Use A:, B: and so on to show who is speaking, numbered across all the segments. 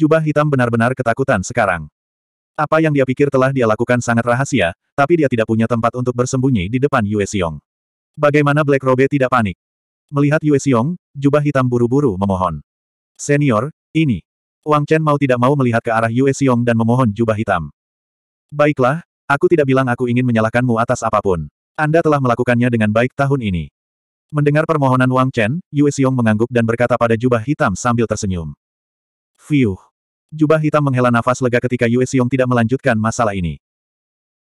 A: jubah hitam benar-benar ketakutan sekarang. Apa yang dia pikir telah dia lakukan sangat rahasia, tapi dia tidak punya tempat untuk bersembunyi di depan Yue Xiong. Bagaimana Black Robe tidak panik? Melihat Yue Xiong, jubah hitam buru-buru memohon. Senior, ini. Wang Chen mau tidak mau melihat ke arah Yue Xiong dan memohon jubah hitam. Baiklah, aku tidak bilang aku ingin menyalahkanmu atas apapun. Anda telah melakukannya dengan baik tahun ini. Mendengar permohonan Wang Chen, Yue Xiong mengangguk dan berkata pada jubah hitam sambil tersenyum. Fiuh. Jubah hitam menghela nafas lega ketika Yue Xiong tidak melanjutkan masalah ini.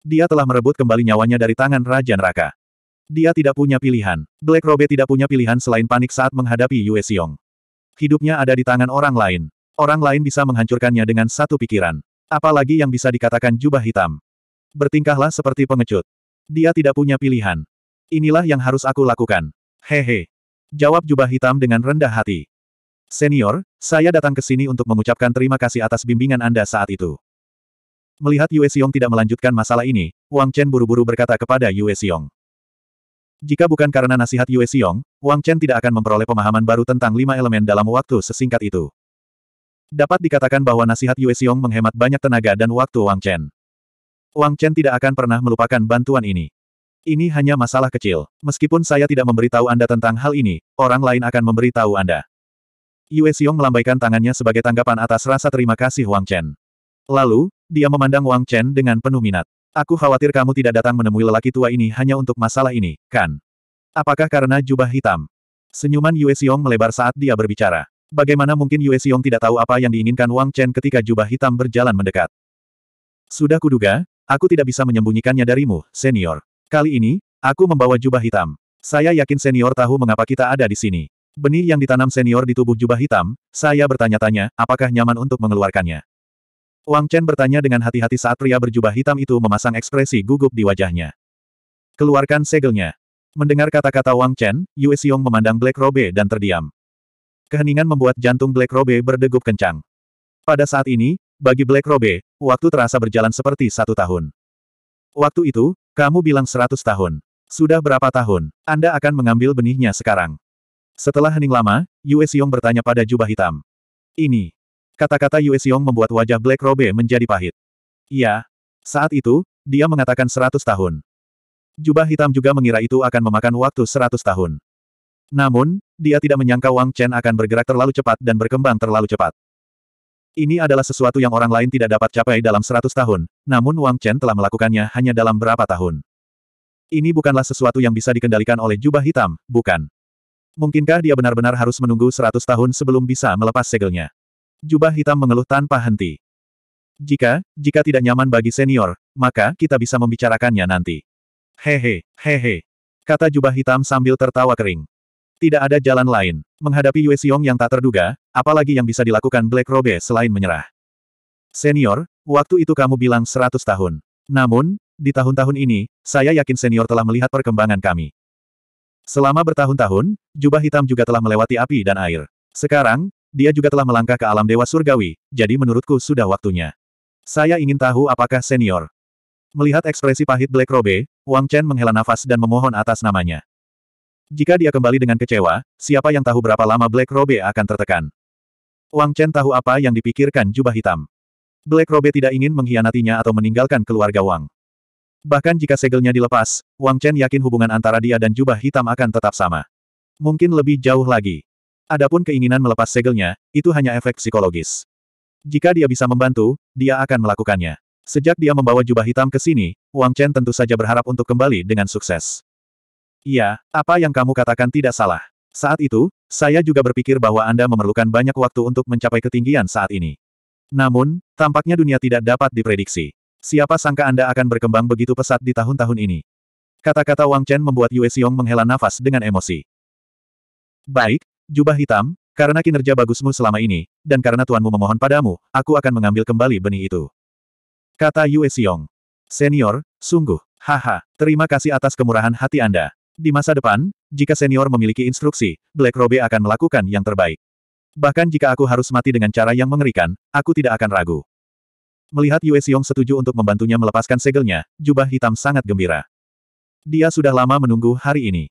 A: Dia telah merebut kembali nyawanya dari tangan Raja Neraka. Dia tidak punya pilihan. Black Robe tidak punya pilihan selain panik saat menghadapi Yue Xiong. Hidupnya ada di tangan orang lain. Orang lain bisa menghancurkannya dengan satu pikiran. Apalagi yang bisa dikatakan jubah hitam. Bertingkahlah seperti pengecut. Dia tidak punya pilihan. Inilah yang harus aku lakukan. Hehe. Jawab jubah hitam dengan rendah hati. Senior, saya datang ke sini untuk mengucapkan terima kasih atas bimbingan Anda saat itu. Melihat Yue Xiong tidak melanjutkan masalah ini, Wang Chen buru-buru berkata kepada Yue Xiong. Jika bukan karena nasihat Yue Xiong, Wang Chen tidak akan memperoleh pemahaman baru tentang lima elemen dalam waktu sesingkat itu. Dapat dikatakan bahwa nasihat Yue Xiong menghemat banyak tenaga dan waktu Wang Chen. Wang Chen tidak akan pernah melupakan bantuan ini. Ini hanya masalah kecil. Meskipun saya tidak memberitahu Anda tentang hal ini, orang lain akan memberitahu Anda. Yue Xiong melambaikan tangannya sebagai tanggapan atas rasa terima kasih Wang Chen. Lalu, dia memandang Wang Chen dengan penuh minat. Aku khawatir kamu tidak datang menemui lelaki tua ini hanya untuk masalah ini, kan? Apakah karena jubah hitam? Senyuman Yue Xiong melebar saat dia berbicara. Bagaimana mungkin Yue Xiong tidak tahu apa yang diinginkan Wang Chen ketika jubah hitam berjalan mendekat? Sudah kuduga, aku tidak bisa menyembunyikannya darimu, senior. Kali ini, aku membawa jubah hitam. Saya yakin senior tahu mengapa kita ada di sini. Benih yang ditanam senior di tubuh jubah hitam, saya bertanya-tanya, apakah nyaman untuk mengeluarkannya. Wang Chen bertanya dengan hati-hati saat pria berjubah hitam itu memasang ekspresi gugup di wajahnya. Keluarkan segelnya. Mendengar kata-kata Wang Chen, Yue Xiong memandang Black Robe dan terdiam. Keheningan membuat jantung Black Robe berdegup kencang. Pada saat ini, bagi Black Robe, waktu terasa berjalan seperti satu tahun. Waktu itu, kamu bilang seratus tahun. Sudah berapa tahun, Anda akan mengambil benihnya sekarang. Setelah hening lama, Yue Xiong bertanya pada jubah hitam. Ini. Kata-kata Yue Xiong membuat wajah Black Robe menjadi pahit. Ya, Saat itu, dia mengatakan seratus tahun. Jubah hitam juga mengira itu akan memakan waktu seratus tahun. Namun, dia tidak menyangka Wang Chen akan bergerak terlalu cepat dan berkembang terlalu cepat. Ini adalah sesuatu yang orang lain tidak dapat capai dalam seratus tahun, namun Wang Chen telah melakukannya hanya dalam berapa tahun. Ini bukanlah sesuatu yang bisa dikendalikan oleh jubah hitam, bukan. Mungkinkah dia benar-benar harus menunggu seratus tahun sebelum bisa melepas segelnya? Jubah hitam mengeluh tanpa henti. Jika, jika tidak nyaman bagi senior, maka kita bisa membicarakannya nanti. Hehe, hehe, kata jubah hitam sambil tertawa kering. Tidak ada jalan lain. Menghadapi Yue Xiong yang tak terduga, apalagi yang bisa dilakukan Black Robe selain menyerah. Senior, waktu itu kamu bilang seratus tahun. Namun, di tahun-tahun ini, saya yakin senior telah melihat perkembangan kami. Selama bertahun-tahun, jubah hitam juga telah melewati api dan air. Sekarang, dia juga telah melangkah ke alam dewa surgawi, jadi menurutku sudah waktunya. Saya ingin tahu apakah senior. Melihat ekspresi pahit Black Robe, Wang Chen menghela nafas dan memohon atas namanya. Jika dia kembali dengan kecewa, siapa yang tahu berapa lama Black Robe akan tertekan. Wang Chen tahu apa yang dipikirkan jubah hitam. Black Robe tidak ingin mengkhianatinya atau meninggalkan keluarga Wang. Bahkan jika segelnya dilepas, Wang Chen yakin hubungan antara dia dan jubah hitam akan tetap sama. Mungkin lebih jauh lagi. Adapun keinginan melepas segelnya, itu hanya efek psikologis. Jika dia bisa membantu, dia akan melakukannya. Sejak dia membawa jubah hitam ke sini, Wang Chen tentu saja berharap untuk kembali dengan sukses. Iya, apa yang kamu katakan tidak salah. Saat itu, saya juga berpikir bahwa Anda memerlukan banyak waktu untuk mencapai ketinggian saat ini. Namun, tampaknya dunia tidak dapat diprediksi. Siapa sangka Anda akan berkembang begitu pesat di tahun-tahun ini. Kata-kata Wang Chen membuat Yue Xiong menghela nafas dengan emosi. Baik, jubah hitam, karena kinerja bagusmu selama ini, dan karena tuanmu memohon padamu, aku akan mengambil kembali benih itu. Kata Yue Xiong. Senior, sungguh, haha, terima kasih atas kemurahan hati Anda. Di masa depan, jika senior memiliki instruksi, Black Robe akan melakukan yang terbaik. Bahkan jika aku harus mati dengan cara yang mengerikan, aku tidak akan ragu. Melihat Yue Xiong setuju untuk membantunya melepaskan segelnya, jubah hitam sangat gembira. Dia sudah lama menunggu hari ini.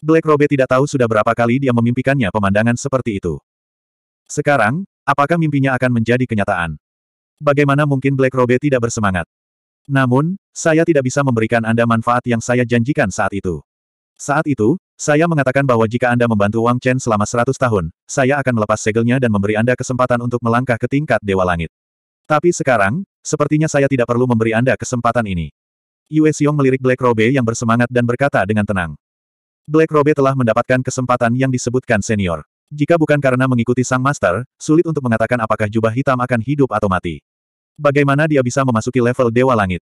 A: Black Robe tidak tahu sudah berapa kali dia memimpikannya pemandangan seperti itu. Sekarang, apakah mimpinya akan menjadi kenyataan? Bagaimana mungkin Black Robe tidak bersemangat? Namun, saya tidak bisa memberikan Anda manfaat yang saya janjikan saat itu. Saat itu, saya mengatakan bahwa jika Anda membantu Wang Chen selama 100 tahun, saya akan melepas segelnya dan memberi Anda kesempatan untuk melangkah ke tingkat Dewa Langit. Tapi sekarang, sepertinya saya tidak perlu memberi Anda kesempatan ini. Yue Xiong melirik Black Robe yang bersemangat dan berkata dengan tenang. Black Robe telah mendapatkan kesempatan yang disebutkan senior. Jika bukan karena mengikuti sang master, sulit untuk mengatakan apakah jubah hitam akan hidup atau mati. Bagaimana dia bisa memasuki level Dewa Langit?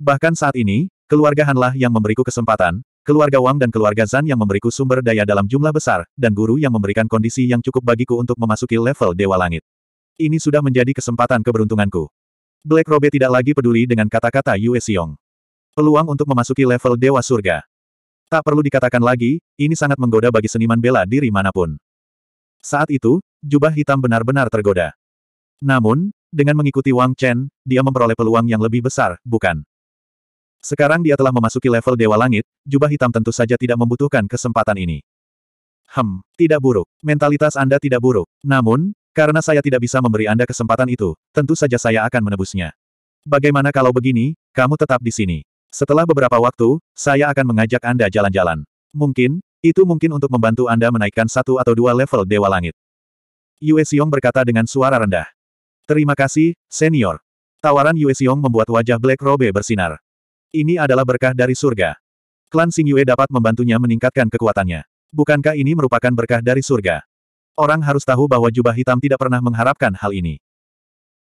A: Bahkan saat ini, keluarga Hanlah yang memberiku kesempatan, keluarga Wang dan keluarga Zan yang memberiku sumber daya dalam jumlah besar, dan guru yang memberikan kondisi yang cukup bagiku untuk memasuki level Dewa Langit. Ini sudah menjadi kesempatan keberuntunganku. Black Robe tidak lagi peduli dengan kata-kata Yue Xiong. Peluang untuk memasuki level Dewa Surga. Tak perlu dikatakan lagi, ini sangat menggoda bagi seniman bela diri manapun. Saat itu, jubah hitam benar-benar tergoda. Namun, dengan mengikuti Wang Chen, dia memperoleh peluang yang lebih besar, bukan? Sekarang dia telah memasuki level Dewa Langit, jubah hitam tentu saja tidak membutuhkan kesempatan ini. Hem, tidak buruk. Mentalitas Anda tidak buruk. Namun, karena saya tidak bisa memberi Anda kesempatan itu, tentu saja saya akan menebusnya. Bagaimana kalau begini, kamu tetap di sini. Setelah beberapa waktu, saya akan mengajak Anda jalan-jalan. Mungkin, itu mungkin untuk membantu Anda menaikkan satu atau dua level Dewa Langit. Yue Xiong berkata dengan suara rendah. Terima kasih, senior. Tawaran Yue Xiong membuat wajah Black Robe bersinar. Ini adalah berkah dari surga. Klan Xing Yue dapat membantunya meningkatkan kekuatannya. Bukankah ini merupakan berkah dari surga? Orang harus tahu bahwa jubah hitam tidak pernah mengharapkan hal ini.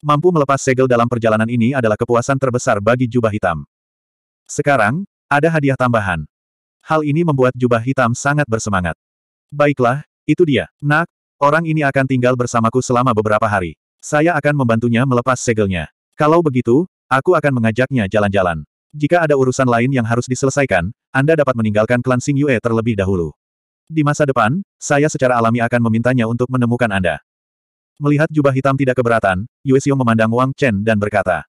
A: Mampu melepas segel dalam perjalanan ini adalah kepuasan terbesar bagi jubah hitam. Sekarang, ada hadiah tambahan. Hal ini membuat jubah hitam sangat bersemangat. Baiklah, itu dia. Nak, orang ini akan tinggal bersamaku selama beberapa hari. Saya akan membantunya melepas segelnya. Kalau begitu, aku akan mengajaknya jalan-jalan. Jika ada urusan lain yang harus diselesaikan, Anda dapat meninggalkan klan Sing Yue terlebih dahulu. Di masa depan, saya secara alami akan memintanya untuk menemukan Anda. Melihat jubah hitam tidak keberatan, Xiong memandang Wang Chen dan berkata.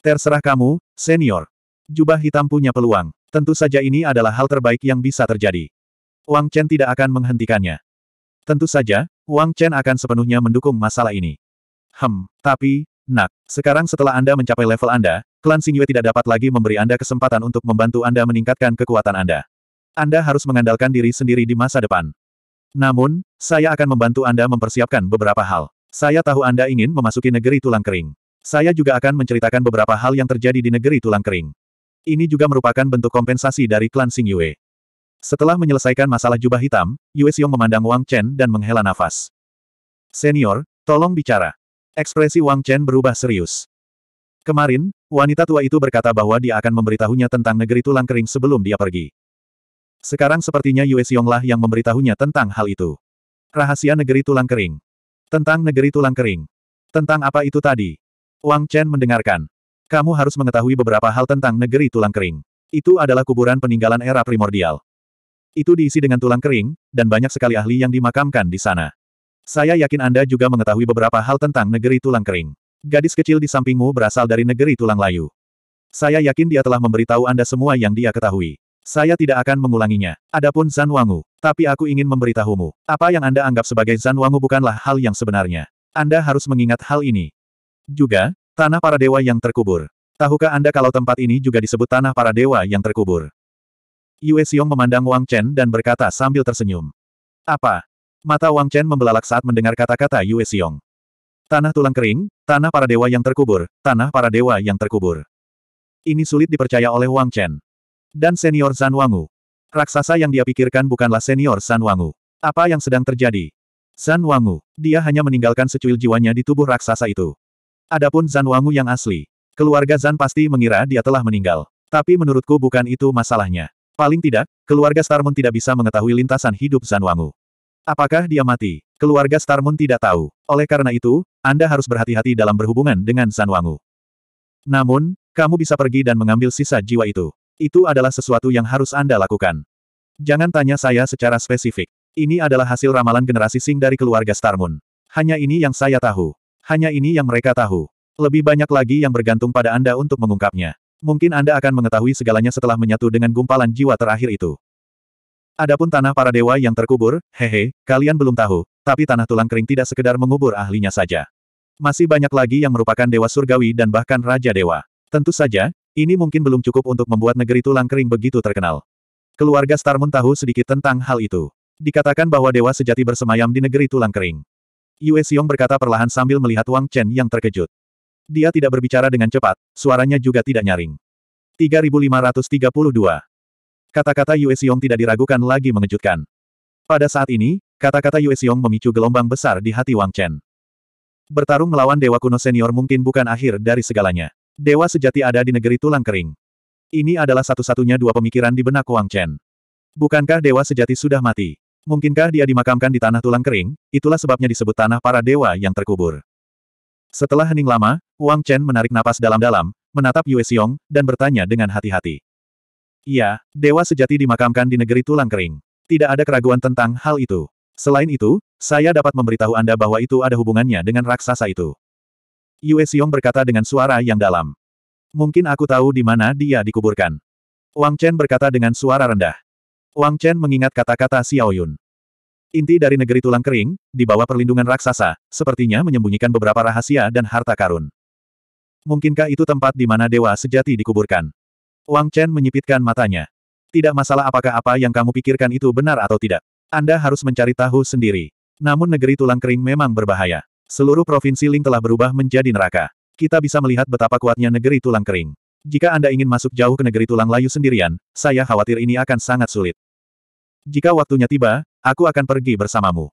A: Terserah kamu, senior. Jubah hitam punya peluang. Tentu saja ini adalah hal terbaik yang bisa terjadi. Wang Chen tidak akan menghentikannya. Tentu saja, Wang Chen akan sepenuhnya mendukung masalah ini. Hem, tapi, nak, sekarang setelah Anda mencapai level Anda, klan Xingyue tidak dapat lagi memberi Anda kesempatan untuk membantu Anda meningkatkan kekuatan Anda. Anda harus mengandalkan diri sendiri di masa depan. Namun, saya akan membantu Anda mempersiapkan beberapa hal. Saya tahu Anda ingin memasuki negeri tulang kering. Saya juga akan menceritakan beberapa hal yang terjadi di negeri tulang kering. Ini juga merupakan bentuk kompensasi dari klan Sing Yue. Setelah menyelesaikan masalah jubah hitam, Yue Xiong memandang Wang Chen dan menghela nafas. Senior, tolong bicara. Ekspresi Wang Chen berubah serius. Kemarin, wanita tua itu berkata bahwa dia akan memberitahunya tentang negeri tulang kering sebelum dia pergi. Sekarang sepertinya Yue Xionglah yang memberitahunya tentang hal itu. Rahasia negeri tulang kering. Tentang negeri tulang kering. Tentang apa itu tadi? Wang Chen mendengarkan. Kamu harus mengetahui beberapa hal tentang negeri tulang kering. Itu adalah kuburan peninggalan era primordial. Itu diisi dengan tulang kering, dan banyak sekali ahli yang dimakamkan di sana. Saya yakin Anda juga mengetahui beberapa hal tentang negeri tulang kering. Gadis kecil di sampingmu berasal dari negeri tulang layu. Saya yakin dia telah memberitahu Anda semua yang dia ketahui. Saya tidak akan mengulanginya. Adapun Zan Wangu, tapi aku ingin memberitahumu, apa yang Anda anggap sebagai Zan Wangu bukanlah hal yang sebenarnya. Anda harus mengingat hal ini. Juga, tanah para dewa yang terkubur. Tahukah Anda kalau tempat ini juga disebut tanah para dewa yang terkubur? Yue Xiong memandang Wang Chen dan berkata sambil tersenyum. Apa? Mata Wang Chen membelalak saat mendengar kata-kata Yue Xiong. Tanah tulang kering, tanah para dewa yang terkubur, tanah para dewa yang terkubur. Ini sulit dipercaya oleh Wang Chen. Dan senior Zan Wangu. Raksasa yang dia pikirkan bukanlah senior Zan Wangu. Apa yang sedang terjadi? Zan Wangu. Dia hanya meninggalkan secuil jiwanya di tubuh raksasa itu. Adapun Zan Wangu yang asli. Keluarga Zan pasti mengira dia telah meninggal. Tapi menurutku bukan itu masalahnya. Paling tidak, keluarga Starmon tidak bisa mengetahui lintasan hidup Zan Wangu. Apakah dia mati? Keluarga Starmon tidak tahu. Oleh karena itu, Anda harus berhati-hati dalam berhubungan dengan Zan Wangu. Namun, kamu bisa pergi dan mengambil sisa jiwa itu. Itu adalah sesuatu yang harus Anda lakukan. Jangan tanya saya secara spesifik. Ini adalah hasil ramalan generasi Sing dari keluarga Starmon. Hanya ini yang saya tahu. Hanya ini yang mereka tahu. Lebih banyak lagi yang bergantung pada Anda untuk mengungkapnya. Mungkin Anda akan mengetahui segalanya setelah menyatu dengan gumpalan jiwa terakhir itu. Adapun tanah para dewa yang terkubur, hehe, kalian belum tahu, tapi tanah tulang kering tidak sekedar mengubur ahlinya saja. Masih banyak lagi yang merupakan dewa surgawi dan bahkan raja dewa. Tentu saja, ini mungkin belum cukup untuk membuat negeri tulang kering begitu terkenal. Keluarga Starmun tahu sedikit tentang hal itu. Dikatakan bahwa dewa sejati bersemayam di negeri tulang kering. Yue Xiong berkata perlahan sambil melihat Wang Chen yang terkejut. Dia tidak berbicara dengan cepat, suaranya juga tidak nyaring. 3532 Kata-kata Yue Xiong tidak diragukan lagi mengejutkan. Pada saat ini, kata-kata Yue Xiong memicu gelombang besar di hati Wang Chen. Bertarung melawan Dewa Kuno Senior mungkin bukan akhir dari segalanya. Dewa sejati ada di negeri tulang kering. Ini adalah satu-satunya dua pemikiran di benak Wang Chen. Bukankah dewa sejati sudah mati? Mungkinkah dia dimakamkan di tanah tulang kering? Itulah sebabnya disebut tanah para dewa yang terkubur. Setelah hening lama, Wang Chen menarik napas dalam-dalam, menatap Yue Xiong, dan bertanya dengan hati-hati. Iya, dewa sejati dimakamkan di negeri tulang kering. Tidak ada keraguan tentang hal itu. Selain itu, saya dapat memberitahu Anda bahwa itu ada hubungannya dengan raksasa itu. Yue Xiong berkata dengan suara yang dalam. Mungkin aku tahu di mana dia dikuburkan. Wang Chen berkata dengan suara rendah. Wang Chen mengingat kata-kata Xiao Yun. Inti dari negeri tulang kering, di bawah perlindungan raksasa, sepertinya menyembunyikan beberapa rahasia dan harta karun. Mungkinkah itu tempat di mana dewa sejati dikuburkan? Wang Chen menyipitkan matanya. Tidak masalah apakah apa yang kamu pikirkan itu benar atau tidak. Anda harus mencari tahu sendiri. Namun negeri tulang kering memang berbahaya. Seluruh provinsi Ling telah berubah menjadi neraka. Kita bisa melihat betapa kuatnya negeri tulang kering. Jika Anda ingin masuk jauh ke negeri tulang layu sendirian, saya khawatir ini akan sangat sulit. Jika waktunya tiba, aku akan pergi bersamamu.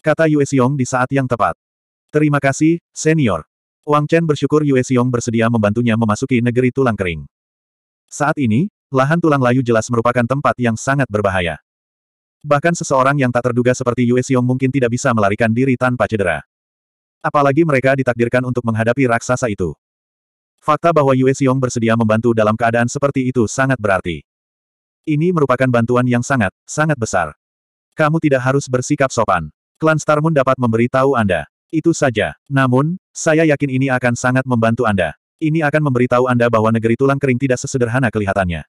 A: Kata Yue Xiong di saat yang tepat. Terima kasih, senior. Wang Chen bersyukur Yue Xiong bersedia membantunya memasuki negeri tulang kering. Saat ini, lahan tulang layu jelas merupakan tempat yang sangat berbahaya. Bahkan seseorang yang tak terduga seperti Yue Xiong mungkin tidak bisa melarikan diri tanpa cedera. Apalagi mereka ditakdirkan untuk menghadapi raksasa itu. Fakta bahwa Yue Xiong bersedia membantu dalam keadaan seperti itu sangat berarti. Ini merupakan bantuan yang sangat, sangat besar. Kamu tidak harus bersikap sopan. Klan Star Moon dapat tahu Anda. Itu saja. Namun, saya yakin ini akan sangat membantu Anda. Ini akan memberitahu Anda bahwa negeri tulang kering tidak sesederhana kelihatannya.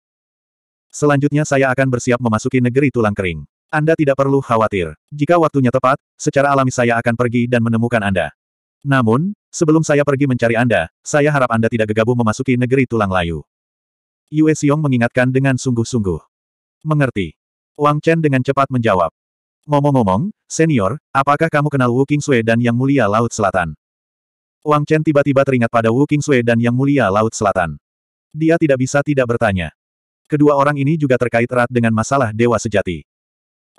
A: Selanjutnya saya akan bersiap memasuki negeri tulang kering. Anda tidak perlu khawatir. Jika waktunya tepat, secara alami saya akan pergi dan menemukan Anda. Namun, sebelum saya pergi mencari Anda, saya harap Anda tidak gegabah memasuki negeri tulang layu. Yue Xiong mengingatkan dengan sungguh-sungguh. Mengerti. Wang Chen dengan cepat menjawab. Ngomong-ngomong, senior, apakah kamu kenal Wu Kingsue dan Yang Mulia Laut Selatan? Wang Chen tiba-tiba teringat pada Wu Kingsue dan Yang Mulia Laut Selatan. Dia tidak bisa tidak bertanya. Kedua orang ini juga terkait erat dengan masalah Dewa Sejati.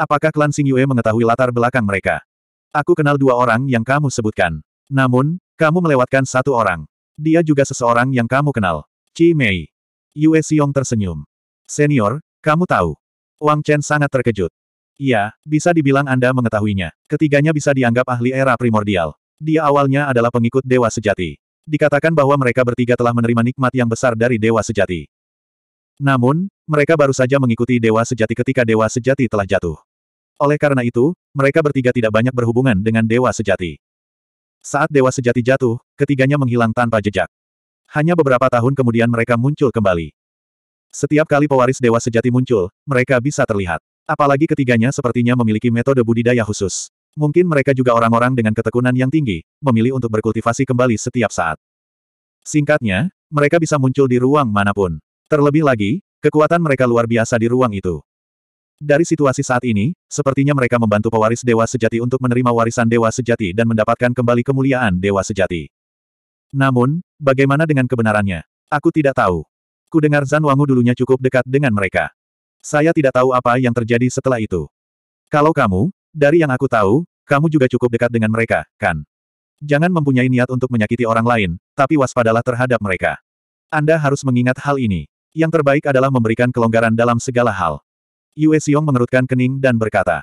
A: Apakah klan Sing Yue mengetahui latar belakang mereka? Aku kenal dua orang yang kamu sebutkan. Namun, kamu melewatkan satu orang. Dia juga seseorang yang kamu kenal. Chi Mei. Yue Xiong tersenyum. Senior, kamu tahu. Wang Chen sangat terkejut. Iya, bisa dibilang Anda mengetahuinya. Ketiganya bisa dianggap ahli era primordial. Dia awalnya adalah pengikut Dewa Sejati. Dikatakan bahwa mereka bertiga telah menerima nikmat yang besar dari Dewa Sejati. Namun, mereka baru saja mengikuti Dewa Sejati ketika Dewa Sejati telah jatuh. Oleh karena itu, mereka bertiga tidak banyak berhubungan dengan Dewa Sejati. Saat dewa sejati jatuh, ketiganya menghilang tanpa jejak. Hanya beberapa tahun kemudian mereka muncul kembali. Setiap kali pewaris dewa sejati muncul, mereka bisa terlihat. Apalagi ketiganya sepertinya memiliki metode budidaya khusus. Mungkin mereka juga orang-orang dengan ketekunan yang tinggi, memilih untuk berkultivasi kembali setiap saat. Singkatnya, mereka bisa muncul di ruang manapun. Terlebih lagi, kekuatan mereka luar biasa di ruang itu. Dari situasi saat ini, sepertinya mereka membantu pewaris Dewa Sejati untuk menerima warisan Dewa Sejati dan mendapatkan kembali kemuliaan Dewa Sejati. Namun, bagaimana dengan kebenarannya? Aku tidak tahu. Kudengar Zan Wangu dulunya cukup dekat dengan mereka. Saya tidak tahu apa yang terjadi setelah itu. Kalau kamu, dari yang aku tahu, kamu juga cukup dekat dengan mereka, kan? Jangan mempunyai niat untuk menyakiti orang lain, tapi waspadalah terhadap mereka. Anda harus mengingat hal ini. Yang terbaik adalah memberikan kelonggaran dalam segala hal. Yue Xiong mengerutkan kening dan berkata.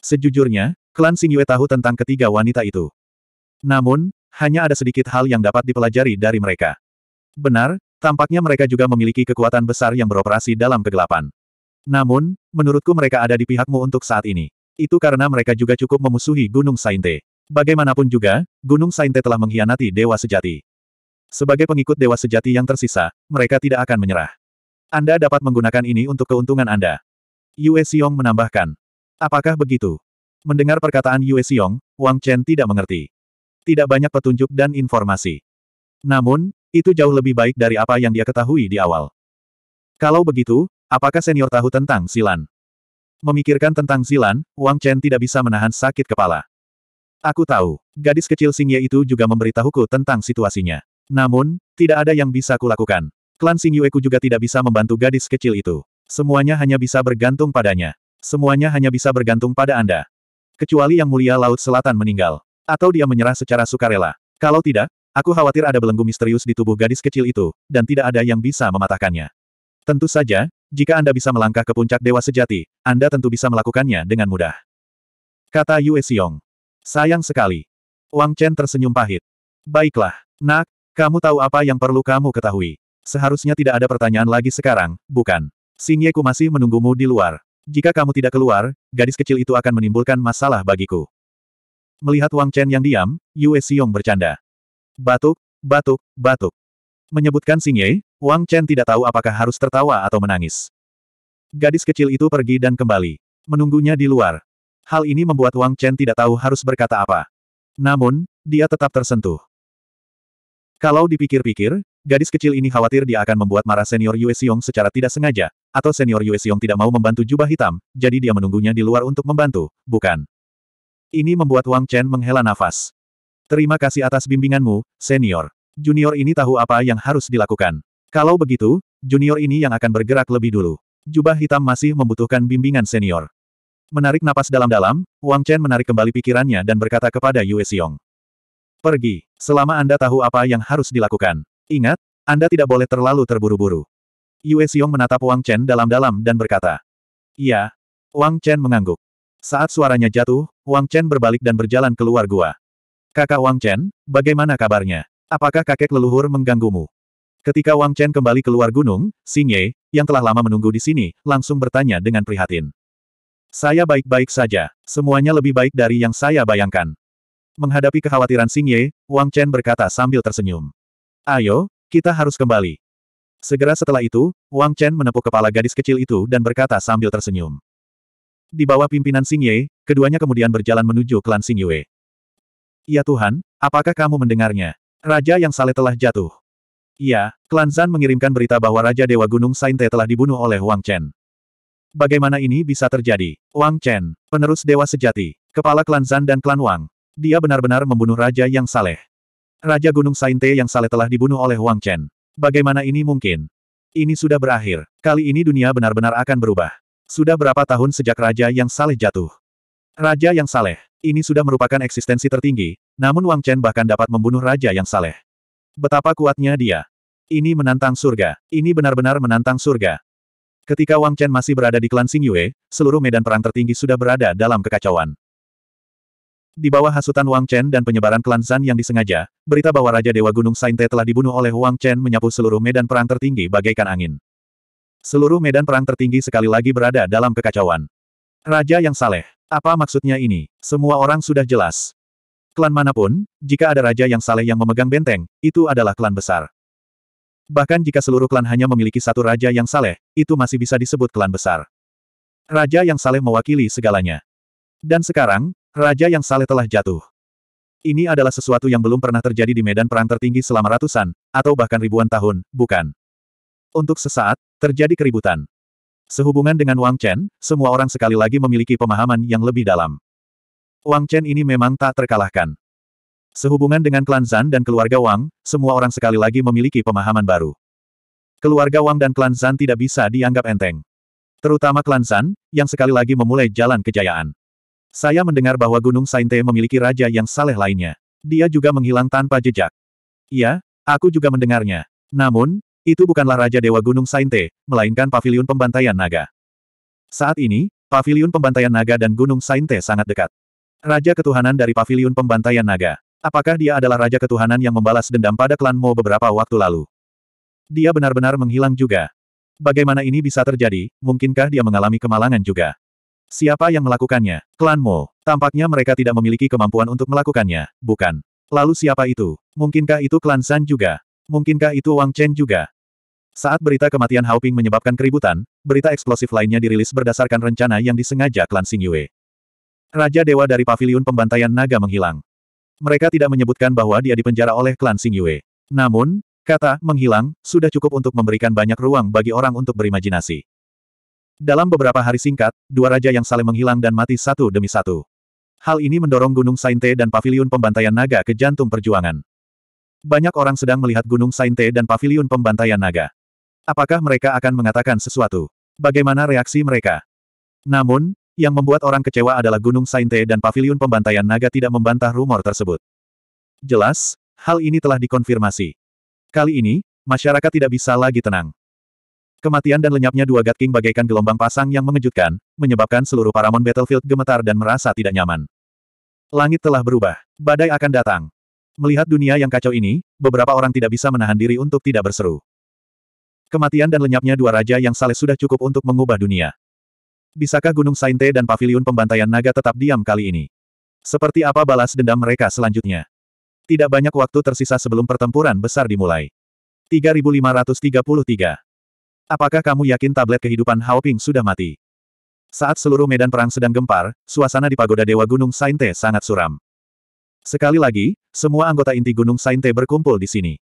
A: Sejujurnya, klan Xing Yue tahu tentang ketiga wanita itu. Namun, hanya ada sedikit hal yang dapat dipelajari dari mereka. Benar, tampaknya mereka juga memiliki kekuatan besar yang beroperasi dalam kegelapan. Namun, menurutku mereka ada di pihakmu untuk saat ini. Itu karena mereka juga cukup memusuhi Gunung Sainte. Bagaimanapun juga, Gunung Sainte telah mengkhianati Dewa Sejati. Sebagai pengikut Dewa Sejati yang tersisa, mereka tidak akan menyerah. Anda dapat menggunakan ini untuk keuntungan Anda. Yue Xiong menambahkan. Apakah begitu? Mendengar perkataan Yue Xiong, Wang Chen tidak mengerti. Tidak banyak petunjuk dan informasi. Namun, itu jauh lebih baik dari apa yang dia ketahui di awal. Kalau begitu, apakah senior tahu tentang Silan? Memikirkan tentang Silan, Wang Chen tidak bisa menahan sakit kepala. Aku tahu, gadis kecil Xingye itu juga memberitahuku tentang situasinya. Namun, tidak ada yang bisa kulakukan. Klan Xingyueku juga tidak bisa membantu gadis kecil itu. Semuanya hanya bisa bergantung padanya. Semuanya hanya bisa bergantung pada Anda. Kecuali yang mulia Laut Selatan meninggal. Atau dia menyerah secara sukarela. Kalau tidak, aku khawatir ada belenggu misterius di tubuh gadis kecil itu, dan tidak ada yang bisa mematahkannya. Tentu saja, jika Anda bisa melangkah ke puncak dewa sejati, Anda tentu bisa melakukannya dengan mudah. Kata Yue Xiong. Sayang sekali. Wang Chen tersenyum pahit. Baiklah, nak, kamu tahu apa yang perlu kamu ketahui. Seharusnya tidak ada pertanyaan lagi sekarang, bukan? Xing Yeku masih menunggumu di luar. Jika kamu tidak keluar, gadis kecil itu akan menimbulkan masalah bagiku. Melihat Wang Chen yang diam, Yue Xiong bercanda. Batuk, batuk, batuk. Menyebutkan Xing Wang Chen tidak tahu apakah harus tertawa atau menangis. Gadis kecil itu pergi dan kembali. Menunggunya di luar. Hal ini membuat Wang Chen tidak tahu harus berkata apa. Namun, dia tetap tersentuh. Kalau dipikir-pikir, Gadis kecil ini khawatir dia akan membuat marah senior Yue Xiong secara tidak sengaja, atau senior Yue Xiong tidak mau membantu jubah hitam, jadi dia menunggunya di luar untuk membantu, bukan? Ini membuat Wang Chen menghela nafas. Terima kasih atas bimbinganmu, senior. Junior ini tahu apa yang harus dilakukan. Kalau begitu, junior ini yang akan bergerak lebih dulu. Jubah hitam masih membutuhkan bimbingan senior. Menarik napas dalam-dalam, Wang Chen menarik kembali pikirannya dan berkata kepada Yue Xiong. Pergi, selama Anda tahu apa yang harus dilakukan. Ingat, Anda tidak boleh terlalu terburu-buru. Yue Xiong menatap Wang Chen dalam-dalam dan berkata. Iya. Wang Chen mengangguk. Saat suaranya jatuh, Wang Chen berbalik dan berjalan keluar gua. Kakak Wang Chen, bagaimana kabarnya? Apakah kakek leluhur mengganggumu? Ketika Wang Chen kembali keluar gunung, Xing Ye, yang telah lama menunggu di sini, langsung bertanya dengan prihatin. Saya baik-baik saja, semuanya lebih baik dari yang saya bayangkan. Menghadapi kekhawatiran Xing Ye, Wang Chen berkata sambil tersenyum. Ayo, kita harus kembali. Segera setelah itu, Wang Chen menepuk kepala gadis kecil itu dan berkata sambil tersenyum. Di bawah pimpinan Xing Ye, keduanya kemudian berjalan menuju klan Xing Yue. Ya Tuhan, apakah kamu mendengarnya? Raja yang saleh telah jatuh. Ya, klan Zan mengirimkan berita bahwa Raja Dewa Gunung Sainte telah dibunuh oleh Wang Chen. Bagaimana ini bisa terjadi? Wang Chen, penerus Dewa Sejati, kepala klan Zan dan klan Wang. Dia benar-benar membunuh Raja yang saleh. Raja Gunung Sainte yang saleh telah dibunuh oleh Wang Chen. Bagaimana ini mungkin? Ini sudah berakhir. Kali ini dunia benar-benar akan berubah. Sudah berapa tahun sejak Raja yang saleh jatuh? Raja yang saleh. Ini sudah merupakan eksistensi tertinggi, namun Wang Chen bahkan dapat membunuh Raja yang saleh. Betapa kuatnya dia. Ini menantang surga. Ini benar-benar menantang surga. Ketika Wang Chen masih berada di klan Xing Yue, seluruh medan perang tertinggi sudah berada dalam kekacauan. Di bawah hasutan Wang Chen dan penyebaran klan Zan yang disengaja, berita bahwa Raja Dewa Gunung Sainte telah dibunuh oleh Wang Chen menyapu seluruh medan perang tertinggi bagaikan angin. Seluruh medan perang tertinggi sekali lagi berada dalam kekacauan. Raja yang saleh. Apa maksudnya ini? Semua orang sudah jelas. Klan manapun, jika ada raja yang saleh yang memegang benteng, itu adalah klan besar. Bahkan jika seluruh klan hanya memiliki satu raja yang saleh, itu masih bisa disebut klan besar. Raja yang saleh mewakili segalanya. Dan sekarang, Raja yang saleh telah jatuh. Ini adalah sesuatu yang belum pernah terjadi di medan perang tertinggi selama ratusan, atau bahkan ribuan tahun, bukan? Untuk sesaat, terjadi keributan. Sehubungan dengan Wang Chen, semua orang sekali lagi memiliki pemahaman yang lebih dalam. Wang Chen ini memang tak terkalahkan. Sehubungan dengan klan Zan dan keluarga Wang, semua orang sekali lagi memiliki pemahaman baru. Keluarga Wang dan klan Zan tidak bisa dianggap enteng. Terutama klan Zan, yang sekali lagi memulai jalan kejayaan. Saya mendengar bahwa Gunung Sainte memiliki raja yang saleh lainnya. Dia juga menghilang tanpa jejak. Ya, aku juga mendengarnya. Namun, itu bukanlah Raja Dewa Gunung Sainte, melainkan Paviliun Pembantaian Naga. Saat ini, Paviliun Pembantaian Naga dan Gunung Sainte sangat dekat. Raja Ketuhanan dari Paviliun Pembantaian Naga. Apakah dia adalah Raja Ketuhanan yang membalas dendam pada klan Mo beberapa waktu lalu? Dia benar-benar menghilang juga. Bagaimana ini bisa terjadi, mungkinkah dia mengalami kemalangan juga? Siapa yang melakukannya? Klan Mo. Tampaknya mereka tidak memiliki kemampuan untuk melakukannya, bukan? Lalu siapa itu? Mungkinkah itu klan San juga? Mungkinkah itu Wang Chen juga? Saat berita kematian Hao Ping menyebabkan keributan, berita eksplosif lainnya dirilis berdasarkan rencana yang disengaja klan Xing Yue. Raja Dewa dari Paviliun Pembantaian Naga menghilang. Mereka tidak menyebutkan bahwa dia dipenjara oleh klan Xing Yue. Namun, kata menghilang sudah cukup untuk memberikan banyak ruang bagi orang untuk berimajinasi. Dalam beberapa hari singkat, dua raja yang saling menghilang dan mati satu demi satu. Hal ini mendorong Gunung Sainte dan Paviliun Pembantaian Naga ke jantung perjuangan. Banyak orang sedang melihat Gunung Sainte dan Paviliun Pembantaian Naga. Apakah mereka akan mengatakan sesuatu? Bagaimana reaksi mereka? Namun, yang membuat orang kecewa adalah Gunung Sainte dan Paviliun Pembantaian Naga tidak membantah rumor tersebut. Jelas, hal ini telah dikonfirmasi. Kali ini, masyarakat tidak bisa lagi tenang. Kematian dan lenyapnya dua God King bagaikan gelombang pasang yang mengejutkan, menyebabkan seluruh Paramount Battlefield gemetar dan merasa tidak nyaman. Langit telah berubah. Badai akan datang. Melihat dunia yang kacau ini, beberapa orang tidak bisa menahan diri untuk tidak berseru. Kematian dan lenyapnya dua raja yang saleh sudah cukup untuk mengubah dunia. Bisakah Gunung Sainte dan Paviliun Pembantaian Naga tetap diam kali ini? Seperti apa balas dendam mereka selanjutnya? Tidak banyak waktu tersisa sebelum pertempuran besar dimulai. 3533 Apakah kamu yakin tablet kehidupan Hao Ping sudah mati? Saat seluruh medan perang sedang gempar, suasana di pagoda Dewa Gunung Sainte sangat suram. Sekali lagi, semua anggota inti Gunung Sainte berkumpul di sini.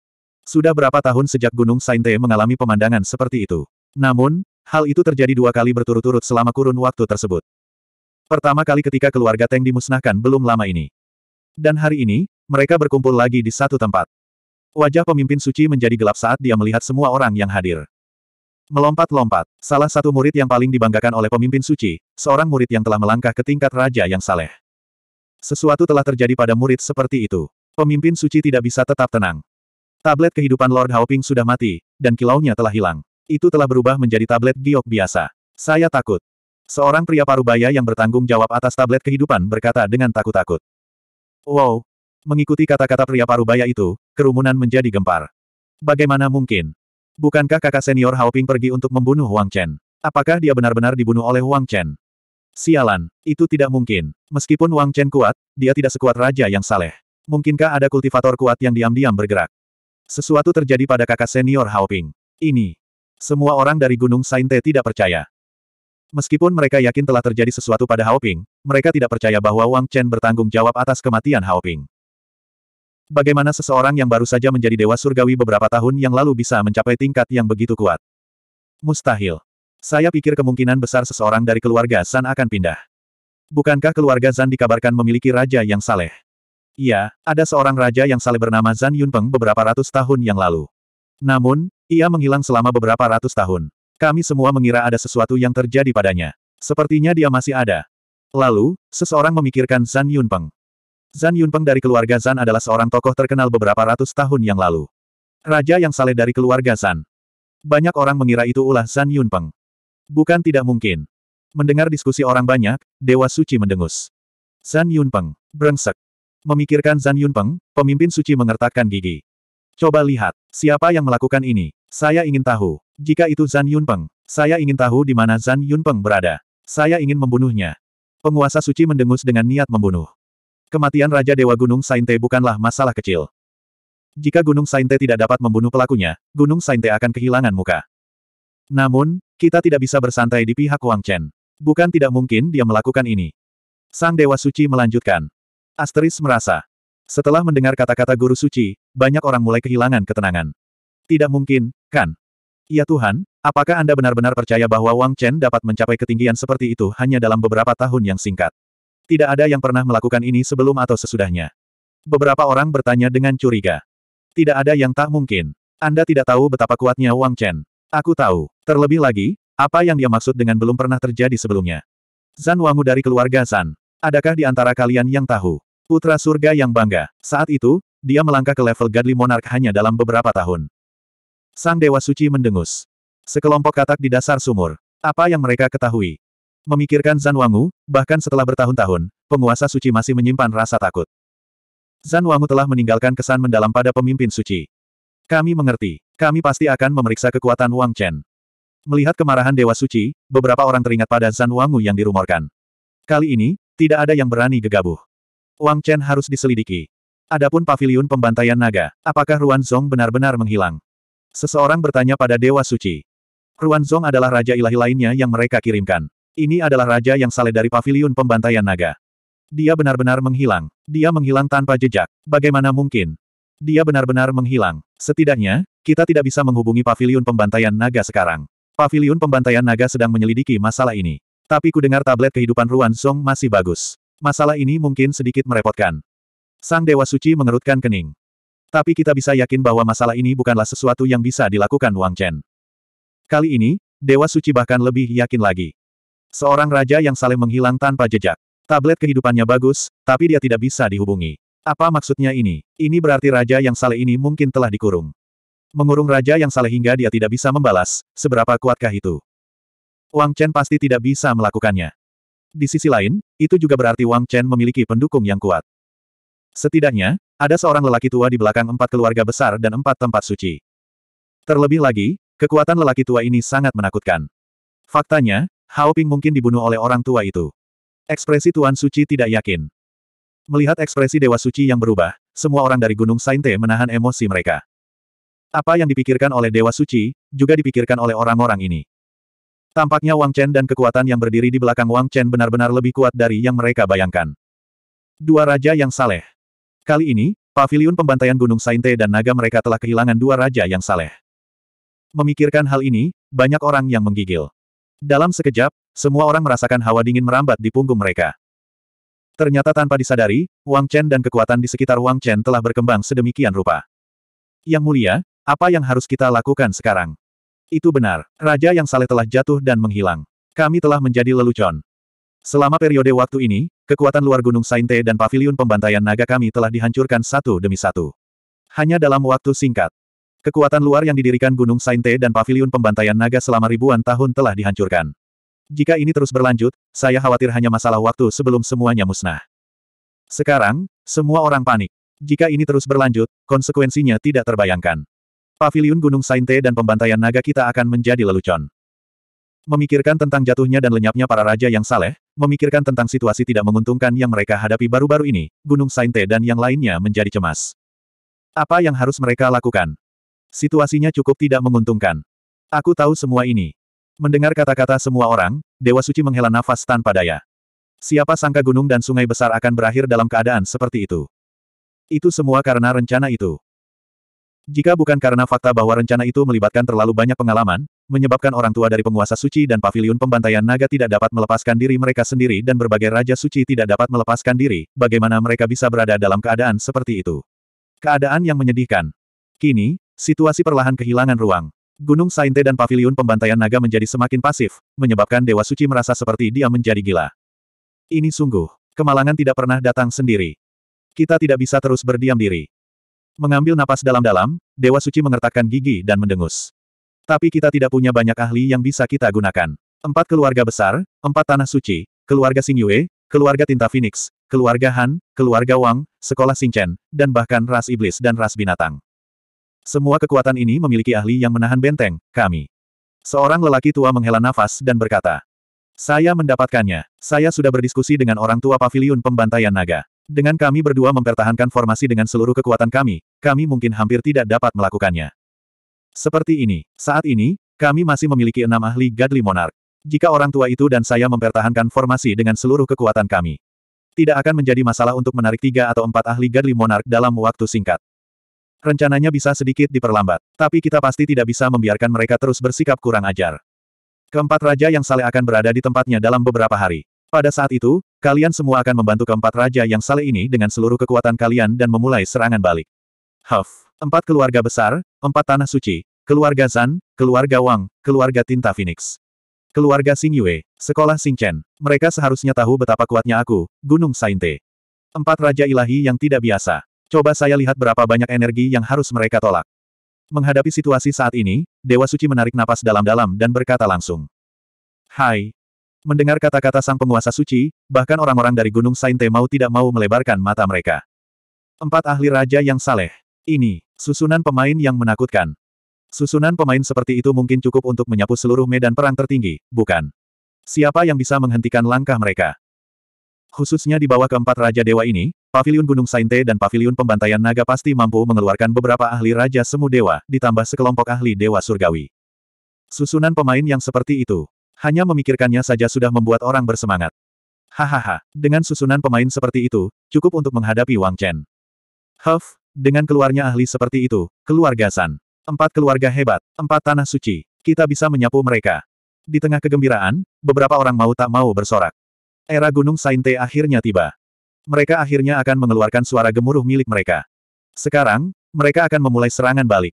A: Sudah berapa tahun sejak Gunung Sainte mengalami pemandangan seperti itu. Namun, hal itu terjadi dua kali berturut-turut selama kurun waktu tersebut. Pertama kali ketika keluarga Teng dimusnahkan belum lama ini. Dan hari ini, mereka berkumpul lagi di satu tempat. Wajah pemimpin suci menjadi gelap saat dia melihat semua orang yang hadir. Melompat-lompat, salah satu murid yang paling dibanggakan oleh pemimpin suci, seorang murid yang telah melangkah ke tingkat raja yang saleh. Sesuatu telah terjadi pada murid seperti itu. Pemimpin suci tidak bisa tetap tenang. Tablet kehidupan Lord Haoping sudah mati, dan kilaunya telah hilang. Itu telah berubah menjadi tablet giok biasa. Saya takut. Seorang pria parubaya yang bertanggung jawab atas tablet kehidupan berkata dengan takut-takut. Wow. Mengikuti kata-kata pria parubaya itu, kerumunan menjadi gempar. Bagaimana mungkin? Bukankah kakak senior Haoping pergi untuk membunuh Wang Chen? Apakah dia benar-benar dibunuh oleh Wang Chen? Sialan, itu tidak mungkin. Meskipun Wang Chen kuat, dia tidak sekuat raja yang saleh. Mungkinkah ada kultivator kuat yang diam-diam bergerak? Sesuatu terjadi pada kakak senior Haoping. Ini. Semua orang dari Gunung Sainte tidak percaya. Meskipun mereka yakin telah terjadi sesuatu pada Haoping, mereka tidak percaya bahwa Wang Chen bertanggung jawab atas kematian Haoping. Bagaimana seseorang yang baru saja menjadi dewa surgawi beberapa tahun yang lalu bisa mencapai tingkat yang begitu kuat? Mustahil. Saya pikir kemungkinan besar seseorang dari keluarga San akan pindah. Bukankah keluarga Zan dikabarkan memiliki raja yang saleh? Iya, ada seorang raja yang saleh bernama Zan Yunpeng beberapa ratus tahun yang lalu. Namun, ia menghilang selama beberapa ratus tahun. Kami semua mengira ada sesuatu yang terjadi padanya. Sepertinya dia masih ada. Lalu, seseorang memikirkan Zan Yunpeng. Zan Yunpeng dari keluarga Zan adalah seorang tokoh terkenal beberapa ratus tahun yang lalu. Raja yang saleh dari keluarga Zan. Banyak orang mengira itu ulah Zan Yunpeng. Bukan tidak mungkin. Mendengar diskusi orang banyak, Dewa Suci mendengus. Zan Yunpeng, brengsek. Memikirkan Zan Yunpeng, pemimpin suci mengertakkan gigi. Coba lihat, siapa yang melakukan ini? Saya ingin tahu. Jika itu Zan Yunpeng, saya ingin tahu di mana Zan Yunpeng berada. Saya ingin membunuhnya. Penguasa suci mendengus dengan niat membunuh. Kematian Raja Dewa Gunung Sainte bukanlah masalah kecil. Jika Gunung Sainte tidak dapat membunuh pelakunya, Gunung Sainte akan kehilangan muka. Namun, kita tidak bisa bersantai di pihak Wang Chen. Bukan tidak mungkin dia melakukan ini. Sang Dewa Suci melanjutkan. Asteris merasa. Setelah mendengar kata-kata Guru Suci, banyak orang mulai kehilangan ketenangan. Tidak mungkin, kan? Ya Tuhan, apakah Anda benar-benar percaya bahwa Wang Chen dapat mencapai ketinggian seperti itu hanya dalam beberapa tahun yang singkat? Tidak ada yang pernah melakukan ini sebelum atau sesudahnya. Beberapa orang bertanya dengan curiga. Tidak ada yang tak mungkin. Anda tidak tahu betapa kuatnya Wang Chen. Aku tahu. Terlebih lagi, apa yang dia maksud dengan belum pernah terjadi sebelumnya. Zan Wangu dari keluarga Zan. Adakah di antara kalian yang tahu? Putra surga yang bangga. Saat itu, dia melangkah ke level Godly Monarch hanya dalam beberapa tahun. Sang Dewa Suci mendengus. Sekelompok katak di dasar sumur. Apa yang mereka ketahui? Memikirkan Zan Wangu, bahkan setelah bertahun-tahun, penguasa suci masih menyimpan rasa takut. Zan Wangu telah meninggalkan kesan mendalam pada pemimpin suci. Kami mengerti. Kami pasti akan memeriksa kekuatan Wang Chen. Melihat kemarahan Dewa Suci, beberapa orang teringat pada Zan Wangu yang dirumorkan. Kali ini, tidak ada yang berani gegabah. Wang Chen harus diselidiki. Adapun pavilion pembantaian naga, apakah Ruan Zong benar-benar menghilang? Seseorang bertanya pada Dewa Suci. Ruan Zong adalah raja ilahi lainnya yang mereka kirimkan. Ini adalah raja yang saleh dari paviliun pembantaian naga. Dia benar-benar menghilang. Dia menghilang tanpa jejak. Bagaimana mungkin? Dia benar-benar menghilang. Setidaknya, kita tidak bisa menghubungi paviliun pembantaian naga sekarang. Paviliun pembantaian naga sedang menyelidiki masalah ini. Tapi kudengar tablet kehidupan Ruan Song masih bagus. Masalah ini mungkin sedikit merepotkan. Sang Dewa Suci mengerutkan kening. Tapi kita bisa yakin bahwa masalah ini bukanlah sesuatu yang bisa dilakukan Wang Chen. Kali ini, Dewa Suci bahkan lebih yakin lagi. Seorang raja yang saling menghilang tanpa jejak. Tablet kehidupannya bagus, tapi dia tidak bisa dihubungi. Apa maksudnya ini? Ini berarti raja yang saleh ini mungkin telah dikurung. Mengurung raja yang saleh hingga dia tidak bisa membalas, seberapa kuatkah itu? Wang Chen pasti tidak bisa melakukannya. Di sisi lain, itu juga berarti Wang Chen memiliki pendukung yang kuat. Setidaknya, ada seorang lelaki tua di belakang empat keluarga besar dan empat tempat suci. Terlebih lagi, kekuatan lelaki tua ini sangat menakutkan. Faktanya, Hao Ping mungkin dibunuh oleh orang tua itu. Ekspresi Tuan Suci tidak yakin. Melihat ekspresi Dewa Suci yang berubah, semua orang dari Gunung Sainte menahan emosi mereka. Apa yang dipikirkan oleh Dewa Suci, juga dipikirkan oleh orang-orang ini. Tampaknya Wang Chen dan kekuatan yang berdiri di belakang Wang Chen benar-benar lebih kuat dari yang mereka bayangkan. Dua Raja yang Saleh Kali ini, pavilion pembantaian Gunung Sainte dan naga mereka telah kehilangan dua raja yang saleh. Memikirkan hal ini, banyak orang yang menggigil. Dalam sekejap, semua orang merasakan hawa dingin merambat di punggung mereka. Ternyata tanpa disadari, Wang Chen dan kekuatan di sekitar Wang Chen telah berkembang sedemikian rupa. Yang mulia, apa yang harus kita lakukan sekarang? Itu benar, raja yang saleh telah jatuh dan menghilang. Kami telah menjadi lelucon. Selama periode waktu ini, kekuatan luar Gunung Sainte dan Paviliun pembantaian naga kami telah dihancurkan satu demi satu. Hanya dalam waktu singkat, Kekuatan luar yang didirikan Gunung Sainte dan Paviliun Pembantaian Naga selama ribuan tahun telah dihancurkan. Jika ini terus berlanjut, saya khawatir hanya masalah waktu sebelum semuanya musnah. Sekarang, semua orang panik. Jika ini terus berlanjut, konsekuensinya tidak terbayangkan. Paviliun Gunung Sainte dan Pembantaian Naga kita akan menjadi lelucon. Memikirkan tentang jatuhnya dan lenyapnya para raja yang saleh, memikirkan tentang situasi tidak menguntungkan yang mereka hadapi baru-baru ini, Gunung Sainte dan yang lainnya menjadi cemas. Apa yang harus mereka lakukan? Situasinya cukup tidak menguntungkan. Aku tahu semua ini. Mendengar kata-kata semua orang, Dewa Suci menghela nafas tanpa daya. Siapa sangka gunung dan sungai besar akan berakhir dalam keadaan seperti itu. Itu semua karena rencana itu. Jika bukan karena fakta bahwa rencana itu melibatkan terlalu banyak pengalaman, menyebabkan orang tua dari penguasa suci dan pavilion pembantaian naga tidak dapat melepaskan diri mereka sendiri dan berbagai raja suci tidak dapat melepaskan diri, bagaimana mereka bisa berada dalam keadaan seperti itu. Keadaan yang menyedihkan. Kini, Situasi perlahan kehilangan ruang. Gunung Sainte dan paviliun pembantaian naga menjadi semakin pasif, menyebabkan Dewa Suci merasa seperti dia menjadi gila. Ini sungguh. Kemalangan tidak pernah datang sendiri. Kita tidak bisa terus berdiam diri. Mengambil napas dalam-dalam, Dewa Suci mengertakkan gigi dan mendengus. Tapi kita tidak punya banyak ahli yang bisa kita gunakan. Empat keluarga besar, empat tanah suci, keluarga Xing Yue, keluarga Tinta Phoenix, keluarga Han, keluarga Wang, sekolah Chen, dan bahkan ras iblis dan ras binatang. Semua kekuatan ini memiliki ahli yang menahan benteng, kami. Seorang lelaki tua menghela nafas dan berkata, Saya mendapatkannya. Saya sudah berdiskusi dengan orang tua Pavilion pembantaian naga. Dengan kami berdua mempertahankan formasi dengan seluruh kekuatan kami, kami mungkin hampir tidak dapat melakukannya. Seperti ini, saat ini, kami masih memiliki enam ahli Gadli Monarch. Jika orang tua itu dan saya mempertahankan formasi dengan seluruh kekuatan kami, tidak akan menjadi masalah untuk menarik tiga atau empat ahli Gadli Monarch dalam waktu singkat. Rencananya bisa sedikit diperlambat. Tapi kita pasti tidak bisa membiarkan mereka terus bersikap kurang ajar. Keempat raja yang saleh akan berada di tempatnya dalam beberapa hari. Pada saat itu, kalian semua akan membantu keempat raja yang saleh ini dengan seluruh kekuatan kalian dan memulai serangan balik. Huff. Empat keluarga besar, empat tanah suci, keluarga Zan, keluarga Wang, keluarga Tinta Phoenix. Keluarga Xing Yue, sekolah Xing Chen, mereka seharusnya tahu betapa kuatnya aku, Gunung Sainte. Empat Raja Ilahi yang tidak biasa. Coba saya lihat berapa banyak energi yang harus mereka tolak. Menghadapi situasi saat ini, Dewa Suci menarik napas dalam-dalam dan berkata langsung. Hai. Mendengar kata-kata sang penguasa suci, bahkan orang-orang dari Gunung Sainte mau tidak mau melebarkan mata mereka. Empat ahli raja yang saleh. Ini, susunan pemain yang menakutkan. Susunan pemain seperti itu mungkin cukup untuk menyapu seluruh medan perang tertinggi, bukan? Siapa yang bisa menghentikan langkah mereka? Khususnya di bawah keempat Raja Dewa ini, Pavilion Gunung Sainte dan Pavilion Pembantaian Naga pasti mampu mengeluarkan beberapa ahli Raja Semu Dewa, ditambah sekelompok ahli Dewa Surgawi. Susunan pemain yang seperti itu. Hanya memikirkannya saja sudah membuat orang bersemangat. Hahaha, dengan susunan pemain seperti itu, cukup untuk menghadapi Wang Chen. Huff, dengan keluarnya ahli seperti itu, keluarga San. Empat keluarga hebat, empat tanah suci, kita bisa menyapu mereka. Di tengah kegembiraan, beberapa orang mau tak mau bersorak. Era Gunung Sainte akhirnya tiba. Mereka akhirnya akan mengeluarkan suara gemuruh milik mereka. Sekarang, mereka akan memulai serangan balik.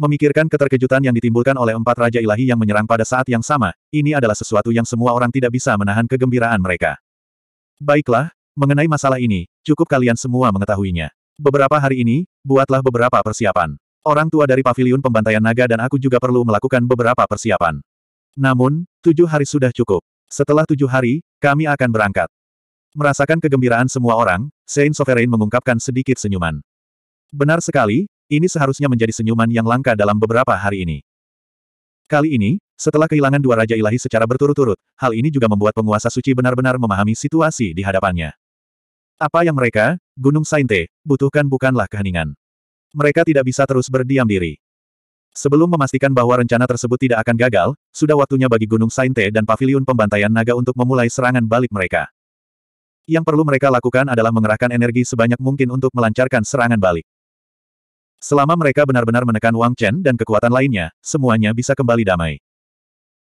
A: Memikirkan keterkejutan yang ditimbulkan oleh empat Raja Ilahi yang menyerang pada saat yang sama, ini adalah sesuatu yang semua orang tidak bisa menahan kegembiraan mereka. Baiklah, mengenai masalah ini, cukup kalian semua mengetahuinya. Beberapa hari ini, buatlah beberapa persiapan. Orang tua dari paviliun pembantaian naga dan aku juga perlu melakukan beberapa persiapan. Namun, tujuh hari sudah cukup. Setelah tujuh hari, kami akan berangkat. Merasakan kegembiraan semua orang, Saint Sovereign mengungkapkan sedikit senyuman. Benar sekali, ini seharusnya menjadi senyuman yang langka dalam beberapa hari ini. Kali ini, setelah kehilangan dua Raja Ilahi secara berturut-turut, hal ini juga membuat penguasa suci benar-benar memahami situasi di hadapannya. Apa yang mereka, Gunung Sainte, butuhkan bukanlah keheningan. Mereka tidak bisa terus berdiam diri. Sebelum memastikan bahwa rencana tersebut tidak akan gagal, sudah waktunya bagi Gunung Sainte dan Paviliun Pembantaian Naga untuk memulai serangan balik mereka. Yang perlu mereka lakukan adalah mengerahkan energi sebanyak mungkin untuk melancarkan serangan balik. Selama mereka benar-benar menekan Wang Chen dan kekuatan lainnya, semuanya bisa kembali damai.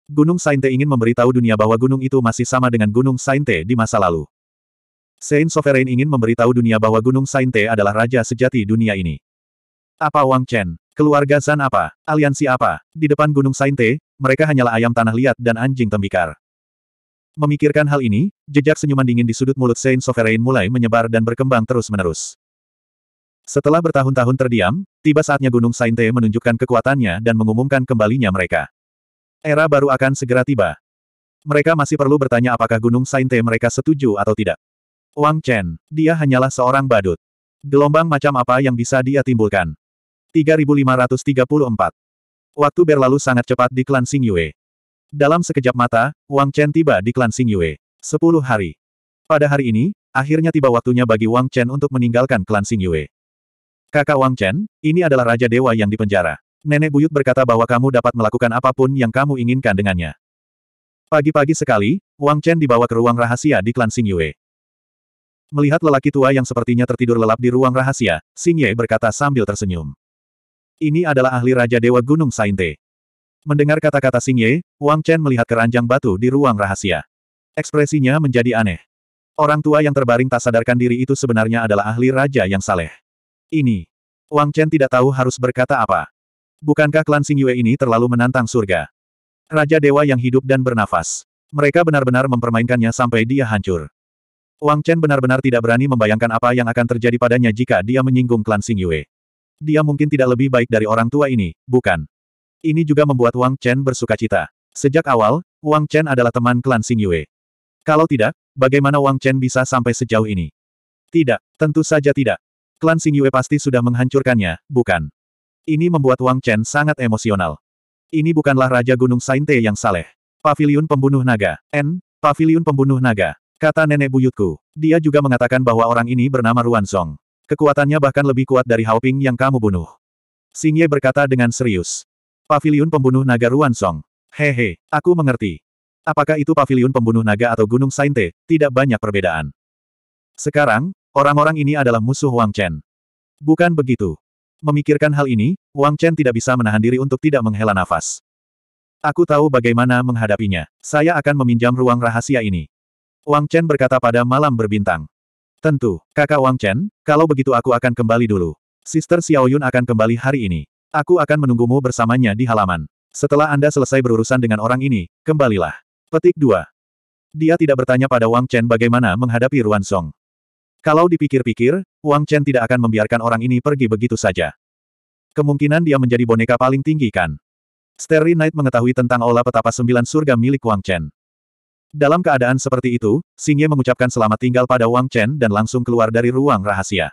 A: Gunung Sainte ingin memberitahu dunia bahwa gunung itu masih sama dengan Gunung Sainte di masa lalu. Saint Sovereign ingin memberitahu dunia bahwa Gunung Sainte adalah raja sejati dunia ini. Apa Wang Chen? Keluarga Zan apa? Aliansi apa? Di depan Gunung Sainte, mereka hanyalah ayam tanah liat dan anjing tembikar. Memikirkan hal ini, jejak senyuman dingin di sudut mulut Saint Sovereign mulai menyebar dan berkembang terus-menerus. Setelah bertahun-tahun terdiam, tiba saatnya Gunung Sainte menunjukkan kekuatannya dan mengumumkan kembalinya mereka. Era baru akan segera tiba. Mereka masih perlu bertanya apakah Gunung Sainte mereka setuju atau tidak. Wang Chen, dia hanyalah seorang badut. Gelombang macam apa yang bisa dia timbulkan? 3534. Waktu berlalu sangat cepat di klan Sing Yue. Dalam sekejap mata, Wang Chen tiba di klan Xing Yue. Sepuluh hari. Pada hari ini, akhirnya tiba waktunya bagi Wang Chen untuk meninggalkan klan Xing Yue. Kakak Wang Chen, ini adalah Raja Dewa yang dipenjara. Nenek Buyut berkata bahwa kamu dapat melakukan apapun yang kamu inginkan dengannya. Pagi-pagi sekali, Wang Chen dibawa ke ruang rahasia di klan Xing Yue. Melihat lelaki tua yang sepertinya tertidur lelap di ruang rahasia, Xing Ye berkata sambil tersenyum. Ini adalah ahli Raja Dewa Gunung Sainte. Mendengar kata-kata Xing Ye, Wang Chen melihat keranjang batu di ruang rahasia. Ekspresinya menjadi aneh. Orang tua yang terbaring tak sadarkan diri itu sebenarnya adalah ahli raja yang saleh. Ini. Wang Chen tidak tahu harus berkata apa. Bukankah klan Xing Yue ini terlalu menantang surga? Raja dewa yang hidup dan bernafas. Mereka benar-benar mempermainkannya sampai dia hancur. Wang Chen benar-benar tidak berani membayangkan apa yang akan terjadi padanya jika dia menyinggung klan Xing Yue. Dia mungkin tidak lebih baik dari orang tua ini, bukan? Ini juga membuat Wang Chen bersuka cita. Sejak awal, Wang Chen adalah teman klan Xing Yue. Kalau tidak, bagaimana Wang Chen bisa sampai sejauh ini? Tidak, tentu saja tidak. Klan Xing Yue pasti sudah menghancurkannya, bukan? Ini membuat Wang Chen sangat emosional. Ini bukanlah Raja Gunung Sainte yang saleh. Pavilion Pembunuh Naga, N, Pavilion Pembunuh Naga, kata nenek buyutku. Dia juga mengatakan bahwa orang ini bernama Ruan Song. Kekuatannya bahkan lebih kuat dari Hao Ping yang kamu bunuh. Xing Ye berkata dengan serius. Pavilion pembunuh naga Ruan Song. Hehe, aku mengerti. Apakah itu Pavilion pembunuh naga atau Gunung Sainte, tidak banyak perbedaan. Sekarang, orang-orang ini adalah musuh Wang Chen. Bukan begitu. Memikirkan hal ini, Wang Chen tidak bisa menahan diri untuk tidak menghela nafas. Aku tahu bagaimana menghadapinya. Saya akan meminjam ruang rahasia ini. Wang Chen berkata pada malam berbintang. Tentu, kakak Wang Chen, kalau begitu aku akan kembali dulu. Sister Xiaoyun akan kembali hari ini. Aku akan menunggumu bersamanya di halaman. Setelah Anda selesai berurusan dengan orang ini, kembalilah. Petik 2. Dia tidak bertanya pada Wang Chen bagaimana menghadapi Ruan Song. Kalau dipikir-pikir, Wang Chen tidak akan membiarkan orang ini pergi begitu saja. Kemungkinan dia menjadi boneka paling tinggi kan? Sterry Knight mengetahui tentang olah petapa sembilan surga milik Wang Chen. Dalam keadaan seperti itu, Ye mengucapkan selamat tinggal pada Wang Chen dan langsung keluar dari ruang rahasia.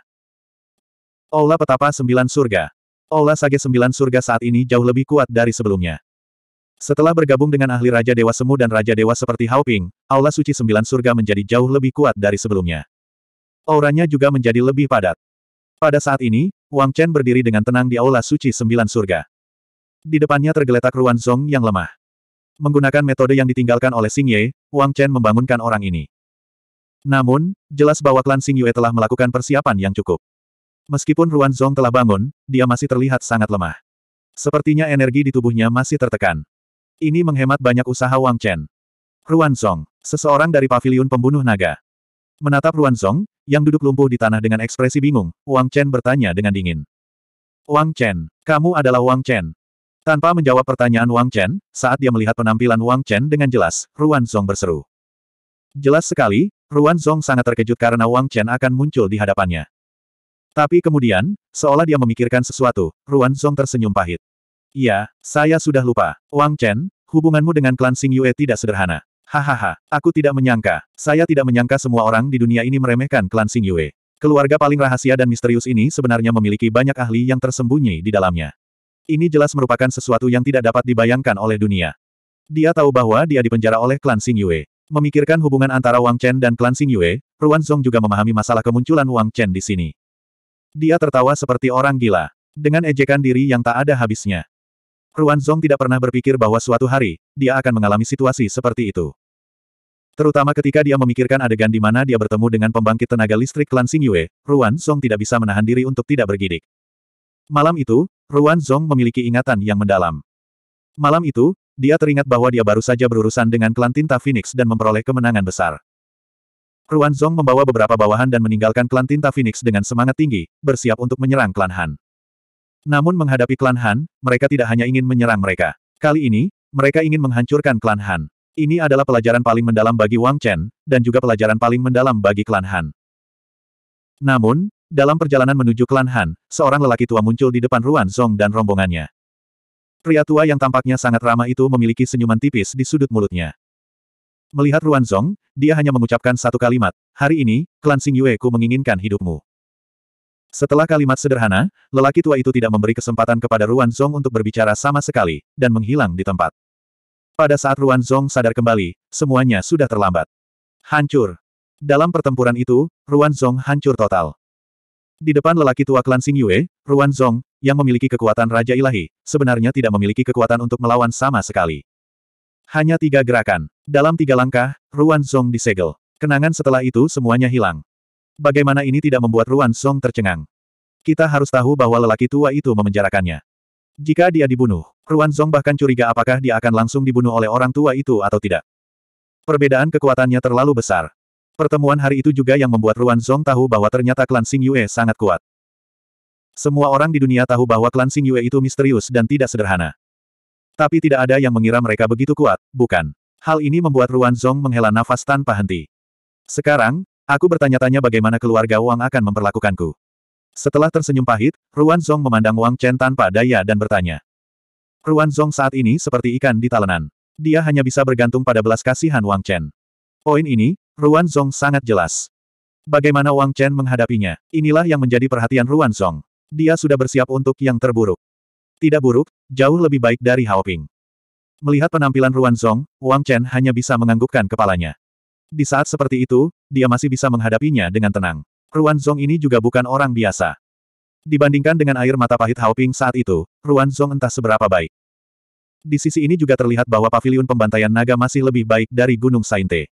A: Olah Petapa Sembilan Surga Aula Sage Sembilan Surga saat ini jauh lebih kuat dari sebelumnya. Setelah bergabung dengan ahli Raja Dewa Semu dan Raja Dewa seperti Ping, Aula Suci Sembilan Surga menjadi jauh lebih kuat dari sebelumnya. Auranya juga menjadi lebih padat. Pada saat ini, Wang Chen berdiri dengan tenang di Aula Suci Sembilan Surga. Di depannya tergeletak Ruan Zong yang lemah. Menggunakan metode yang ditinggalkan oleh Xing Ye, Wang Chen membangunkan orang ini. Namun, jelas bahwa klan Xing Yue telah melakukan persiapan yang cukup. Meskipun Ruan Zong telah bangun, dia masih terlihat sangat lemah. Sepertinya energi di tubuhnya masih tertekan. Ini menghemat banyak usaha Wang Chen. Ruan Zong, seseorang dari paviliun pembunuh naga. Menatap Ruan Zong, yang duduk lumpuh di tanah dengan ekspresi bingung, Wang Chen bertanya dengan dingin. Wang Chen, kamu adalah Wang Chen. Tanpa menjawab pertanyaan Wang Chen, saat dia melihat penampilan Wang Chen dengan jelas, Ruan Zong berseru. Jelas sekali, Ruan Zong sangat terkejut karena Wang Chen akan muncul di hadapannya. Tapi kemudian, seolah dia memikirkan sesuatu, Ruan Zong tersenyum pahit. Iya, saya sudah lupa. Wang Chen, hubunganmu dengan klan Xing Yue tidak sederhana. Hahaha, aku tidak menyangka. Saya tidak menyangka semua orang di dunia ini meremehkan klan Xing Yue. Keluarga paling rahasia dan misterius ini sebenarnya memiliki banyak ahli yang tersembunyi di dalamnya. Ini jelas merupakan sesuatu yang tidak dapat dibayangkan oleh dunia. Dia tahu bahwa dia dipenjara oleh klan Xing Yue. Memikirkan hubungan antara Wang Chen dan klan Xing Yue, Ruan Zong juga memahami masalah kemunculan Wang Chen di sini. Dia tertawa seperti orang gila. Dengan ejekan diri yang tak ada habisnya. Ruan Zong tidak pernah berpikir bahwa suatu hari, dia akan mengalami situasi seperti itu. Terutama ketika dia memikirkan adegan di mana dia bertemu dengan pembangkit tenaga listrik klan Xing Yue, Ruan Zong tidak bisa menahan diri untuk tidak bergidik. Malam itu, Ruan Zong memiliki ingatan yang mendalam. Malam itu, dia teringat bahwa dia baru saja berurusan dengan klan Tinta Phoenix dan memperoleh kemenangan besar. Ruan Zong membawa beberapa bawahan dan meninggalkan klan Tinta Phoenix dengan semangat tinggi, bersiap untuk menyerang klan Han. Namun menghadapi klan Han, mereka tidak hanya ingin menyerang mereka. Kali ini, mereka ingin menghancurkan klan Han. Ini adalah pelajaran paling mendalam bagi Wang Chen, dan juga pelajaran paling mendalam bagi klan Han. Namun, dalam perjalanan menuju klan Han, seorang lelaki tua muncul di depan Ruan Zong dan rombongannya. Pria tua yang tampaknya sangat ramah itu memiliki senyuman tipis di sudut mulutnya. Melihat Ruan Zong, dia hanya mengucapkan satu kalimat, hari ini, klan Yue Yueku menginginkan hidupmu. Setelah kalimat sederhana, lelaki tua itu tidak memberi kesempatan kepada Ruan Zong untuk berbicara sama sekali, dan menghilang di tempat. Pada saat Ruan Zong sadar kembali, semuanya sudah terlambat. Hancur. Dalam pertempuran itu, Ruan Zong hancur total. Di depan lelaki tua klan Sing Yue, Ruan Zong, yang memiliki kekuatan Raja Ilahi, sebenarnya tidak memiliki kekuatan untuk melawan sama sekali. Hanya tiga gerakan. Dalam tiga langkah, Ruan Zong disegel. Kenangan setelah itu semuanya hilang. Bagaimana ini tidak membuat Ruan Song tercengang? Kita harus tahu bahwa lelaki tua itu memenjarakannya. Jika dia dibunuh, Ruan Zong bahkan curiga apakah dia akan langsung dibunuh oleh orang tua itu atau tidak. Perbedaan kekuatannya terlalu besar. Pertemuan hari itu juga yang membuat Ruan Zong tahu bahwa ternyata klan Sing Yue sangat kuat. Semua orang di dunia tahu bahwa klan Sing Yue itu misterius dan tidak sederhana. Tapi tidak ada yang mengira mereka begitu kuat, bukan? Hal ini membuat Ruan Zong menghela nafas tanpa henti. Sekarang, aku bertanya-tanya bagaimana keluarga Wang akan memperlakukanku. Setelah tersenyum pahit, Ruan Zong memandang Wang Chen tanpa daya dan bertanya. Ruan Zong saat ini seperti ikan di talenan. Dia hanya bisa bergantung pada belas kasihan Wang Chen. Poin ini, Ruan Zong sangat jelas. Bagaimana Wang Chen menghadapinya, inilah yang menjadi perhatian Ruan Zong. Dia sudah bersiap untuk yang terburuk. Tidak buruk, jauh lebih baik dari Hao Ping. Melihat penampilan Ruan Zong, Wang Chen hanya bisa menganggukkan kepalanya. Di saat seperti itu, dia masih bisa menghadapinya dengan tenang. Ruan Zong ini juga bukan orang biasa. Dibandingkan dengan air mata pahit Hao Ping saat itu, Ruan Zong entah seberapa baik. Di sisi ini juga terlihat bahwa pavilion pembantaian naga masih lebih baik dari Gunung Sainte.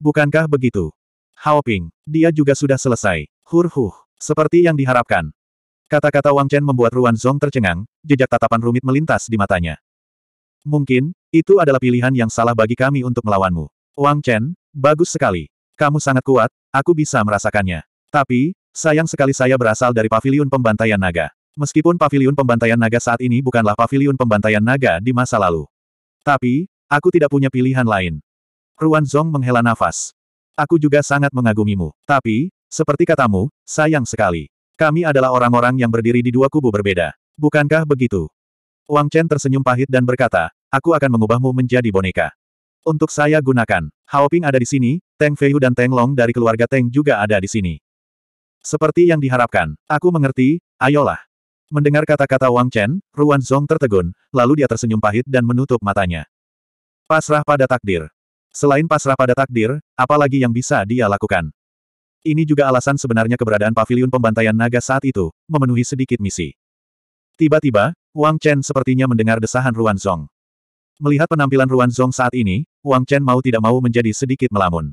A: Bukankah begitu? Hao Ping, dia juga sudah selesai. Hurhuh, seperti yang diharapkan. Kata-kata Wang Chen membuat Ruan Zong tercengang, jejak tatapan rumit melintas di matanya. Mungkin, itu adalah pilihan yang salah bagi kami untuk melawanmu. Wang Chen, bagus sekali. Kamu sangat kuat, aku bisa merasakannya. Tapi, sayang sekali saya berasal dari paviliun pembantaian naga. Meskipun paviliun pembantaian naga saat ini bukanlah paviliun pembantaian naga di masa lalu. Tapi, aku tidak punya pilihan lain. Ruan Zong menghela nafas. Aku juga sangat mengagumimu. Tapi, seperti katamu, sayang sekali. Kami adalah orang-orang yang berdiri di dua kubu berbeda. Bukankah begitu? Wang Chen tersenyum pahit dan berkata, aku akan mengubahmu menjadi boneka. Untuk saya gunakan. Haoping ada di sini, Teng Feiyu dan Teng Long dari keluarga Teng juga ada di sini. Seperti yang diharapkan, aku mengerti, ayolah. Mendengar kata-kata Wang Chen, Ruan Zhong tertegun, lalu dia tersenyum pahit dan menutup matanya. Pasrah pada takdir. Selain pasrah pada takdir, apalagi yang bisa dia lakukan? Ini juga alasan sebenarnya keberadaan pavilion pembantaian naga saat itu, memenuhi sedikit misi. Tiba-tiba, Wang Chen sepertinya mendengar desahan Ruan Zong. Melihat penampilan Ruan Zong saat ini, Wang Chen mau tidak mau menjadi sedikit melamun.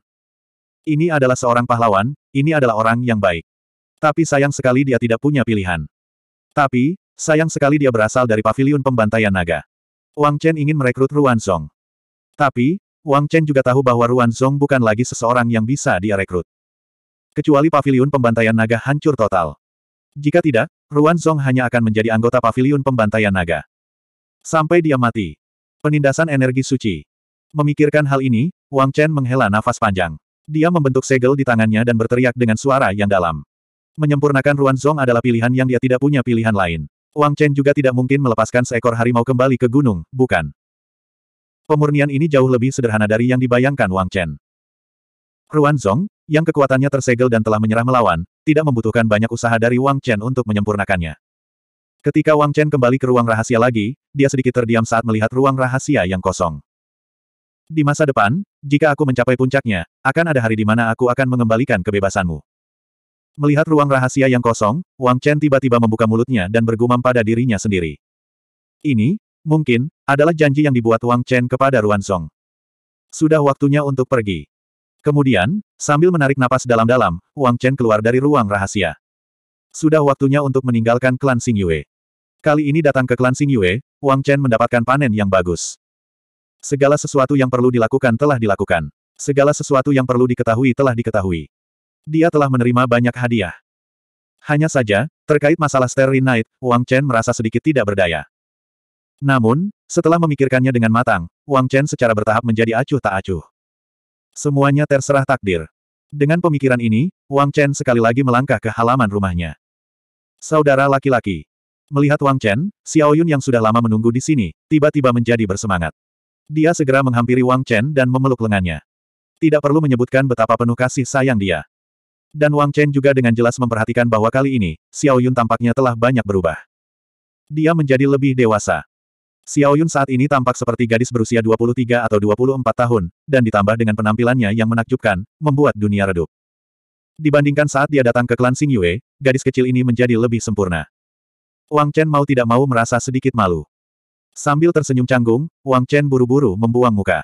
A: Ini adalah seorang pahlawan, ini adalah orang yang baik. Tapi sayang sekali dia tidak punya pilihan. Tapi, sayang sekali dia berasal dari pavilion pembantaian naga. Wang Chen ingin merekrut Ruan Zong. Tapi, Wang Chen juga tahu bahwa Ruan Zong bukan lagi seseorang yang bisa dia rekrut kecuali pavilion pembantaian naga hancur total. Jika tidak, Ruan Zong hanya akan menjadi anggota pavilion pembantaian naga. Sampai dia mati. Penindasan energi suci. Memikirkan hal ini, Wang Chen menghela nafas panjang. Dia membentuk segel di tangannya dan berteriak dengan suara yang dalam. Menyempurnakan Ruan Zong adalah pilihan yang dia tidak punya pilihan lain. Wang Chen juga tidak mungkin melepaskan seekor harimau kembali ke gunung, bukan? Pemurnian ini jauh lebih sederhana dari yang dibayangkan Wang Chen. Ruan Zong, yang kekuatannya tersegel dan telah menyerah melawan, tidak membutuhkan banyak usaha dari Wang Chen untuk menyempurnakannya. Ketika Wang Chen kembali ke ruang rahasia lagi, dia sedikit terdiam saat melihat ruang rahasia yang kosong. Di masa depan, jika aku mencapai puncaknya, akan ada hari di mana aku akan mengembalikan kebebasanmu. Melihat ruang rahasia yang kosong, Wang Chen tiba-tiba membuka mulutnya dan bergumam pada dirinya sendiri. Ini, mungkin, adalah janji yang dibuat Wang Chen kepada Ruan Song. Sudah waktunya untuk pergi. Kemudian, sambil menarik napas dalam-dalam, Wang Chen keluar dari ruang rahasia. Sudah waktunya untuk meninggalkan klan Sing Yue. Kali ini datang ke klan Sing Yue, Wang Chen mendapatkan panen yang bagus. Segala sesuatu yang perlu dilakukan telah dilakukan. Segala sesuatu yang perlu diketahui telah diketahui. Dia telah menerima banyak hadiah. Hanya saja, terkait masalah Starry Night, Wang Chen merasa sedikit tidak berdaya. Namun, setelah memikirkannya dengan matang, Wang Chen secara bertahap menjadi acuh tak acuh. Semuanya terserah takdir. Dengan pemikiran ini, Wang Chen sekali lagi melangkah ke halaman rumahnya. Saudara laki-laki. Melihat Wang Chen, Xiao Yun yang sudah lama menunggu di sini, tiba-tiba menjadi bersemangat. Dia segera menghampiri Wang Chen dan memeluk lengannya. Tidak perlu menyebutkan betapa penuh kasih sayang dia. Dan Wang Chen juga dengan jelas memperhatikan bahwa kali ini, Xiao Yun tampaknya telah banyak berubah. Dia menjadi lebih dewasa. Xiao Yun saat ini tampak seperti gadis berusia 23 atau 24 tahun, dan ditambah dengan penampilannya yang menakjubkan, membuat dunia redup. Dibandingkan saat dia datang ke klan Xing Yue, gadis kecil ini menjadi lebih sempurna. Wang Chen mau tidak mau merasa sedikit malu. Sambil tersenyum canggung, Wang Chen buru-buru membuang muka.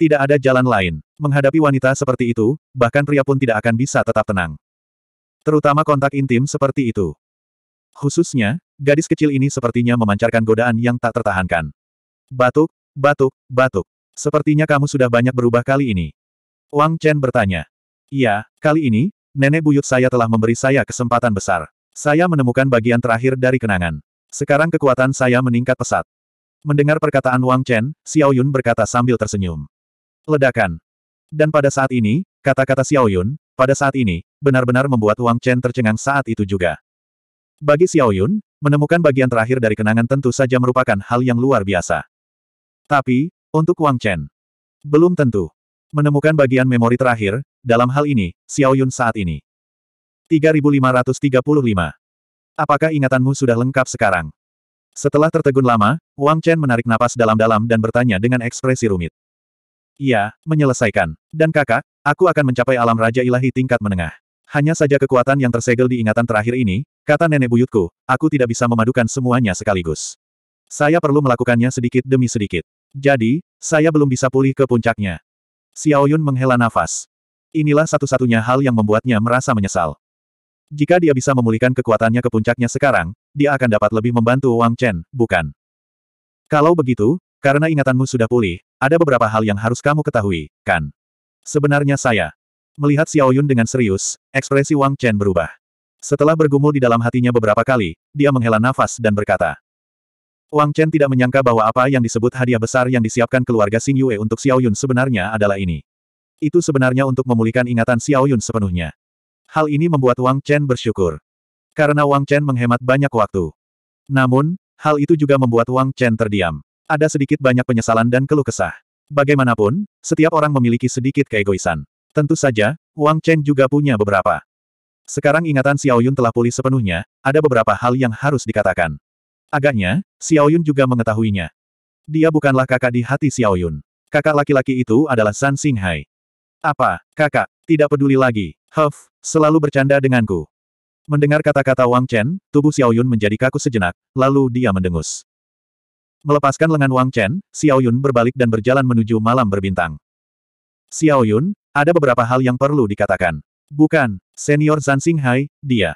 A: Tidak ada jalan lain. Menghadapi wanita seperti itu, bahkan pria pun tidak akan bisa tetap tenang. Terutama kontak intim seperti itu. Khususnya, gadis kecil ini sepertinya memancarkan godaan yang tak tertahankan. Batuk, batuk, batuk. Sepertinya kamu sudah banyak berubah kali ini. Wang Chen bertanya. Iya, kali ini, nenek buyut saya telah memberi saya kesempatan besar. Saya menemukan bagian terakhir dari kenangan. Sekarang kekuatan saya meningkat pesat. Mendengar perkataan Wang Chen, Xiao Yun berkata sambil tersenyum. Ledakan. Dan pada saat ini, kata-kata Xiao Yun, pada saat ini, benar-benar membuat Wang Chen tercengang saat itu juga. Bagi Xiao Yun, menemukan bagian terakhir dari kenangan tentu saja merupakan hal yang luar biasa. Tapi, untuk Wang Chen, belum tentu. Menemukan bagian memori terakhir, dalam hal ini, Xiao Yun saat ini. 3535. Apakah ingatanmu sudah lengkap sekarang? Setelah tertegun lama, Wang Chen menarik napas dalam-dalam dan bertanya dengan ekspresi rumit. Iya, menyelesaikan. Dan kakak, aku akan mencapai alam Raja Ilahi tingkat menengah. Hanya saja kekuatan yang tersegel di ingatan terakhir ini, Kata nenek buyutku, aku tidak bisa memadukan semuanya sekaligus. Saya perlu melakukannya sedikit demi sedikit. Jadi, saya belum bisa pulih ke puncaknya. Xiaoyun menghela nafas. Inilah satu-satunya hal yang membuatnya merasa menyesal. Jika dia bisa memulihkan kekuatannya ke puncaknya sekarang, dia akan dapat lebih membantu Wang Chen, bukan? Kalau begitu, karena ingatanmu sudah pulih, ada beberapa hal yang harus kamu ketahui, kan? Sebenarnya saya. Melihat Xiaoyun dengan serius, ekspresi Wang Chen berubah. Setelah bergumul di dalam hatinya beberapa kali, dia menghela nafas dan berkata. Wang Chen tidak menyangka bahwa apa yang disebut hadiah besar yang disiapkan keluarga Xing Yue untuk Xiao Yun sebenarnya adalah ini. Itu sebenarnya untuk memulihkan ingatan Xiao Yun sepenuhnya. Hal ini membuat Wang Chen bersyukur. Karena Wang Chen menghemat banyak waktu. Namun, hal itu juga membuat Wang Chen terdiam. Ada sedikit banyak penyesalan dan keluh kesah. Bagaimanapun, setiap orang memiliki sedikit keegoisan. Tentu saja, Wang Chen juga punya beberapa. Sekarang ingatan Xiaoyun telah pulih sepenuhnya, ada beberapa hal yang harus dikatakan. Agaknya, Xiaoyun juga mengetahuinya. Dia bukanlah kakak di hati Xiaoyun. Kakak laki-laki itu adalah San Xinghai. Apa, kakak, tidak peduli lagi. Huff, selalu bercanda denganku. Mendengar kata-kata Wang Chen, tubuh Xiaoyun menjadi kaku sejenak, lalu dia mendengus. Melepaskan lengan Wang Chen, Xiaoyun berbalik dan berjalan menuju malam berbintang. Xiao Yun, ada beberapa hal yang perlu dikatakan. Bukan, senior Zan Xinghai, dia.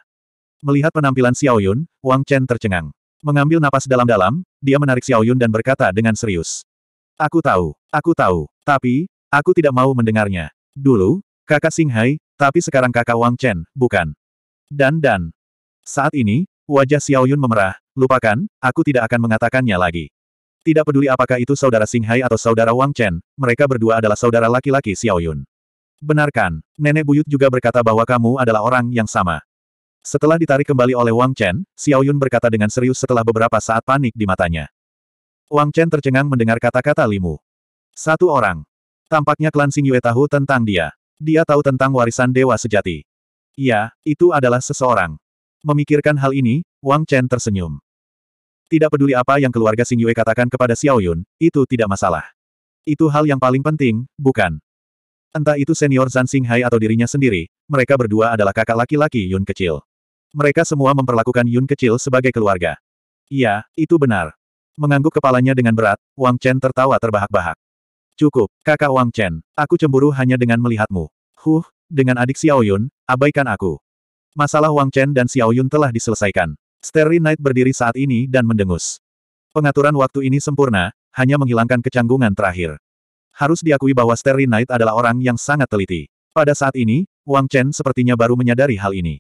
A: Melihat penampilan Xiao Yun, Wang Chen tercengang. Mengambil napas dalam-dalam, dia menarik Xiao Yun dan berkata dengan serius. Aku tahu, aku tahu, tapi, aku tidak mau mendengarnya. Dulu, kakak Singhai, tapi sekarang kakak Wang Chen, bukan. Dan dan. Saat ini, wajah Xiao Yun memerah, lupakan, aku tidak akan mengatakannya lagi. Tidak peduli apakah itu saudara Singhai atau saudara Wang Chen, mereka berdua adalah saudara laki-laki Xiao Yun. Benarkan, nenek buyut juga berkata bahwa kamu adalah orang yang sama. Setelah ditarik kembali oleh Wang Chen, Xiao Yun berkata dengan serius setelah beberapa saat panik di matanya. Wang Chen tercengang mendengar kata-kata Limu. Satu orang. Tampaknya klan Xing Yue tahu tentang dia. Dia tahu tentang warisan dewa sejati. Iya, itu adalah seseorang. Memikirkan hal ini, Wang Chen tersenyum. Tidak peduli apa yang keluarga Xing Yue katakan kepada Xiao Yun, itu tidak masalah. Itu hal yang paling penting, bukan? Entah itu senior Zan Xinghai atau dirinya sendiri, mereka berdua adalah kakak laki-laki Yun kecil. Mereka semua memperlakukan Yun kecil sebagai keluarga. Iya, itu benar. Mengangguk kepalanya dengan berat, Wang Chen tertawa terbahak-bahak. Cukup, kakak Wang Chen, aku cemburu hanya dengan melihatmu. Huh, dengan adik Xiao Yun, abaikan aku. Masalah Wang Chen dan Xiao Yun telah diselesaikan. Starry Knight berdiri saat ini dan mendengus. Pengaturan waktu ini sempurna, hanya menghilangkan kecanggungan terakhir. Harus diakui bahwa Sterry Knight adalah orang yang sangat teliti. Pada saat ini, Wang Chen sepertinya baru menyadari hal ini.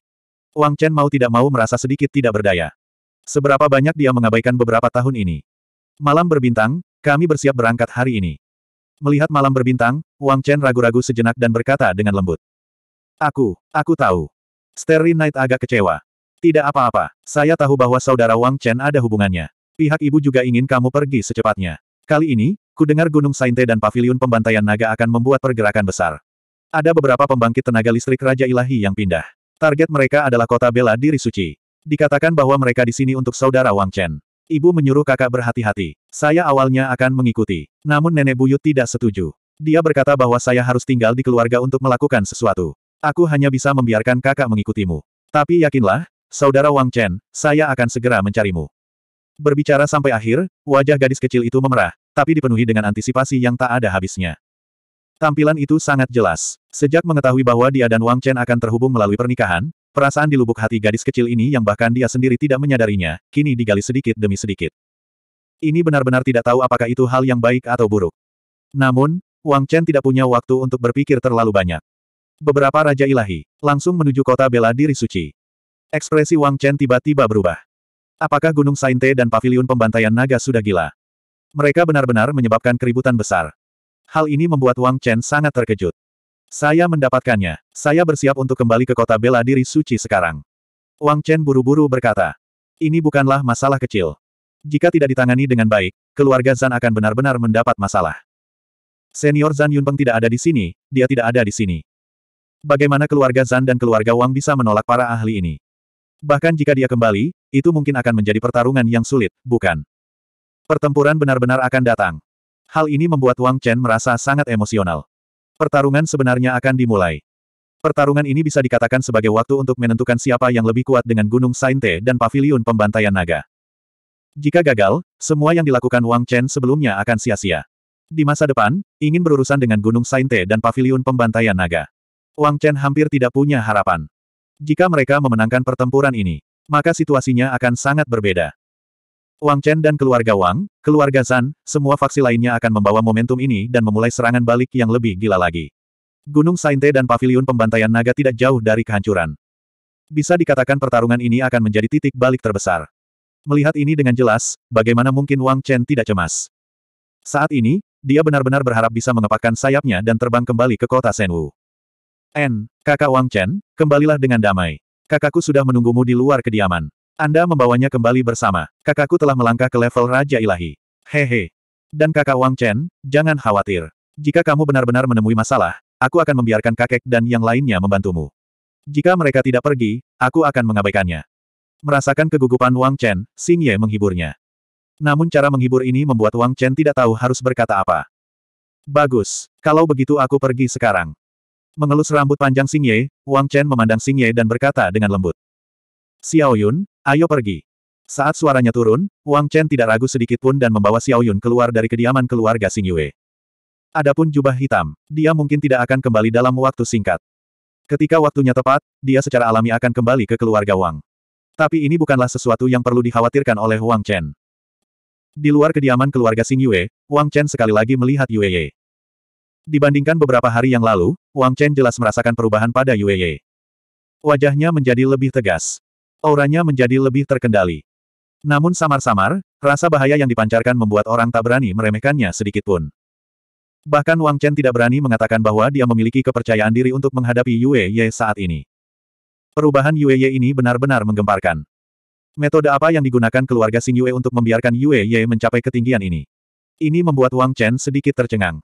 A: Wang Chen mau tidak mau merasa sedikit tidak berdaya. Seberapa banyak dia mengabaikan beberapa tahun ini. Malam berbintang, kami bersiap berangkat hari ini. Melihat malam berbintang, Wang Chen ragu-ragu sejenak dan berkata dengan lembut. Aku, aku tahu. Sterry Knight agak kecewa. Tidak apa-apa, saya tahu bahwa saudara Wang Chen ada hubungannya. Pihak ibu juga ingin kamu pergi secepatnya. Kali ini, Kudengar Gunung Sainte dan Paviliun Pembantaian Naga akan membuat pergerakan besar. Ada beberapa pembangkit tenaga listrik Raja Ilahi yang pindah. Target mereka adalah kota bela diri suci. Dikatakan bahwa mereka di sini untuk saudara Wang Chen. Ibu menyuruh kakak berhati-hati. Saya awalnya akan mengikuti. Namun nenek buyut tidak setuju. Dia berkata bahwa saya harus tinggal di keluarga untuk melakukan sesuatu. Aku hanya bisa membiarkan kakak mengikutimu. Tapi yakinlah, saudara Wang Chen, saya akan segera mencarimu. Berbicara sampai akhir, wajah gadis kecil itu memerah, tapi dipenuhi dengan antisipasi yang tak ada habisnya. Tampilan itu sangat jelas. Sejak mengetahui bahwa dia dan Wang Chen akan terhubung melalui pernikahan, perasaan di lubuk hati gadis kecil ini yang bahkan dia sendiri tidak menyadarinya, kini digali sedikit demi sedikit. Ini benar-benar tidak tahu apakah itu hal yang baik atau buruk. Namun, Wang Chen tidak punya waktu untuk berpikir terlalu banyak. Beberapa Raja Ilahi, langsung menuju kota bela diri suci. Ekspresi Wang Chen tiba-tiba berubah. Apakah Gunung Sainte dan Paviliun Pembantaian Naga sudah gila? Mereka benar-benar menyebabkan keributan besar. Hal ini membuat Wang Chen sangat terkejut. Saya mendapatkannya. Saya bersiap untuk kembali ke kota bela diri suci sekarang. Wang Chen buru-buru berkata. Ini bukanlah masalah kecil. Jika tidak ditangani dengan baik, keluarga Zan akan benar-benar mendapat masalah. Senior Zan Yunpeng tidak ada di sini, dia tidak ada di sini. Bagaimana keluarga Zan dan keluarga Wang bisa menolak para ahli ini? Bahkan jika dia kembali, itu mungkin akan menjadi pertarungan yang sulit, bukan? Pertempuran benar-benar akan datang. Hal ini membuat Wang Chen merasa sangat emosional. Pertarungan sebenarnya akan dimulai. Pertarungan ini bisa dikatakan sebagai waktu untuk menentukan siapa yang lebih kuat dengan Gunung Sainte dan Paviliun Pembantaian Naga. Jika gagal, semua yang dilakukan Wang Chen sebelumnya akan sia-sia. Di masa depan, ingin berurusan dengan Gunung Sainte dan Paviliun Pembantaian Naga. Wang Chen hampir tidak punya harapan. Jika mereka memenangkan pertempuran ini, maka situasinya akan sangat berbeda. Wang Chen dan keluarga Wang, keluarga Zan, semua faksi lainnya akan membawa momentum ini dan memulai serangan balik yang lebih gila lagi. Gunung Sainte dan Paviliun Pembantaian Naga tidak jauh dari kehancuran. Bisa dikatakan pertarungan ini akan menjadi titik balik terbesar. Melihat ini dengan jelas, bagaimana mungkin Wang Chen tidak cemas. Saat ini, dia benar-benar berharap bisa mengepakkan sayapnya dan terbang kembali ke kota Senwu. N, kakak Wang Chen, kembalilah dengan damai. Kakakku sudah menunggumu di luar kediaman. Anda membawanya kembali bersama. Kakakku telah melangkah ke level Raja Ilahi. Hehe. Dan kakak Wang Chen, jangan khawatir. Jika kamu benar-benar menemui masalah, aku akan membiarkan kakek dan yang lainnya membantumu. Jika mereka tidak pergi, aku akan mengabaikannya. Merasakan kegugupan Wang Chen, Xing Ye menghiburnya. Namun cara menghibur ini membuat Wang Chen tidak tahu harus berkata apa. Bagus, kalau begitu aku pergi sekarang. Mengelus rambut panjang Xing Ye, Wang Chen memandang Xing Ye dan berkata dengan lembut. Xiao Yun, Ayo pergi. Saat suaranya turun, Wang Chen tidak ragu sedikit pun dan membawa Xiao Yun keluar dari kediaman keluarga Xing Yue. Adapun jubah hitam, dia mungkin tidak akan kembali dalam waktu singkat. Ketika waktunya tepat, dia secara alami akan kembali ke keluarga Wang. Tapi ini bukanlah sesuatu yang perlu dikhawatirkan oleh Wang Chen. Di luar kediaman keluarga Xing Yue, Wang Chen sekali lagi melihat Yue Ye. Dibandingkan beberapa hari yang lalu, Wang Chen jelas merasakan perubahan pada Yue Ye. Wajahnya menjadi lebih tegas auranya menjadi lebih terkendali. Namun samar-samar, rasa bahaya yang dipancarkan membuat orang tak berani meremehkannya sedikitpun. Bahkan Wang Chen tidak berani mengatakan bahwa dia memiliki kepercayaan diri untuk menghadapi Yue Ye saat ini. Perubahan Yue Ye ini benar-benar menggemparkan. Metode apa yang digunakan keluarga Sing Yue untuk membiarkan Yue Ye mencapai ketinggian ini? Ini membuat Wang Chen sedikit tercengang.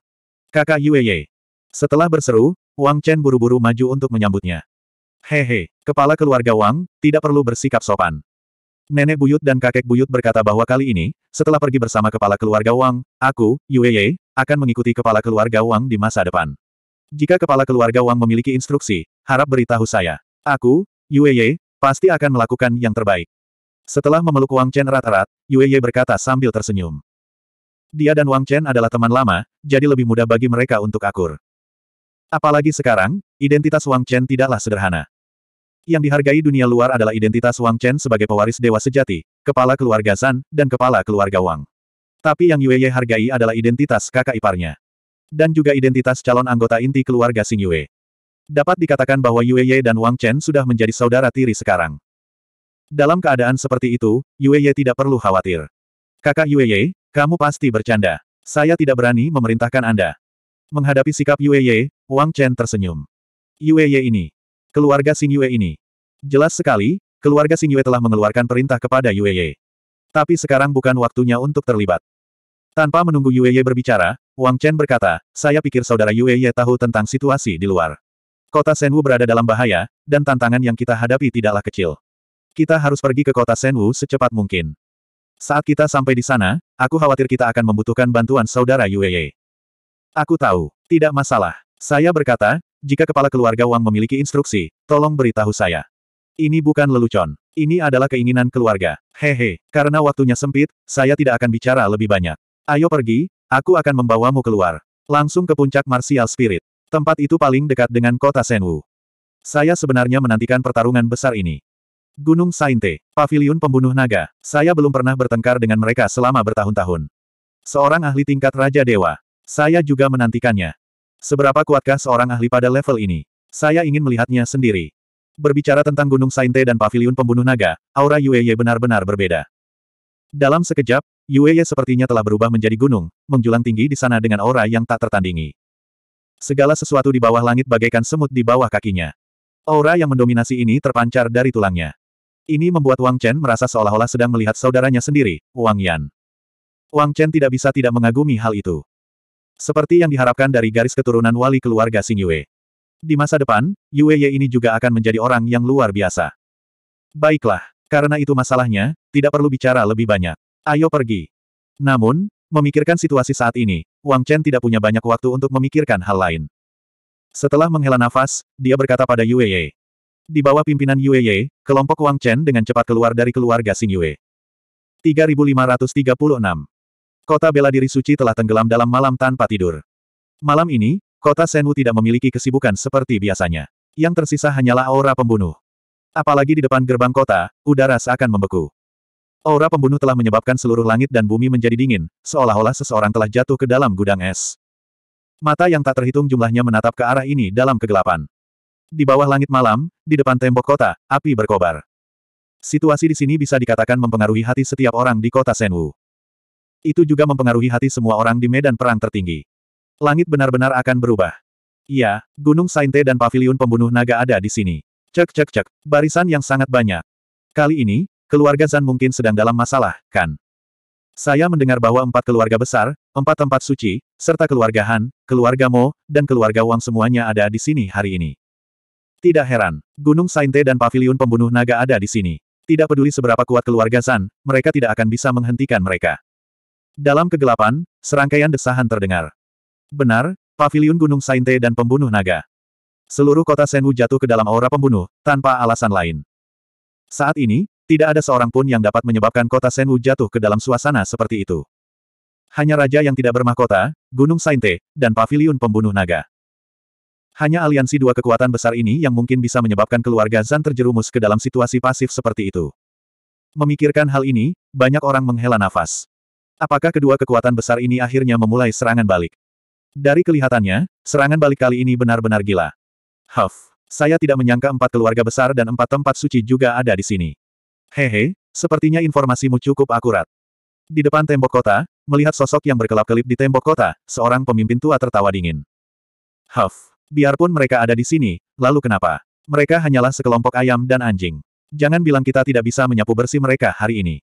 A: Kakak Yue Ye. Setelah berseru, Wang Chen buru-buru maju untuk menyambutnya. Hehe, kepala keluarga Wang, tidak perlu bersikap sopan. Nenek buyut dan kakek buyut berkata bahwa kali ini, setelah pergi bersama kepala keluarga Wang, aku, Yue akan mengikuti kepala keluarga Wang di masa depan. Jika kepala keluarga Wang memiliki instruksi, harap beritahu saya. Aku, Yue pasti akan melakukan yang terbaik. Setelah memeluk Wang Chen erat-erat, Yue berkata sambil tersenyum. Dia dan Wang Chen adalah teman lama, jadi lebih mudah bagi mereka untuk akur. Apalagi sekarang, identitas Wang Chen tidaklah sederhana. Yang dihargai dunia luar adalah identitas Wang Chen sebagai pewaris dewa sejati, kepala keluarga San, dan kepala keluarga Wang. Tapi yang Yue Ye hargai adalah identitas kakak iparnya. Dan juga identitas calon anggota inti keluarga Sing Yue. Dapat dikatakan bahwa Yue Ye dan Wang Chen sudah menjadi saudara tiri sekarang. Dalam keadaan seperti itu, Yue Ye tidak perlu khawatir. Kakak Yue Ye, kamu pasti bercanda. Saya tidak berani memerintahkan Anda. Menghadapi sikap Yue Ye, Wang Chen tersenyum. Yue Ye ini. Keluarga Sing Yue ini. Jelas sekali, keluarga Sing Yue telah mengeluarkan perintah kepada Yue Ye. Tapi sekarang bukan waktunya untuk terlibat. Tanpa menunggu Yue Ye berbicara, Wang Chen berkata, saya pikir saudara Yue Ye tahu tentang situasi di luar. Kota Senwu berada dalam bahaya, dan tantangan yang kita hadapi tidaklah kecil. Kita harus pergi ke kota Senwu secepat mungkin. Saat kita sampai di sana, aku khawatir kita akan membutuhkan bantuan saudara Yue Ye. Aku tahu. Tidak masalah. Saya berkata, jika kepala keluarga Wang memiliki instruksi, tolong beritahu saya. Ini bukan lelucon. Ini adalah keinginan keluarga. Hehe, karena waktunya sempit, saya tidak akan bicara lebih banyak. Ayo pergi, aku akan membawamu keluar. Langsung ke puncak Martial Spirit. Tempat itu paling dekat dengan kota Senwu. Saya sebenarnya menantikan pertarungan besar ini. Gunung Sainte, Paviliun Pembunuh Naga. Saya belum pernah bertengkar dengan mereka selama bertahun-tahun. Seorang ahli tingkat Raja Dewa, saya juga menantikannya. Seberapa kuatkah seorang ahli pada level ini? Saya ingin melihatnya sendiri. Berbicara tentang Gunung Sainte dan Paviliun Pembunuh Naga, aura Yueye benar-benar berbeda. Dalam sekejap, Yueye sepertinya telah berubah menjadi gunung, menjulang tinggi di sana dengan aura yang tak tertandingi. Segala sesuatu di bawah langit bagaikan semut di bawah kakinya. Aura yang mendominasi ini terpancar dari tulangnya. Ini membuat Wang Chen merasa seolah-olah sedang melihat saudaranya sendiri, Wang Yan. Wang Chen tidak bisa tidak mengagumi hal itu. Seperti yang diharapkan dari garis keturunan wali keluarga Sing Yue. Di masa depan, Yue Ye ini juga akan menjadi orang yang luar biasa. Baiklah, karena itu masalahnya, tidak perlu bicara lebih banyak. Ayo pergi. Namun, memikirkan situasi saat ini, Wang Chen tidak punya banyak waktu untuk memikirkan hal lain. Setelah menghela nafas, dia berkata pada Yue Ye. Di bawah pimpinan Yue Ye, kelompok Wang Chen dengan cepat keluar dari keluarga Sing Yue. 3536 Kota bela diri suci telah tenggelam dalam malam tanpa tidur. Malam ini, kota Senwu tidak memiliki kesibukan seperti biasanya. Yang tersisa hanyalah aura pembunuh. Apalagi di depan gerbang kota, udara seakan membeku. Aura pembunuh telah menyebabkan seluruh langit dan bumi menjadi dingin, seolah-olah seseorang telah jatuh ke dalam gudang es. Mata yang tak terhitung jumlahnya menatap ke arah ini dalam kegelapan. Di bawah langit malam, di depan tembok kota, api berkobar. Situasi di sini bisa dikatakan mempengaruhi hati setiap orang di kota Senwu. Itu juga mempengaruhi hati semua orang di medan perang tertinggi. Langit benar-benar akan berubah. Iya, Gunung Sainte dan Paviliun Pembunuh Naga ada di sini. Cek cek cek, barisan yang sangat banyak. Kali ini, keluarga Zan mungkin sedang dalam masalah, kan? Saya mendengar bahwa empat keluarga besar, empat tempat suci, serta keluarga Han, keluarga Mo, dan keluarga Wang semuanya ada di sini hari ini. Tidak heran, Gunung Sainte dan Paviliun Pembunuh Naga ada di sini. Tidak peduli seberapa kuat keluarga Zan, mereka tidak akan bisa menghentikan mereka. Dalam kegelapan, serangkaian desahan terdengar. Benar, paviliun Gunung Sainte dan pembunuh naga. Seluruh kota Senwu jatuh ke dalam aura pembunuh, tanpa alasan lain. Saat ini, tidak ada seorang pun yang dapat menyebabkan kota Senwu jatuh ke dalam suasana seperti itu. Hanya raja yang tidak bermahkota, Gunung Sainte, dan paviliun pembunuh naga. Hanya aliansi dua kekuatan besar ini yang mungkin bisa menyebabkan keluarga Zan terjerumus ke dalam situasi pasif seperti itu. Memikirkan hal ini, banyak orang menghela nafas. Apakah kedua kekuatan besar ini akhirnya memulai serangan balik? Dari kelihatannya, serangan balik kali ini benar-benar gila. Huff, saya tidak menyangka empat keluarga besar dan empat tempat suci juga ada di sini. Hehe, sepertinya informasimu cukup akurat. Di depan tembok kota, melihat sosok yang berkelap-kelip di tembok kota, seorang pemimpin tua tertawa dingin. Huff, biarpun mereka ada di sini, lalu kenapa? Mereka hanyalah sekelompok ayam dan anjing. Jangan bilang kita tidak bisa menyapu bersih mereka hari ini.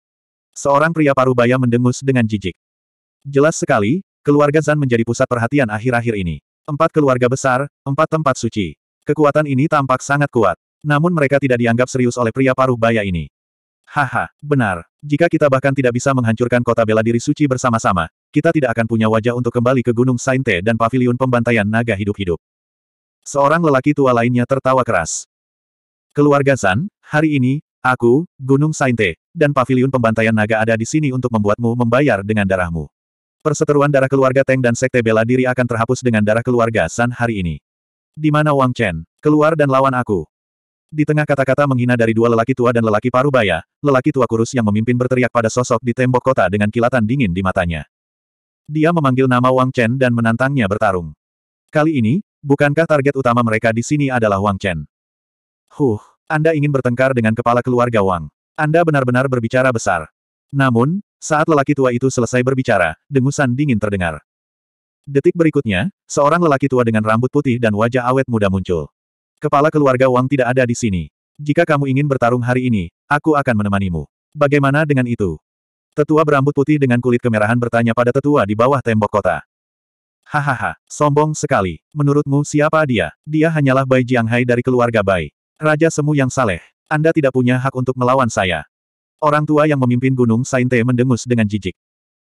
A: Seorang pria parubaya mendengus dengan jijik. Jelas sekali, keluarga Zan menjadi pusat perhatian akhir-akhir ini. Empat keluarga besar, empat tempat suci. Kekuatan ini tampak sangat kuat. Namun mereka tidak dianggap serius oleh pria parubaya ini. Haha, benar. Jika kita bahkan tidak bisa menghancurkan kota bela diri suci bersama-sama, kita tidak akan punya wajah untuk kembali ke Gunung Sainte dan Paviliun Pembantaian Naga Hidup-Hidup. Seorang lelaki tua lainnya tertawa keras. Keluarga Zan, hari ini, aku, Gunung Sainte, dan paviliun pembantaian naga ada di sini untuk membuatmu membayar dengan darahmu. Perseteruan darah keluarga Teng dan Sekte Bela Diri akan terhapus dengan darah keluarga San hari ini. Di mana Wang Chen? Keluar dan lawan aku. Di tengah kata-kata menghina dari dua lelaki tua dan lelaki parubaya, lelaki tua kurus yang memimpin berteriak pada sosok di tembok kota dengan kilatan dingin di matanya. Dia memanggil nama Wang Chen dan menantangnya bertarung. Kali ini, bukankah target utama mereka di sini adalah Wang Chen? Huh, Anda ingin bertengkar dengan kepala keluarga Wang. Anda benar-benar berbicara besar. Namun, saat lelaki tua itu selesai berbicara, dengusan dingin terdengar. Detik berikutnya, seorang lelaki tua dengan rambut putih dan wajah awet muda muncul. Kepala keluarga Wang tidak ada di sini. Jika kamu ingin bertarung hari ini, aku akan menemanimu. Bagaimana dengan itu? Tetua berambut putih dengan kulit kemerahan bertanya pada tetua di bawah tembok kota. Hahaha, sombong sekali. Menurutmu siapa dia? Dia hanyalah Bai Jianghai dari keluarga Bai. Raja Semu yang saleh. Anda tidak punya hak untuk melawan saya. Orang tua yang memimpin Gunung Sainte mendengus dengan jijik.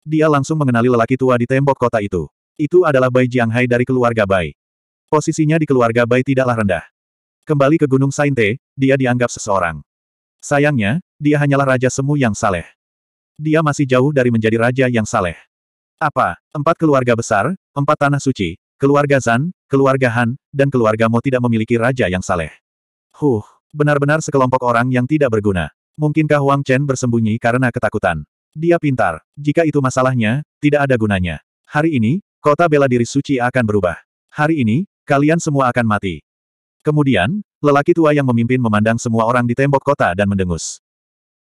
A: Dia langsung mengenali lelaki tua di tembok kota itu. Itu adalah Bai Jianghai dari keluarga Bai. Posisinya di keluarga Bai tidaklah rendah. Kembali ke Gunung Sainte, dia dianggap seseorang. Sayangnya, dia hanyalah raja semu yang saleh. Dia masih jauh dari menjadi raja yang saleh. Apa, empat keluarga besar, empat tanah suci, keluarga Zan, keluarga Han, dan keluarga Mo tidak memiliki raja yang saleh. Huh. Benar-benar sekelompok orang yang tidak berguna. Mungkinkah Wang Chen bersembunyi karena ketakutan? Dia pintar. Jika itu masalahnya, tidak ada gunanya. Hari ini, kota bela diri suci akan berubah. Hari ini, kalian semua akan mati. Kemudian, lelaki tua yang memimpin memandang semua orang di tembok kota dan mendengus.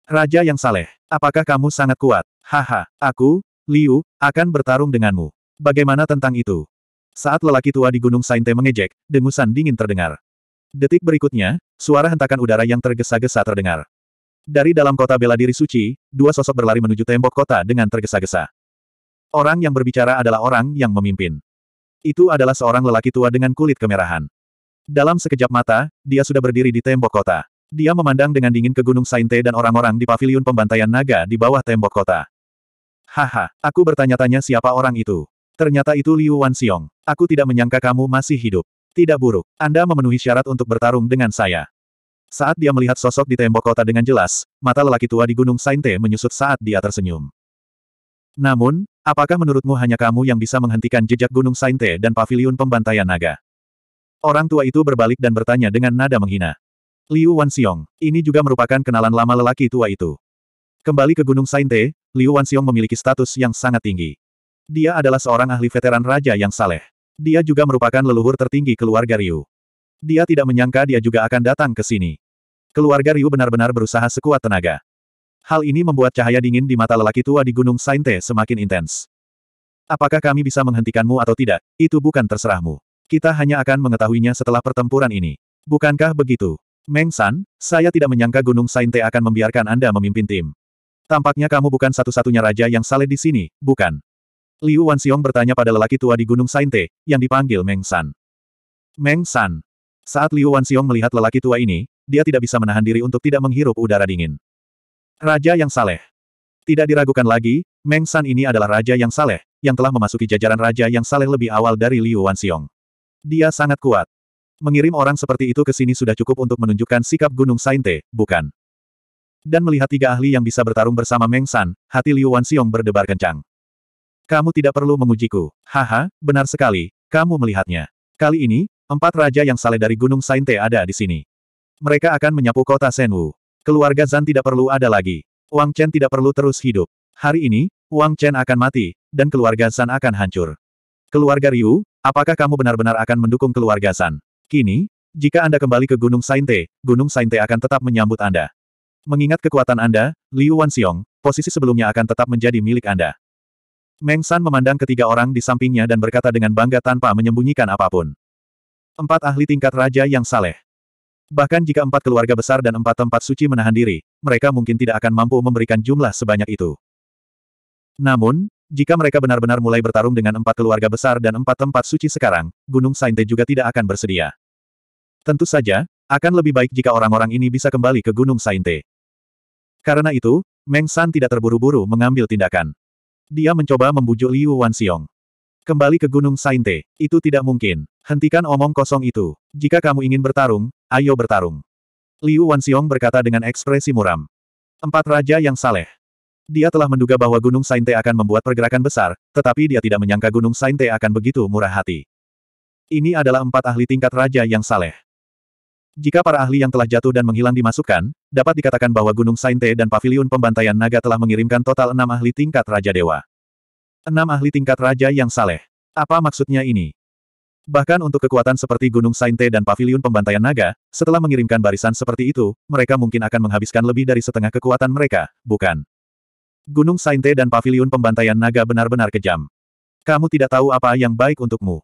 A: Raja yang saleh, apakah kamu sangat kuat? Haha, aku, Liu, akan bertarung denganmu. Bagaimana tentang itu? Saat lelaki tua di Gunung Sainte mengejek, dengusan dingin terdengar. Detik berikutnya, suara hentakan udara yang tergesa-gesa terdengar. Dari dalam kota bela diri suci, dua sosok berlari menuju tembok kota dengan tergesa-gesa. Orang yang berbicara adalah orang yang memimpin. Itu adalah seorang lelaki tua dengan kulit kemerahan. Dalam sekejap mata, dia sudah berdiri di tembok kota. Dia memandang dengan dingin ke Gunung Sainte dan orang-orang di paviliun pembantaian naga di bawah tembok kota. Haha, aku bertanya-tanya siapa orang itu. Ternyata itu Liu xiong Aku tidak menyangka kamu masih hidup. Tidak buruk. Anda memenuhi syarat untuk bertarung dengan saya. Saat dia melihat sosok di tembok kota dengan jelas, mata lelaki tua di Gunung Sainte menyusut saat dia tersenyum. Namun, apakah menurutmu hanya kamu yang bisa menghentikan jejak Gunung Sainte dan paviliun pembantaian naga? Orang tua itu berbalik dan bertanya dengan nada menghina. Liu Wansiong, ini juga merupakan kenalan lama lelaki tua itu. Kembali ke Gunung Sainte, Liu Wansiong memiliki status yang sangat tinggi. Dia adalah seorang ahli veteran raja yang saleh. Dia juga merupakan leluhur tertinggi keluarga Ryu. Dia tidak menyangka dia juga akan datang ke sini. Keluarga Ryu benar-benar berusaha sekuat tenaga. Hal ini membuat cahaya dingin di mata lelaki tua di Gunung Sainte semakin intens. Apakah kami bisa menghentikanmu atau tidak, itu bukan terserahmu. Kita hanya akan mengetahuinya setelah pertempuran ini. Bukankah begitu? Meng San, saya tidak menyangka Gunung Sainte akan membiarkan Anda memimpin tim. Tampaknya kamu bukan satu-satunya raja yang saleh di sini, bukan? Liu Wanxiong bertanya pada lelaki tua di Gunung Sainte, yang dipanggil Meng San. Meng San. Saat Liu Wanxiong melihat lelaki tua ini, dia tidak bisa menahan diri untuk tidak menghirup udara dingin. Raja yang saleh. Tidak diragukan lagi, Meng San ini adalah raja yang saleh, yang telah memasuki jajaran raja yang saleh lebih awal dari Liu Wanxiong. Dia sangat kuat. Mengirim orang seperti itu ke sini sudah cukup untuk menunjukkan sikap Gunung Sainte, bukan? Dan melihat tiga ahli yang bisa bertarung bersama Meng San, hati Liu Wanxiong berdebar kencang. Kamu tidak perlu mengujiku. Haha, benar sekali, kamu melihatnya. Kali ini, empat raja yang saleh dari Gunung Sainte ada di sini. Mereka akan menyapu kota Senwu. Keluarga Zan tidak perlu ada lagi. Wang Chen tidak perlu terus hidup. Hari ini, Wang Chen akan mati, dan keluarga Zan akan hancur. Keluarga Ryu, apakah kamu benar-benar akan mendukung keluarga Zan? Kini, jika Anda kembali ke Gunung Sainte, Gunung Sainte akan tetap menyambut Anda. Mengingat kekuatan Anda, Liu Wanxiong, posisi sebelumnya akan tetap menjadi milik Anda. Meng San memandang ketiga orang di sampingnya dan berkata dengan bangga tanpa menyembunyikan apapun. Empat ahli tingkat raja yang saleh. Bahkan jika empat keluarga besar dan empat tempat suci menahan diri, mereka mungkin tidak akan mampu memberikan jumlah sebanyak itu. Namun, jika mereka benar-benar mulai bertarung dengan empat keluarga besar dan empat tempat suci sekarang, Gunung Sainte juga tidak akan bersedia. Tentu saja, akan lebih baik jika orang-orang ini bisa kembali ke Gunung Sainte. Karena itu, Meng San tidak terburu-buru mengambil tindakan. Dia mencoba membujuk Liu Wanxiong. Kembali ke Gunung Sainte, itu tidak mungkin. Hentikan omong kosong itu. Jika kamu ingin bertarung, ayo bertarung. Liu Wanxiong berkata dengan ekspresi muram. Empat raja yang saleh. Dia telah menduga bahwa Gunung Sainte akan membuat pergerakan besar, tetapi dia tidak menyangka Gunung Sainte akan begitu murah hati. Ini adalah empat ahli tingkat raja yang saleh. Jika para ahli yang telah jatuh dan menghilang dimasukkan, dapat dikatakan bahwa Gunung Sainte dan Paviliun Pembantaian Naga telah mengirimkan total enam ahli tingkat Raja Dewa. Enam ahli tingkat Raja yang saleh. Apa maksudnya ini? Bahkan untuk kekuatan seperti Gunung Sainte dan Paviliun Pembantaian Naga, setelah mengirimkan barisan seperti itu, mereka mungkin akan menghabiskan lebih dari setengah kekuatan mereka, bukan? Gunung Sainte dan Paviliun Pembantaian Naga benar-benar kejam. Kamu tidak tahu apa yang baik untukmu.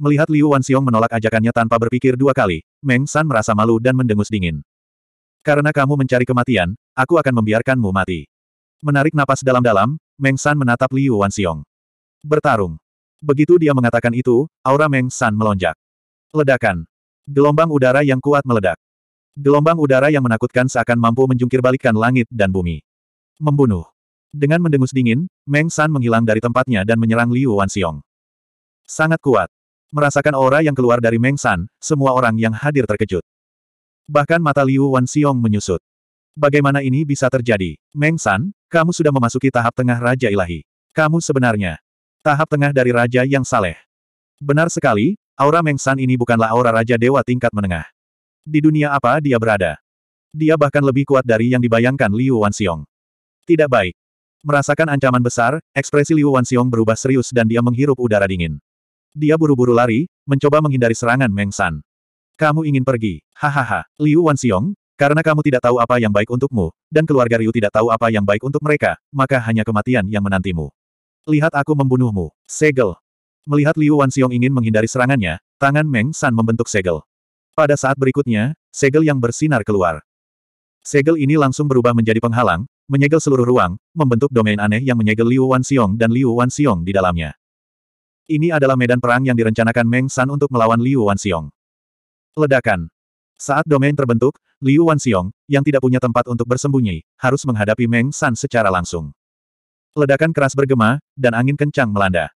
A: Melihat Liu Wanxiong menolak ajakannya tanpa berpikir dua kali, Meng San merasa malu dan mendengus dingin. Karena kamu mencari kematian, aku akan membiarkanmu mati. Menarik napas dalam-dalam, Meng San menatap Liu Wanxiong. Bertarung. Begitu dia mengatakan itu, aura Meng San melonjak. Ledakan. Gelombang udara yang kuat meledak. Gelombang udara yang menakutkan seakan mampu menjungkirbalikkan langit dan bumi. Membunuh. Dengan mendengus dingin, Meng San menghilang dari tempatnya dan menyerang Liu Wanxiong. Sangat kuat. Merasakan aura yang keluar dari Meng San, semua orang yang hadir terkejut. Bahkan mata Liu Wan Xiong menyusut. Bagaimana ini bisa terjadi? Meng San, kamu sudah memasuki tahap tengah Raja Ilahi. Kamu sebenarnya tahap tengah dari Raja yang saleh. Benar sekali, aura Meng San ini bukanlah aura Raja Dewa tingkat menengah. Di dunia apa dia berada? Dia bahkan lebih kuat dari yang dibayangkan Liu Wan Xiong. Tidak baik. Merasakan ancaman besar, ekspresi Liu Wan Xiong berubah serius dan dia menghirup udara dingin. Dia buru-buru lari, mencoba menghindari serangan Meng San. Kamu ingin pergi, hahaha, Liu Xiong, karena kamu tidak tahu apa yang baik untukmu, dan keluarga Ryu tidak tahu apa yang baik untuk mereka, maka hanya kematian yang menantimu. Lihat aku membunuhmu, segel. Melihat Liu Xiong ingin menghindari serangannya, tangan Meng San membentuk segel. Pada saat berikutnya, segel yang bersinar keluar. Segel ini langsung berubah menjadi penghalang, menyegel seluruh ruang, membentuk domain aneh yang menyegel Liu Xiong dan Liu Xiong di dalamnya. Ini adalah medan perang yang direncanakan Meng San untuk melawan Liu Wanxiong. Ledakan. Saat domain terbentuk, Liu Wanxiong, yang tidak punya tempat untuk bersembunyi, harus menghadapi Meng San secara langsung. Ledakan keras bergema, dan angin kencang melanda.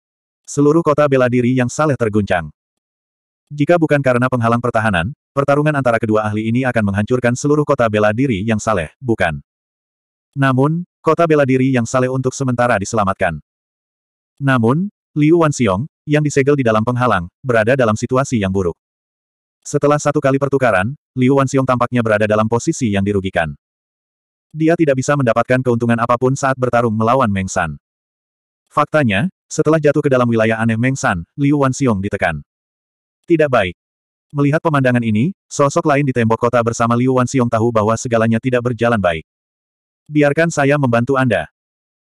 A: Seluruh kota bela diri yang saleh terguncang. Jika bukan karena penghalang pertahanan, pertarungan antara kedua ahli ini akan menghancurkan seluruh kota bela diri yang saleh, bukan? Namun, kota bela diri yang saleh untuk sementara diselamatkan. Namun, Liu Wanxiong, yang disegel di dalam penghalang, berada dalam situasi yang buruk. Setelah satu kali pertukaran, Liu Wanxiong tampaknya berada dalam posisi yang dirugikan. Dia tidak bisa mendapatkan keuntungan apapun saat bertarung melawan Meng San. Faktanya, setelah jatuh ke dalam wilayah aneh Meng San, Liu Wanxiong ditekan. Tidak baik. Melihat pemandangan ini, sosok lain di tembok kota bersama Liu Wanxiong tahu bahwa segalanya tidak berjalan baik. Biarkan saya membantu Anda.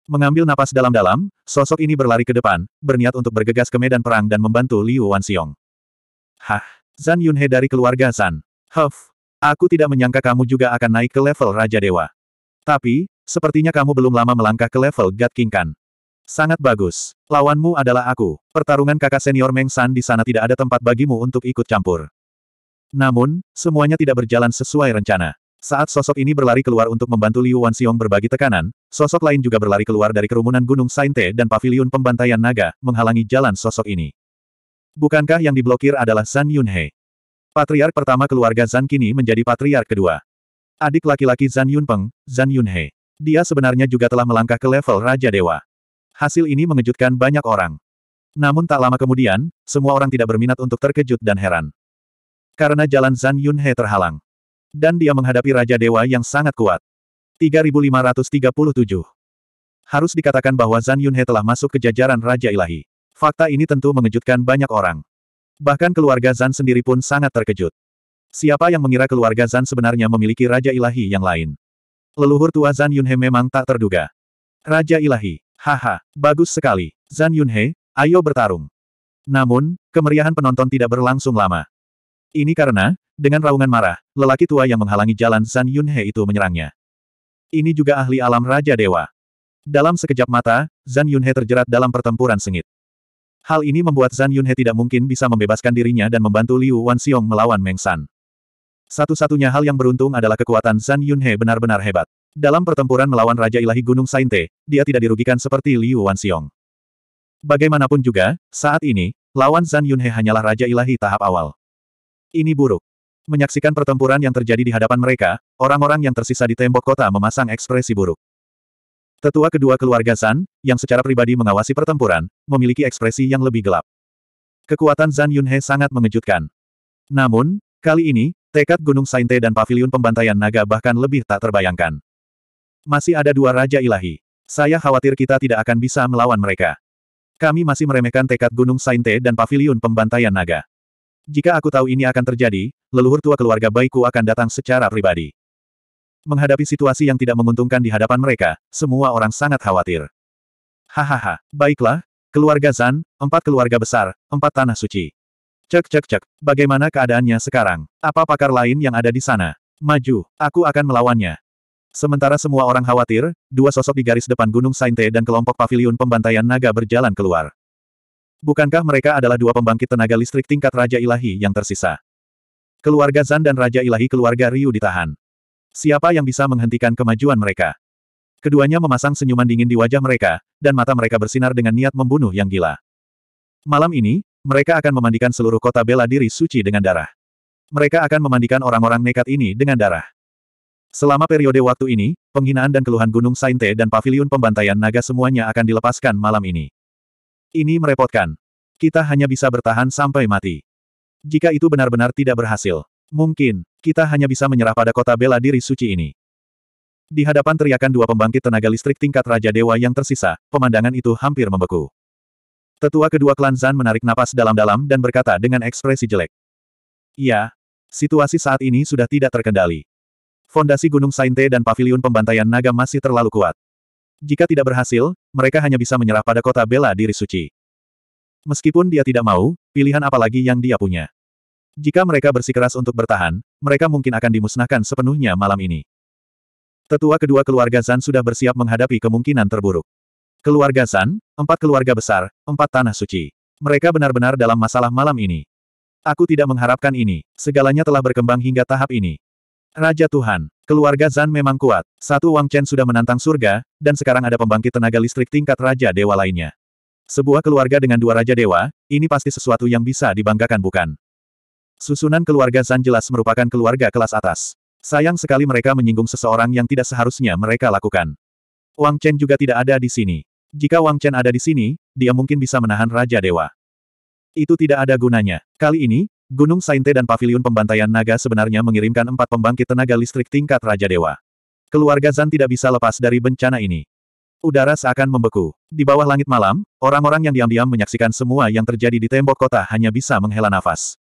A: Mengambil napas dalam-dalam, sosok ini berlari ke depan, berniat untuk bergegas ke medan perang dan membantu Liu Wanxiong. Hah, Zan Yunhe dari keluarga Zan. Huff, aku tidak menyangka kamu juga akan naik ke level Raja Dewa. Tapi, sepertinya kamu belum lama melangkah ke level God King Kan. Sangat bagus. Lawanmu adalah aku. Pertarungan kakak senior Meng San di sana tidak ada tempat bagimu untuk ikut campur. Namun, semuanya tidak berjalan sesuai rencana. Saat sosok ini berlari keluar untuk membantu Liu Wanxiong berbagi tekanan, sosok lain juga berlari keluar dari kerumunan Gunung Sainte dan Paviliun Pembantaian Naga, menghalangi jalan sosok ini. Bukankah yang diblokir adalah Zan Yunhe? Patriark pertama keluarga Zan kini menjadi patriark kedua. Adik laki-laki Zan Yunpeng, Zan Yunhe. Dia sebenarnya juga telah melangkah ke level Raja Dewa. Hasil ini mengejutkan banyak orang. Namun tak lama kemudian, semua orang tidak berminat untuk terkejut dan heran. Karena jalan Zan Yunhe terhalang. Dan dia menghadapi Raja Dewa yang sangat kuat. 3537. Harus dikatakan bahwa Zan Yunhe telah masuk ke jajaran Raja Ilahi. Fakta ini tentu mengejutkan banyak orang. Bahkan keluarga Zan sendiri pun sangat terkejut. Siapa yang mengira keluarga Zan sebenarnya memiliki Raja Ilahi yang lain? Leluhur tua Zan Yunhe memang tak terduga. Raja Ilahi, haha, bagus sekali. Zan Yunhe, ayo bertarung. Namun, kemeriahan penonton tidak berlangsung lama. Ini karena, dengan raungan marah, lelaki tua yang menghalangi jalan San Yunhe itu menyerangnya. Ini juga ahli alam Raja Dewa. Dalam sekejap mata, Zan Yunhe terjerat dalam pertempuran sengit. Hal ini membuat Zan Yunhe tidak mungkin bisa membebaskan dirinya dan membantu Liu Wanxiong melawan Meng San. Satu-satunya hal yang beruntung adalah kekuatan Zan Yunhe benar-benar hebat. Dalam pertempuran melawan Raja Ilahi Gunung Sainte, dia tidak dirugikan seperti Liu Wanxiong. Bagaimanapun juga, saat ini, lawan Zan Yunhe hanyalah Raja Ilahi tahap awal. Ini buruk. Menyaksikan pertempuran yang terjadi di hadapan mereka, orang-orang yang tersisa di tembok kota memasang ekspresi buruk. Tetua kedua keluarga Zan, yang secara pribadi mengawasi pertempuran, memiliki ekspresi yang lebih gelap. Kekuatan Zan Yunhe sangat mengejutkan. Namun, kali ini, tekad Gunung Sainte dan Paviliun Pembantaian Naga bahkan lebih tak terbayangkan. Masih ada dua Raja Ilahi. Saya khawatir kita tidak akan bisa melawan mereka. Kami masih meremehkan tekad Gunung Sainte dan Paviliun Pembantaian Naga. Jika aku tahu ini akan terjadi, leluhur tua keluarga baikku akan datang secara pribadi. Menghadapi situasi yang tidak menguntungkan di hadapan mereka, semua orang sangat khawatir. Hahaha, baiklah, keluarga Zan, empat keluarga besar, empat tanah suci. Cek cek cek, bagaimana keadaannya sekarang? Apa pakar lain yang ada di sana? Maju, aku akan melawannya. Sementara semua orang khawatir, dua sosok di garis depan Gunung Sainte dan kelompok pavilion pembantaian naga berjalan keluar. Bukankah mereka adalah dua pembangkit tenaga listrik tingkat Raja Ilahi yang tersisa? Keluarga Zan dan Raja Ilahi keluarga Ryu ditahan. Siapa yang bisa menghentikan kemajuan mereka? Keduanya memasang senyuman dingin di wajah mereka, dan mata mereka bersinar dengan niat membunuh yang gila. Malam ini, mereka akan memandikan seluruh kota bela diri suci dengan darah. Mereka akan memandikan orang-orang nekat ini dengan darah. Selama periode waktu ini, penghinaan dan keluhan Gunung Sainte dan Paviliun Pembantaian Naga semuanya akan dilepaskan malam ini. Ini merepotkan. Kita hanya bisa bertahan sampai mati. Jika itu benar-benar tidak berhasil, mungkin, kita hanya bisa menyerah pada kota bela diri suci ini. Di hadapan teriakan dua pembangkit tenaga listrik tingkat Raja Dewa yang tersisa, pemandangan itu hampir membeku. Tetua kedua klan Zan menarik napas dalam-dalam dan berkata dengan ekspresi jelek. Ya, situasi saat ini sudah tidak terkendali. Fondasi Gunung Sainte dan Paviliun pembantaian naga masih terlalu kuat. Jika tidak berhasil, mereka hanya bisa menyerah pada kota bela diri suci. Meskipun dia tidak mau, pilihan apalagi yang dia punya. Jika mereka bersikeras untuk bertahan, mereka mungkin akan dimusnahkan sepenuhnya malam ini. Tetua kedua keluarga Zan sudah bersiap menghadapi kemungkinan terburuk. Keluarga Zan, empat keluarga besar, empat tanah suci. Mereka benar-benar dalam masalah malam ini. Aku tidak mengharapkan ini, segalanya telah berkembang hingga tahap ini. Raja Tuhan, Keluarga Zan memang kuat. Satu Wang Chen sudah menantang surga, dan sekarang ada pembangkit tenaga listrik tingkat Raja Dewa lainnya. Sebuah keluarga dengan dua Raja Dewa, ini pasti sesuatu yang bisa dibanggakan bukan? Susunan keluarga Zan jelas merupakan keluarga kelas atas. Sayang sekali mereka menyinggung seseorang yang tidak seharusnya mereka lakukan. Wang Chen juga tidak ada di sini. Jika Wang Chen ada di sini, dia mungkin bisa menahan Raja Dewa. Itu tidak ada gunanya. Kali ini, Gunung Sainte dan Paviliun Pembantaian Naga sebenarnya mengirimkan empat pembangkit tenaga listrik tingkat Raja Dewa. Keluarga Zan tidak bisa lepas dari bencana ini. Udara seakan membeku. Di bawah langit malam, orang-orang yang diam-diam menyaksikan semua yang terjadi di tembok kota hanya bisa menghela nafas.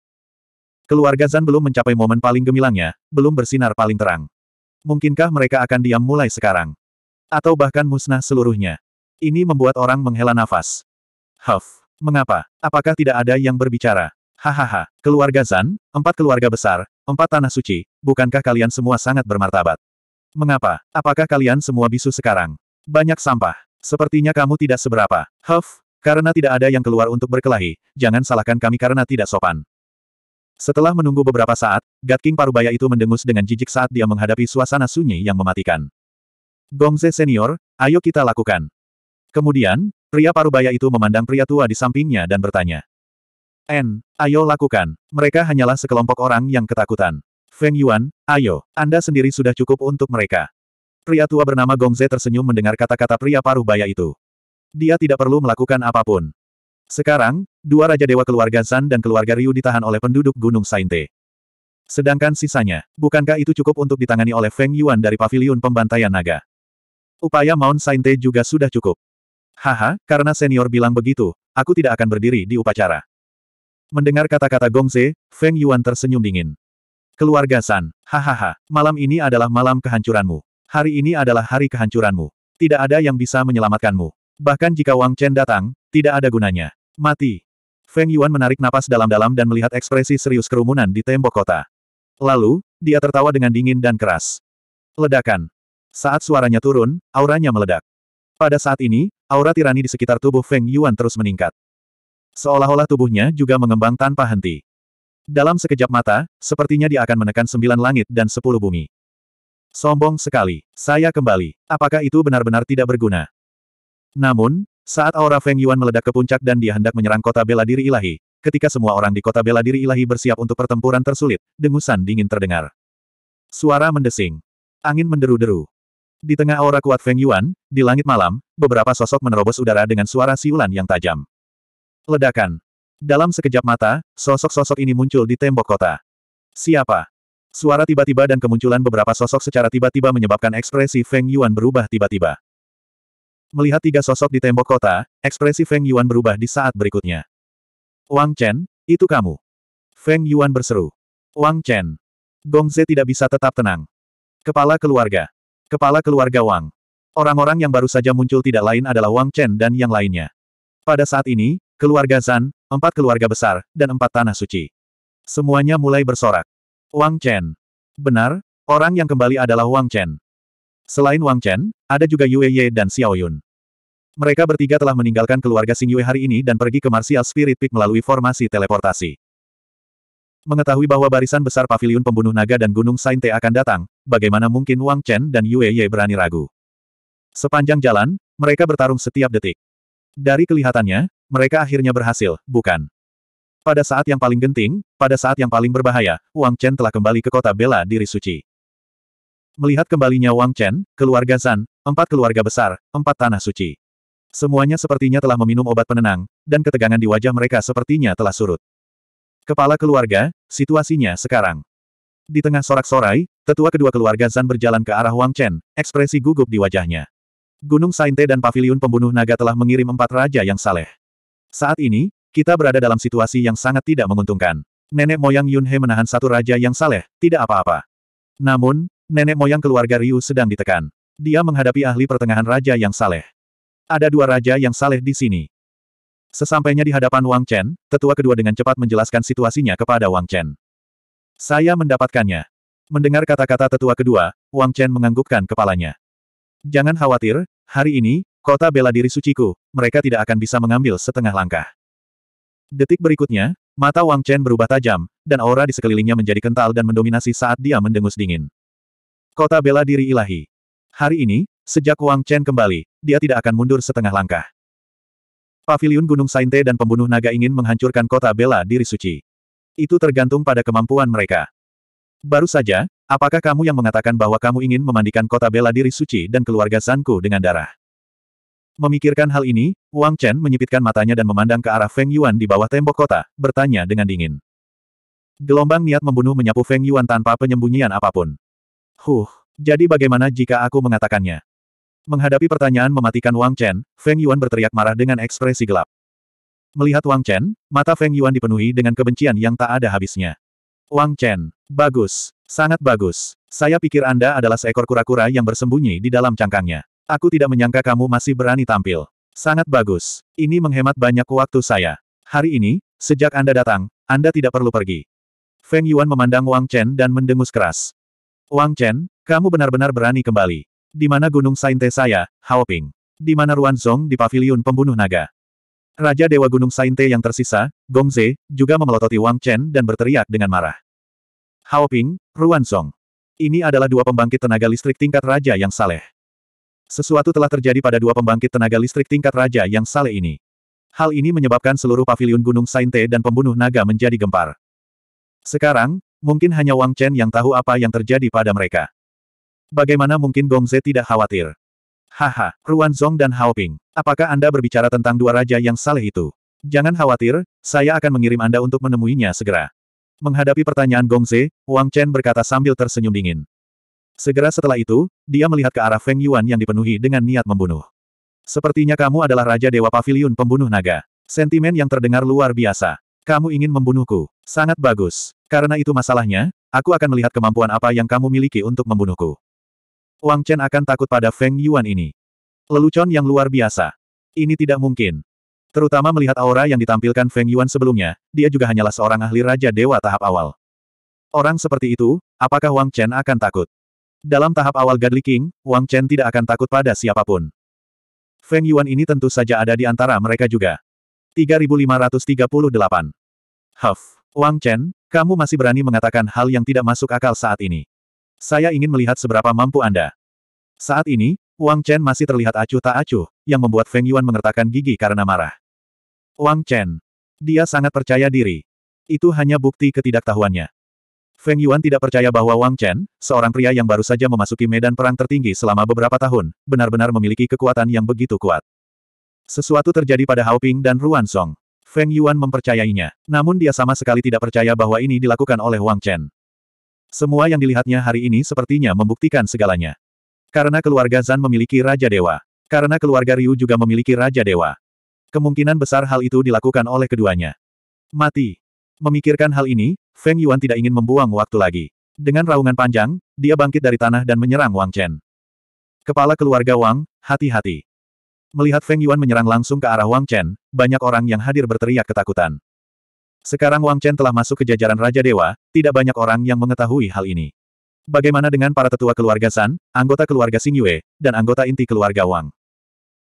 A: Keluarga Zan belum mencapai momen paling gemilangnya, belum bersinar paling terang. Mungkinkah mereka akan diam mulai sekarang? Atau bahkan musnah seluruhnya? Ini membuat orang menghela nafas. Huff, mengapa? Apakah tidak ada yang berbicara? Hahaha, keluarga Zan, empat keluarga besar, empat tanah suci, bukankah kalian semua sangat bermartabat? Mengapa? Apakah kalian semua bisu sekarang? Banyak sampah. Sepertinya kamu tidak seberapa. Huff, karena tidak ada yang keluar untuk berkelahi, jangan salahkan kami karena tidak sopan. Setelah menunggu beberapa saat, God King Parubaya itu mendengus dengan jijik saat dia menghadapi suasana sunyi yang mematikan. Gongze senior, ayo kita lakukan. Kemudian, pria Parubaya itu memandang pria tua di sampingnya dan bertanya. N, ayo lakukan. Mereka hanyalah sekelompok orang yang ketakutan. Feng Yuan, ayo, Anda sendiri sudah cukup untuk mereka. Pria tua bernama Gong Ze tersenyum mendengar kata-kata pria paruh baya itu. Dia tidak perlu melakukan apapun. Sekarang, dua Raja Dewa keluarga Zan dan keluarga Ryu ditahan oleh penduduk Gunung Sainte. Sedangkan sisanya, bukankah itu cukup untuk ditangani oleh Feng Yuan dari paviliun pembantaian naga? Upaya Mount Sainte juga sudah cukup. Haha, karena senior bilang begitu, aku tidak akan berdiri di upacara. Mendengar kata-kata Gongze, Feng Yuan tersenyum dingin. Keluarga San, hahaha, malam ini adalah malam kehancuranmu. Hari ini adalah hari kehancuranmu. Tidak ada yang bisa menyelamatkanmu. Bahkan jika Wang Chen datang, tidak ada gunanya. Mati. Feng Yuan menarik napas dalam-dalam dan melihat ekspresi serius kerumunan di tembok kota. Lalu, dia tertawa dengan dingin dan keras. Ledakan. Saat suaranya turun, auranya meledak. Pada saat ini, aura tirani di sekitar tubuh Feng Yuan terus meningkat seolah-olah tubuhnya juga mengembang tanpa henti. Dalam sekejap mata, sepertinya dia akan menekan sembilan langit dan sepuluh bumi. Sombong sekali, saya kembali. Apakah itu benar-benar tidak berguna? Namun, saat aura Feng Yuan meledak ke puncak dan dia hendak menyerang kota bela diri ilahi, ketika semua orang di kota bela diri ilahi bersiap untuk pertempuran tersulit, dengusan dingin terdengar. Suara mendesing. Angin menderu-deru. Di tengah aura kuat Feng Yuan, di langit malam, beberapa sosok menerobos udara dengan suara siulan yang tajam. Ledakan. Dalam sekejap mata, sosok-sosok ini muncul di tembok kota. Siapa? Suara tiba-tiba dan kemunculan beberapa sosok secara tiba-tiba menyebabkan ekspresi Feng Yuan berubah tiba-tiba. Melihat tiga sosok di tembok kota, ekspresi Feng Yuan berubah di saat berikutnya. Wang Chen, itu kamu. Feng Yuan berseru. Wang Chen. Gongze tidak bisa tetap tenang. Kepala keluarga. Kepala keluarga Wang. Orang-orang yang baru saja muncul tidak lain adalah Wang Chen dan yang lainnya. Pada saat ini, keluarga Zan, empat keluarga besar, dan empat tanah suci. Semuanya mulai bersorak. Wang Chen. Benar, orang yang kembali adalah Wang Chen. Selain Wang Chen, ada juga Yue Ye dan Xiao Yun. Mereka bertiga telah meninggalkan keluarga Xing Yue hari ini dan pergi ke Martial Spirit Peak melalui formasi teleportasi. Mengetahui bahwa barisan besar paviliun pembunuh naga dan Gunung Sainte akan datang, bagaimana mungkin Wang Chen dan Yue Ye berani ragu? Sepanjang jalan, mereka bertarung setiap detik. Dari kelihatannya, mereka akhirnya berhasil, bukan? Pada saat yang paling genting, pada saat yang paling berbahaya, Wang Chen telah kembali ke kota bela diri suci. Melihat kembalinya Wang Chen, keluarga Zan, empat keluarga besar, empat tanah suci. Semuanya sepertinya telah meminum obat penenang, dan ketegangan di wajah mereka sepertinya telah surut. Kepala keluarga, situasinya sekarang. Di tengah sorak-sorai, tetua kedua keluarga Zan berjalan ke arah Wang Chen, ekspresi gugup di wajahnya. Gunung Sainte dan Paviliun Pembunuh Naga telah mengirim empat raja yang saleh. Saat ini, kita berada dalam situasi yang sangat tidak menguntungkan. Nenek moyang Yunhe menahan satu raja yang saleh, tidak apa-apa. Namun, nenek moyang keluarga Ryu sedang ditekan. Dia menghadapi ahli pertengahan raja yang saleh. Ada dua raja yang saleh di sini. Sesampainya di hadapan Wang Chen, tetua kedua dengan cepat menjelaskan situasinya kepada Wang Chen. Saya mendapatkannya. Mendengar kata-kata tetua kedua, Wang Chen menganggukkan kepalanya. Jangan khawatir, hari ini, Kota bela diri suciku, mereka tidak akan bisa mengambil setengah langkah. Detik berikutnya, mata Wang Chen berubah tajam, dan aura di sekelilingnya menjadi kental dan mendominasi saat dia mendengus dingin. Kota bela diri ilahi. Hari ini, sejak Wang Chen kembali, dia tidak akan mundur setengah langkah. Paviliun Gunung Sainte dan pembunuh naga ingin menghancurkan kota bela diri suci. Itu tergantung pada kemampuan mereka. Baru saja, apakah kamu yang mengatakan bahwa kamu ingin memandikan kota bela diri suci dan keluarga Zanku dengan darah? Memikirkan hal ini, Wang Chen menyipitkan matanya dan memandang ke arah Feng Yuan di bawah tembok kota, bertanya dengan dingin. Gelombang niat membunuh menyapu Feng Yuan tanpa penyembunyian apapun. Huh, jadi bagaimana jika aku mengatakannya? Menghadapi pertanyaan mematikan Wang Chen, Feng Yuan berteriak marah dengan ekspresi gelap. Melihat Wang Chen, mata Feng Yuan dipenuhi dengan kebencian yang tak ada habisnya. Wang Chen, bagus, sangat bagus. Saya pikir Anda adalah seekor kura-kura yang bersembunyi di dalam cangkangnya. Aku tidak menyangka kamu masih berani tampil. Sangat bagus. Ini menghemat banyak waktu saya. Hari ini, sejak Anda datang, Anda tidak perlu pergi. Feng Yuan memandang Wang Chen dan mendengus keras. Wang Chen, kamu benar-benar berani kembali. Di mana Gunung Sainte saya, Hao Ping? Di mana Ruan Zong di Paviliun Pembunuh Naga? Raja Dewa Gunung Sainte yang tersisa, Gong Ze, juga memelototi Wang Chen dan berteriak dengan marah. Hao Ping, Ruan Zong. Ini adalah dua pembangkit tenaga listrik tingkat raja yang saleh. Sesuatu telah terjadi pada dua pembangkit tenaga listrik tingkat raja yang sale ini. Hal ini menyebabkan seluruh pavilion Gunung Sainte dan pembunuh naga menjadi gempar. Sekarang, mungkin hanya Wang Chen yang tahu apa yang terjadi pada mereka. Bagaimana mungkin Gong Ze tidak khawatir? Haha, Ruan Zong dan Hao Ping, apakah Anda berbicara tentang dua raja yang saleh itu? Jangan khawatir, saya akan mengirim Anda untuk menemuinya segera. Menghadapi pertanyaan Gong Ze, Wang Chen berkata sambil tersenyum dingin. Segera setelah itu, dia melihat ke arah Feng Yuan yang dipenuhi dengan niat membunuh. Sepertinya kamu adalah Raja Dewa Pavilion Pembunuh Naga. Sentimen yang terdengar luar biasa. Kamu ingin membunuhku. Sangat bagus. Karena itu masalahnya, aku akan melihat kemampuan apa yang kamu miliki untuk membunuhku. Wang Chen akan takut pada Feng Yuan ini. Lelucon yang luar biasa. Ini tidak mungkin. Terutama melihat aura yang ditampilkan Feng Yuan sebelumnya, dia juga hanyalah seorang ahli Raja Dewa tahap awal. Orang seperti itu, apakah Wang Chen akan takut? Dalam tahap awal Godly King, Wang Chen tidak akan takut pada siapapun. Feng Yuan ini tentu saja ada di antara mereka juga. 3538. Huff. Wang Chen, kamu masih berani mengatakan hal yang tidak masuk akal saat ini. Saya ingin melihat seberapa mampu Anda. Saat ini, Wang Chen masih terlihat acuh tak acuh, yang membuat Feng Yuan mengertakkan gigi karena marah. Wang Chen. Dia sangat percaya diri. Itu hanya bukti ketidaktahuannya. Feng Yuan tidak percaya bahwa Wang Chen, seorang pria yang baru saja memasuki medan perang tertinggi selama beberapa tahun, benar-benar memiliki kekuatan yang begitu kuat. Sesuatu terjadi pada Hao Ping dan Ruan Song. Feng Yuan mempercayainya, namun dia sama sekali tidak percaya bahwa ini dilakukan oleh Wang Chen. Semua yang dilihatnya hari ini sepertinya membuktikan segalanya. Karena keluarga Zan memiliki Raja Dewa. Karena keluarga Ryu juga memiliki Raja Dewa. Kemungkinan besar hal itu dilakukan oleh keduanya. Mati. Memikirkan hal ini, Feng Yuan tidak ingin membuang waktu lagi. Dengan raungan panjang, dia bangkit dari tanah dan menyerang Wang Chen. Kepala keluarga Wang, hati-hati. Melihat Feng Yuan menyerang langsung ke arah Wang Chen, banyak orang yang hadir berteriak ketakutan. Sekarang Wang Chen telah masuk ke jajaran Raja Dewa, tidak banyak orang yang mengetahui hal ini. Bagaimana dengan para tetua keluarga San, anggota keluarga Xing Yue, dan anggota inti keluarga Wang?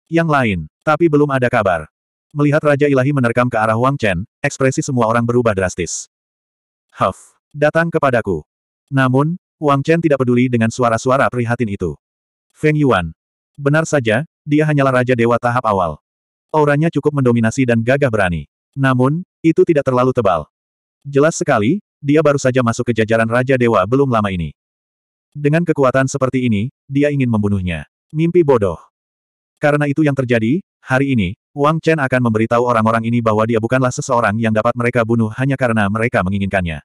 A: Yang lain, tapi belum ada kabar. Melihat Raja Ilahi menerkam ke arah Wang Chen, ekspresi semua orang berubah drastis. Huff! Datang kepadaku. Namun, Wang Chen tidak peduli dengan suara-suara prihatin itu. Feng Yuan. Benar saja, dia hanyalah Raja Dewa tahap awal. Auranya cukup mendominasi dan gagah berani. Namun, itu tidak terlalu tebal. Jelas sekali, dia baru saja masuk ke jajaran Raja Dewa belum lama ini. Dengan kekuatan seperti ini, dia ingin membunuhnya. Mimpi bodoh. Karena itu yang terjadi, hari ini, Wang Chen akan memberitahu orang-orang ini bahwa dia bukanlah seseorang yang dapat mereka bunuh hanya karena mereka menginginkannya.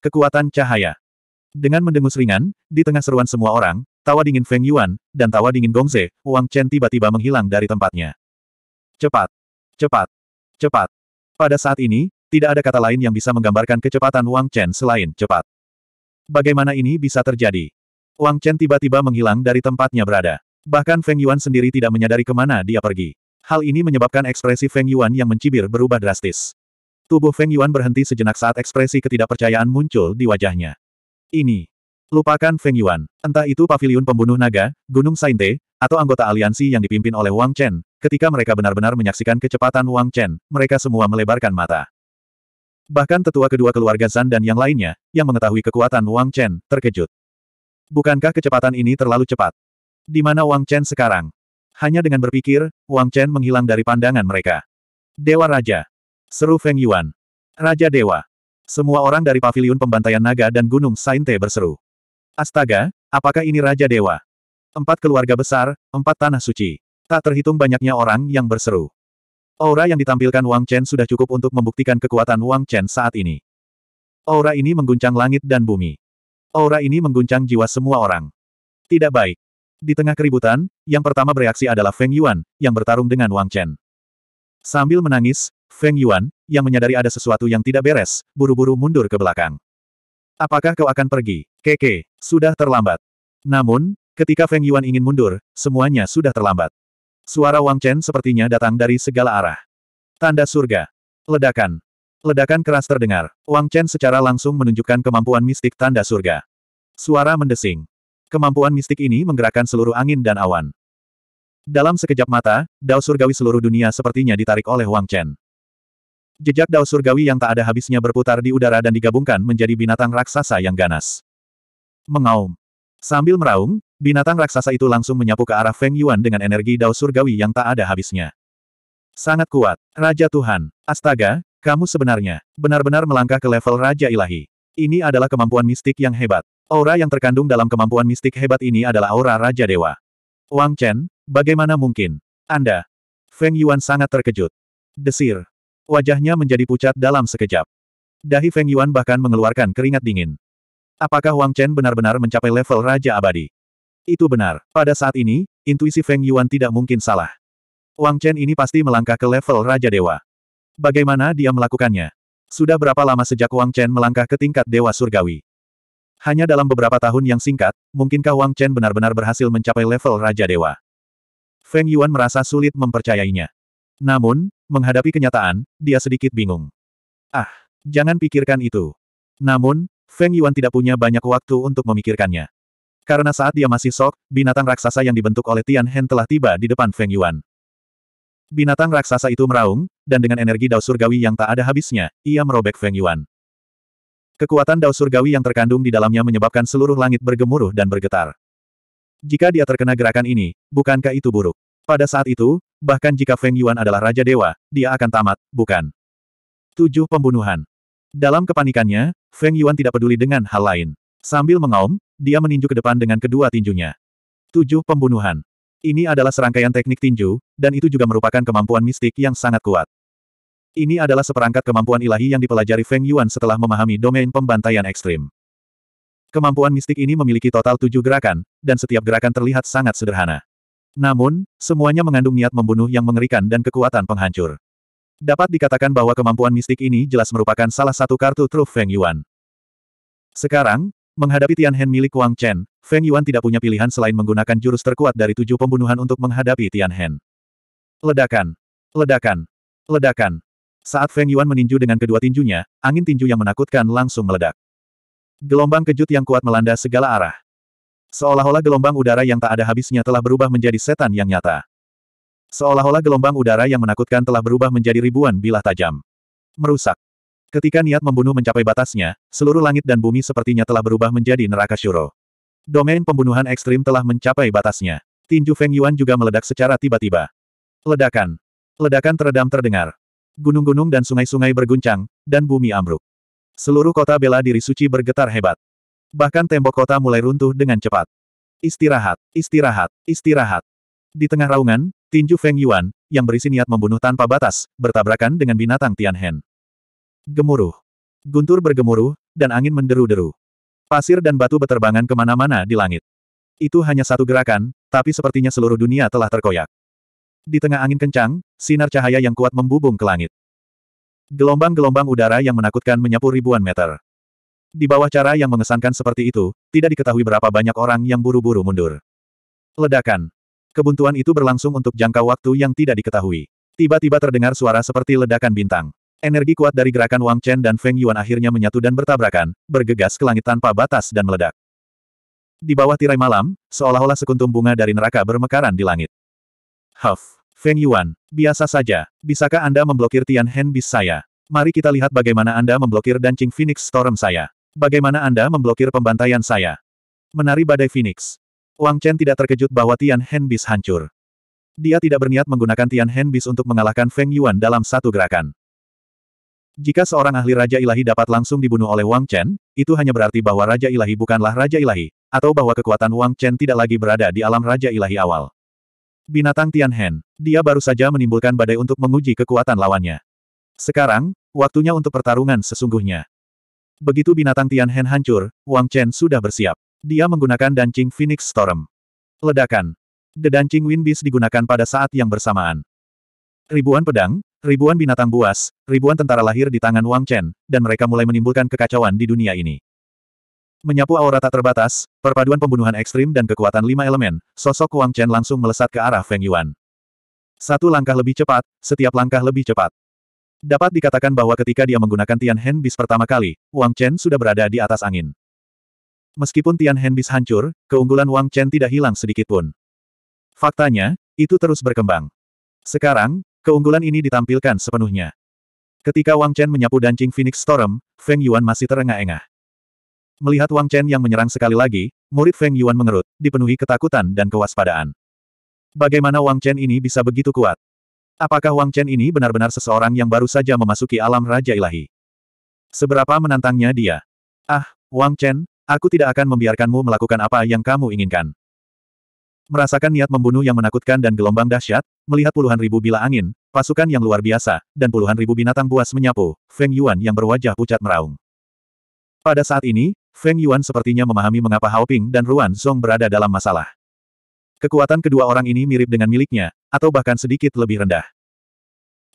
A: Kekuatan cahaya. Dengan mendengus ringan, di tengah seruan semua orang, tawa dingin Feng Yuan, dan tawa dingin Gong Ze, Wang Chen tiba-tiba menghilang dari tempatnya. Cepat! Cepat! Cepat! Pada saat ini, tidak ada kata lain yang bisa menggambarkan kecepatan Wang Chen selain cepat. Bagaimana ini bisa terjadi? Wang Chen tiba-tiba menghilang dari tempatnya berada. Bahkan Feng Yuan sendiri tidak menyadari kemana dia pergi. Hal ini menyebabkan ekspresi Feng Yuan yang mencibir berubah drastis. Tubuh Feng Yuan berhenti sejenak saat ekspresi ketidakpercayaan muncul di wajahnya. Ini. Lupakan Feng Yuan. Entah itu Pavilion pembunuh naga, Gunung Sainte, atau anggota aliansi yang dipimpin oleh Wang Chen, ketika mereka benar-benar menyaksikan kecepatan Wang Chen, mereka semua melebarkan mata. Bahkan tetua kedua keluarga Zan dan yang lainnya, yang mengetahui kekuatan Wang Chen, terkejut. Bukankah kecepatan ini terlalu cepat? Di mana Wang Chen sekarang? Hanya dengan berpikir, Wang Chen menghilang dari pandangan mereka. Dewa Raja. Seru Feng Yuan. Raja Dewa. Semua orang dari paviliun pembantaian naga dan gunung Sainte berseru. Astaga, apakah ini Raja Dewa? Empat keluarga besar, empat tanah suci. Tak terhitung banyaknya orang yang berseru. Aura yang ditampilkan Wang Chen sudah cukup untuk membuktikan kekuatan Wang Chen saat ini. Aura ini mengguncang langit dan bumi. Aura ini mengguncang jiwa semua orang. Tidak baik. Di tengah keributan, yang pertama bereaksi adalah Feng Yuan, yang bertarung dengan Wang Chen. Sambil menangis, Feng Yuan, yang menyadari ada sesuatu yang tidak beres, buru-buru mundur ke belakang. Apakah kau akan pergi? Keke, sudah terlambat. Namun, ketika Feng Yuan ingin mundur, semuanya sudah terlambat. Suara Wang Chen sepertinya datang dari segala arah. Tanda surga. Ledakan. Ledakan keras terdengar. Wang Chen secara langsung menunjukkan kemampuan mistik tanda surga. Suara mendesing. Kemampuan mistik ini menggerakkan seluruh angin dan awan. Dalam sekejap mata, dao surgawi seluruh dunia sepertinya ditarik oleh Wang Chen. Jejak dao surgawi yang tak ada habisnya berputar di udara dan digabungkan menjadi binatang raksasa yang ganas. Mengaum. Sambil meraung, binatang raksasa itu langsung menyapu ke arah Feng Yuan dengan energi dao surgawi yang tak ada habisnya. Sangat kuat. Raja Tuhan. Astaga, kamu sebenarnya benar-benar melangkah ke level Raja Ilahi. Ini adalah kemampuan mistik yang hebat. Aura yang terkandung dalam kemampuan mistik hebat ini adalah aura Raja Dewa. Wang Chen, bagaimana mungkin? Anda? Feng Yuan sangat terkejut. Desir. Wajahnya menjadi pucat dalam sekejap. Dahi Feng Yuan bahkan mengeluarkan keringat dingin. Apakah Wang Chen benar-benar mencapai level Raja Abadi? Itu benar. Pada saat ini, intuisi Feng Yuan tidak mungkin salah. Wang Chen ini pasti melangkah ke level Raja Dewa. Bagaimana dia melakukannya? Sudah berapa lama sejak Wang Chen melangkah ke tingkat Dewa Surgawi? Hanya dalam beberapa tahun yang singkat, mungkinkah Wang Chen benar-benar berhasil mencapai level Raja Dewa? Feng Yuan merasa sulit mempercayainya. Namun, menghadapi kenyataan, dia sedikit bingung. Ah, jangan pikirkan itu. Namun, Feng Yuan tidak punya banyak waktu untuk memikirkannya. Karena saat dia masih sok, binatang raksasa yang dibentuk oleh Tian Hen telah tiba di depan Feng Yuan. Binatang raksasa itu meraung, dan dengan energi dao surgawi yang tak ada habisnya, ia merobek Feng Yuan. Kekuatan dao surgawi yang terkandung di dalamnya menyebabkan seluruh langit bergemuruh dan bergetar. Jika dia terkena gerakan ini, bukankah itu buruk? Pada saat itu, bahkan jika Feng Yuan adalah Raja Dewa, dia akan tamat, bukan? Tujuh pembunuhan. Dalam kepanikannya, Feng Yuan tidak peduli dengan hal lain. Sambil mengaum, dia meninju ke depan dengan kedua tinjunya. Tujuh pembunuhan. Ini adalah serangkaian teknik tinju, dan itu juga merupakan kemampuan mistik yang sangat kuat. Ini adalah seperangkat kemampuan ilahi yang dipelajari Feng Yuan setelah memahami domain pembantaian ekstrim. Kemampuan mistik ini memiliki total tujuh gerakan, dan setiap gerakan terlihat sangat sederhana. Namun, semuanya mengandung niat membunuh yang mengerikan dan kekuatan penghancur. Dapat dikatakan bahwa kemampuan mistik ini jelas merupakan salah satu kartu truf Feng Yuan. Sekarang, menghadapi Tian Hen milik Wang Chen, Feng Yuan tidak punya pilihan selain menggunakan jurus terkuat dari tujuh pembunuhan untuk menghadapi Tian Hen. Ledakan. Ledakan. Ledakan. Saat Feng Yuan meninju dengan kedua tinjunya, angin tinju yang menakutkan langsung meledak. Gelombang kejut yang kuat melanda segala arah. Seolah-olah gelombang udara yang tak ada habisnya telah berubah menjadi setan yang nyata. Seolah-olah gelombang udara yang menakutkan telah berubah menjadi ribuan bilah tajam. Merusak. Ketika niat membunuh mencapai batasnya, seluruh langit dan bumi sepertinya telah berubah menjadi neraka syuro. Domain pembunuhan ekstrim telah mencapai batasnya. Tinju Feng Yuan juga meledak secara tiba-tiba. Ledakan. Ledakan teredam terdengar. Gunung-gunung dan sungai-sungai berguncang, dan bumi ambruk. Seluruh kota bela diri suci bergetar hebat. Bahkan tembok kota mulai runtuh dengan cepat. Istirahat, istirahat, istirahat. Di tengah raungan, tinju Feng Yuan, yang berisi niat membunuh tanpa batas, bertabrakan dengan binatang Tianhen. Gemuruh. Guntur bergemuruh, dan angin menderu-deru. Pasir dan batu beterbangan kemana-mana di langit. Itu hanya satu gerakan, tapi sepertinya seluruh dunia telah terkoyak. Di tengah angin kencang, sinar cahaya yang kuat membubung ke langit. Gelombang-gelombang udara yang menakutkan menyapu ribuan meter. Di bawah cara yang mengesankan seperti itu, tidak diketahui berapa banyak orang yang buru-buru mundur. Ledakan. Kebuntuan itu berlangsung untuk jangka waktu yang tidak diketahui. Tiba-tiba terdengar suara seperti ledakan bintang. Energi kuat dari gerakan Wang Chen dan Feng Yuan akhirnya menyatu dan bertabrakan, bergegas ke langit tanpa batas dan meledak. Di bawah tirai malam, seolah-olah sekuntum bunga dari neraka bermekaran di langit. Huff. Feng Yuan, biasa saja, bisakah Anda memblokir Tian Hen bis saya? Mari kita lihat bagaimana Anda memblokir Dancing Phoenix Storm saya. Bagaimana Anda memblokir pembantaian saya? Menari Badai Phoenix. Wang Chen tidak terkejut bahwa Tian Hen bis hancur. Dia tidak berniat menggunakan Tian Hen bis untuk mengalahkan Feng Yuan dalam satu gerakan. Jika seorang ahli Raja Ilahi dapat langsung dibunuh oleh Wang Chen, itu hanya berarti bahwa Raja Ilahi bukanlah Raja Ilahi, atau bahwa kekuatan Wang Chen tidak lagi berada di alam Raja Ilahi awal. Binatang Tianhen. Dia baru saja menimbulkan badai untuk menguji kekuatan lawannya. Sekarang, waktunya untuk pertarungan sesungguhnya. Begitu binatang Tianhen hancur, Wang Chen sudah bersiap. Dia menggunakan Dancing Phoenix Storm. Ledakan. The Dancing Wind Beast digunakan pada saat yang bersamaan. Ribuan pedang, ribuan binatang buas, ribuan tentara lahir di tangan Wang Chen, dan mereka mulai menimbulkan kekacauan di dunia ini. Menyapu aura tak terbatas, perpaduan pembunuhan ekstrim dan kekuatan lima elemen, sosok Wang Chen langsung melesat ke arah Feng Yuan. Satu langkah lebih cepat, setiap langkah lebih cepat. Dapat dikatakan bahwa ketika dia menggunakan Tian Hen Bis pertama kali, Wang Chen sudah berada di atas angin. Meskipun Tian Hen Bis hancur, keunggulan Wang Chen tidak hilang sedikit pun. Faktanya, itu terus berkembang. Sekarang, keunggulan ini ditampilkan sepenuhnya. Ketika Wang Chen menyapu dancing Phoenix Storm, Feng Yuan masih terengah-engah. Melihat Wang Chen yang menyerang sekali lagi, murid Feng Yuan mengerut, dipenuhi ketakutan dan kewaspadaan. Bagaimana Wang Chen ini bisa begitu kuat? Apakah Wang Chen ini benar-benar seseorang yang baru saja memasuki alam Raja Ilahi? Seberapa menantangnya dia? Ah, Wang Chen, aku tidak akan membiarkanmu melakukan apa yang kamu inginkan. Merasakan niat membunuh yang menakutkan dan gelombang dahsyat, melihat puluhan ribu bila angin, pasukan yang luar biasa, dan puluhan ribu binatang buas menyapu, Feng Yuan yang berwajah pucat meraung. Pada saat ini, Feng Yuan sepertinya memahami mengapa Hao Ping dan Ruan Song berada dalam masalah. Kekuatan kedua orang ini mirip dengan miliknya, atau bahkan sedikit lebih rendah.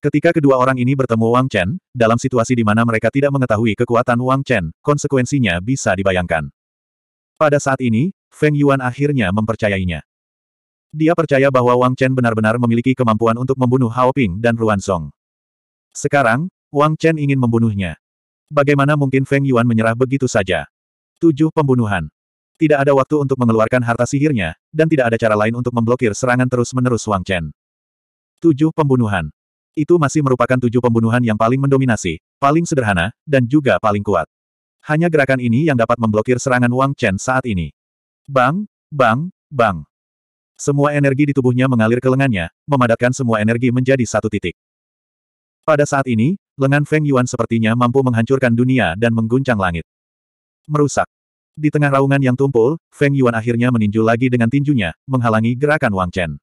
A: Ketika kedua orang ini bertemu Wang Chen, dalam situasi di mana mereka tidak mengetahui kekuatan Wang Chen, konsekuensinya bisa dibayangkan. Pada saat ini, Feng Yuan akhirnya mempercayainya. Dia percaya bahwa Wang Chen benar-benar memiliki kemampuan untuk membunuh Hao Ping dan Ruan Song. Sekarang, Wang Chen ingin membunuhnya. Bagaimana mungkin Feng Yuan menyerah begitu saja? Tujuh pembunuhan. Tidak ada waktu untuk mengeluarkan harta sihirnya, dan tidak ada cara lain untuk memblokir serangan terus-menerus Wang Chen. Tujuh pembunuhan. Itu masih merupakan tujuh pembunuhan yang paling mendominasi, paling sederhana, dan juga paling kuat. Hanya gerakan ini yang dapat memblokir serangan Wang Chen saat ini. Bang, bang, bang. Semua energi di tubuhnya mengalir ke lengannya, memadatkan semua energi menjadi satu titik. Pada saat ini, lengan Feng Yuan sepertinya mampu menghancurkan dunia dan mengguncang langit merusak. Di tengah raungan yang tumpul, Feng Yuan akhirnya meninju lagi dengan tinjunya, menghalangi gerakan Wang Chen.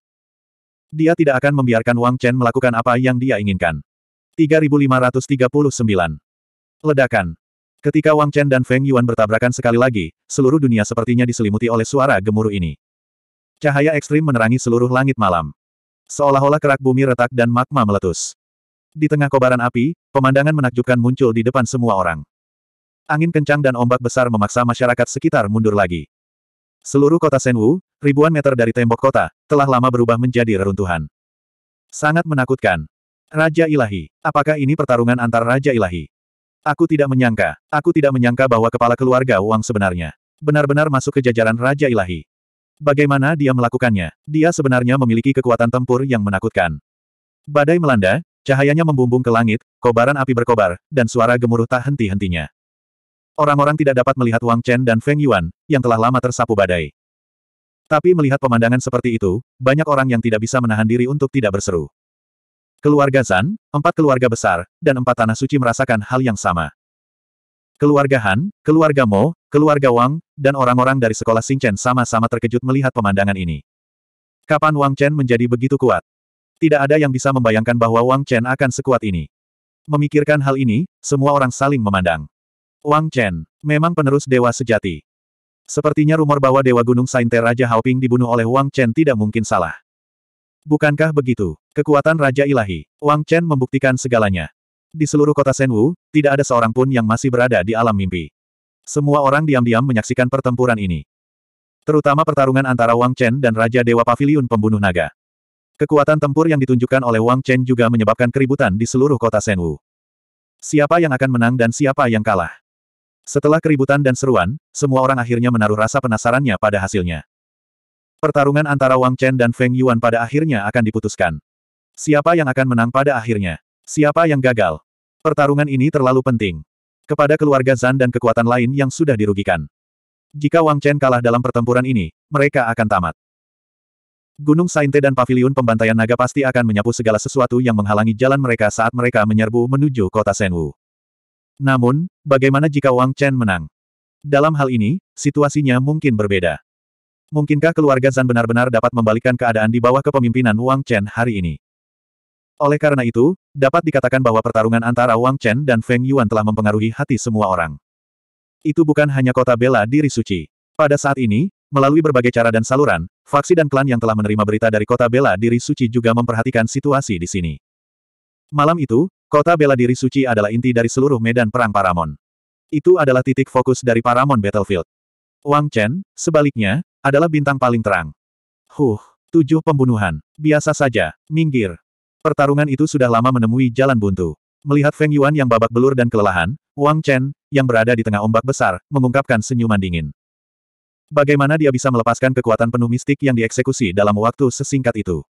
A: Dia tidak akan membiarkan Wang Chen melakukan apa yang dia inginkan. 3539. Ledakan. Ketika Wang Chen dan Feng Yuan bertabrakan sekali lagi, seluruh dunia sepertinya diselimuti oleh suara gemuruh ini. Cahaya ekstrim menerangi seluruh langit malam. Seolah-olah kerak bumi retak dan magma meletus. Di tengah kobaran api, pemandangan menakjubkan muncul di depan semua orang. Angin kencang dan ombak besar memaksa masyarakat sekitar mundur lagi. Seluruh kota Senwu, ribuan meter dari tembok kota, telah lama berubah menjadi reruntuhan. Sangat menakutkan. Raja Ilahi, apakah ini pertarungan antar Raja Ilahi? Aku tidak menyangka, aku tidak menyangka bahwa kepala keluarga Wang sebenarnya benar-benar masuk ke jajaran Raja Ilahi. Bagaimana dia melakukannya? Dia sebenarnya memiliki kekuatan tempur yang menakutkan. Badai melanda, cahayanya membumbung ke langit, kobaran api berkobar, dan suara gemuruh tak henti-hentinya. Orang-orang tidak dapat melihat Wang Chen dan Feng Yuan, yang telah lama tersapu badai. Tapi melihat pemandangan seperti itu, banyak orang yang tidak bisa menahan diri untuk tidak berseru. Keluarga Zan, empat keluarga besar, dan empat tanah suci merasakan hal yang sama. Keluarga Han, keluarga Mo, keluarga Wang, dan orang-orang dari sekolah Chen sama-sama terkejut melihat pemandangan ini. Kapan Wang Chen menjadi begitu kuat? Tidak ada yang bisa membayangkan bahwa Wang Chen akan sekuat ini. Memikirkan hal ini, semua orang saling memandang. Wang Chen, memang penerus dewa sejati. Sepertinya rumor bahwa Dewa Gunung Sainte Raja Haoping dibunuh oleh Wang Chen tidak mungkin salah. Bukankah begitu? Kekuatan Raja Ilahi. Wang Chen membuktikan segalanya. Di seluruh kota Senwu, tidak ada seorang pun yang masih berada di alam mimpi. Semua orang diam-diam menyaksikan pertempuran ini. Terutama pertarungan antara Wang Chen dan Raja Dewa Paviliun Pembunuh Naga. Kekuatan tempur yang ditunjukkan oleh Wang Chen juga menyebabkan keributan di seluruh kota Senwu. Siapa yang akan menang dan siapa yang kalah? Setelah keributan dan seruan, semua orang akhirnya menaruh rasa penasarannya pada hasilnya. Pertarungan antara Wang Chen dan Feng Yuan pada akhirnya akan diputuskan. Siapa yang akan menang pada akhirnya? Siapa yang gagal? Pertarungan ini terlalu penting. Kepada keluarga Zan dan kekuatan lain yang sudah dirugikan. Jika Wang Chen kalah dalam pertempuran ini, mereka akan tamat. Gunung Sainte dan Paviliun Pembantaian Naga pasti akan menyapu segala sesuatu yang menghalangi jalan mereka saat mereka menyerbu menuju kota Senwu. Namun, bagaimana jika Wang Chen menang? Dalam hal ini, situasinya mungkin berbeda. Mungkinkah keluarga Zan benar-benar dapat membalikkan keadaan di bawah kepemimpinan Wang Chen hari ini? Oleh karena itu, dapat dikatakan bahwa pertarungan antara Wang Chen dan Feng Yuan telah mempengaruhi hati semua orang. Itu bukan hanya kota bela diri suci. Pada saat ini, melalui berbagai cara dan saluran, faksi dan klan yang telah menerima berita dari kota bela diri suci juga memperhatikan situasi di sini. Malam itu, Kota bela diri suci adalah inti dari seluruh medan perang Paramon. Itu adalah titik fokus dari Paramon Battlefield. Wang Chen, sebaliknya, adalah bintang paling terang. Huh, tujuh pembunuhan. Biasa saja, minggir. Pertarungan itu sudah lama menemui jalan buntu. Melihat Feng Yuan yang babak belur dan kelelahan, Wang Chen, yang berada di tengah ombak besar, mengungkapkan senyuman dingin. Bagaimana dia bisa melepaskan kekuatan penuh mistik yang dieksekusi dalam waktu sesingkat itu?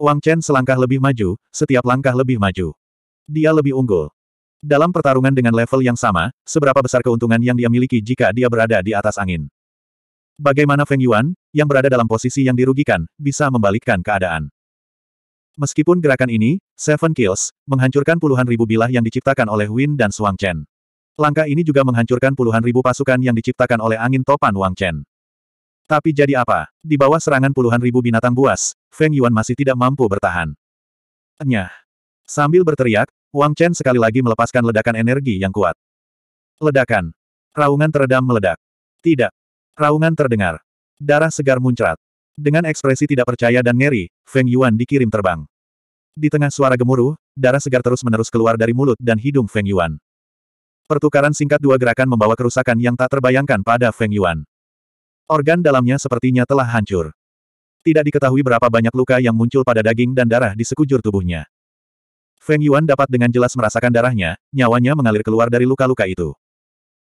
A: Wang Chen selangkah lebih maju, setiap langkah lebih maju. Dia lebih unggul. Dalam pertarungan dengan level yang sama, seberapa besar keuntungan yang dia miliki jika dia berada di atas angin. Bagaimana Feng Yuan, yang berada dalam posisi yang dirugikan, bisa membalikkan keadaan. Meskipun gerakan ini, Seven Kills, menghancurkan puluhan ribu bilah yang diciptakan oleh Win dan Suang Chen. Langkah ini juga menghancurkan puluhan ribu pasukan yang diciptakan oleh angin topan Wang Chen. Tapi jadi apa? Di bawah serangan puluhan ribu binatang buas, Feng Yuan masih tidak mampu bertahan. Enyah. Sambil berteriak, Wang Chen sekali lagi melepaskan ledakan energi yang kuat. Ledakan. Raungan teredam meledak. Tidak. Raungan terdengar. Darah segar muncrat. Dengan ekspresi tidak percaya dan ngeri, Feng Yuan dikirim terbang. Di tengah suara gemuruh, darah segar terus-menerus keluar dari mulut dan hidung Feng Yuan. Pertukaran singkat dua gerakan membawa kerusakan yang tak terbayangkan pada Feng Yuan. Organ dalamnya sepertinya telah hancur. Tidak diketahui berapa banyak luka yang muncul pada daging dan darah di sekujur tubuhnya. Feng Yuan dapat dengan jelas merasakan darahnya, nyawanya mengalir keluar dari luka-luka itu.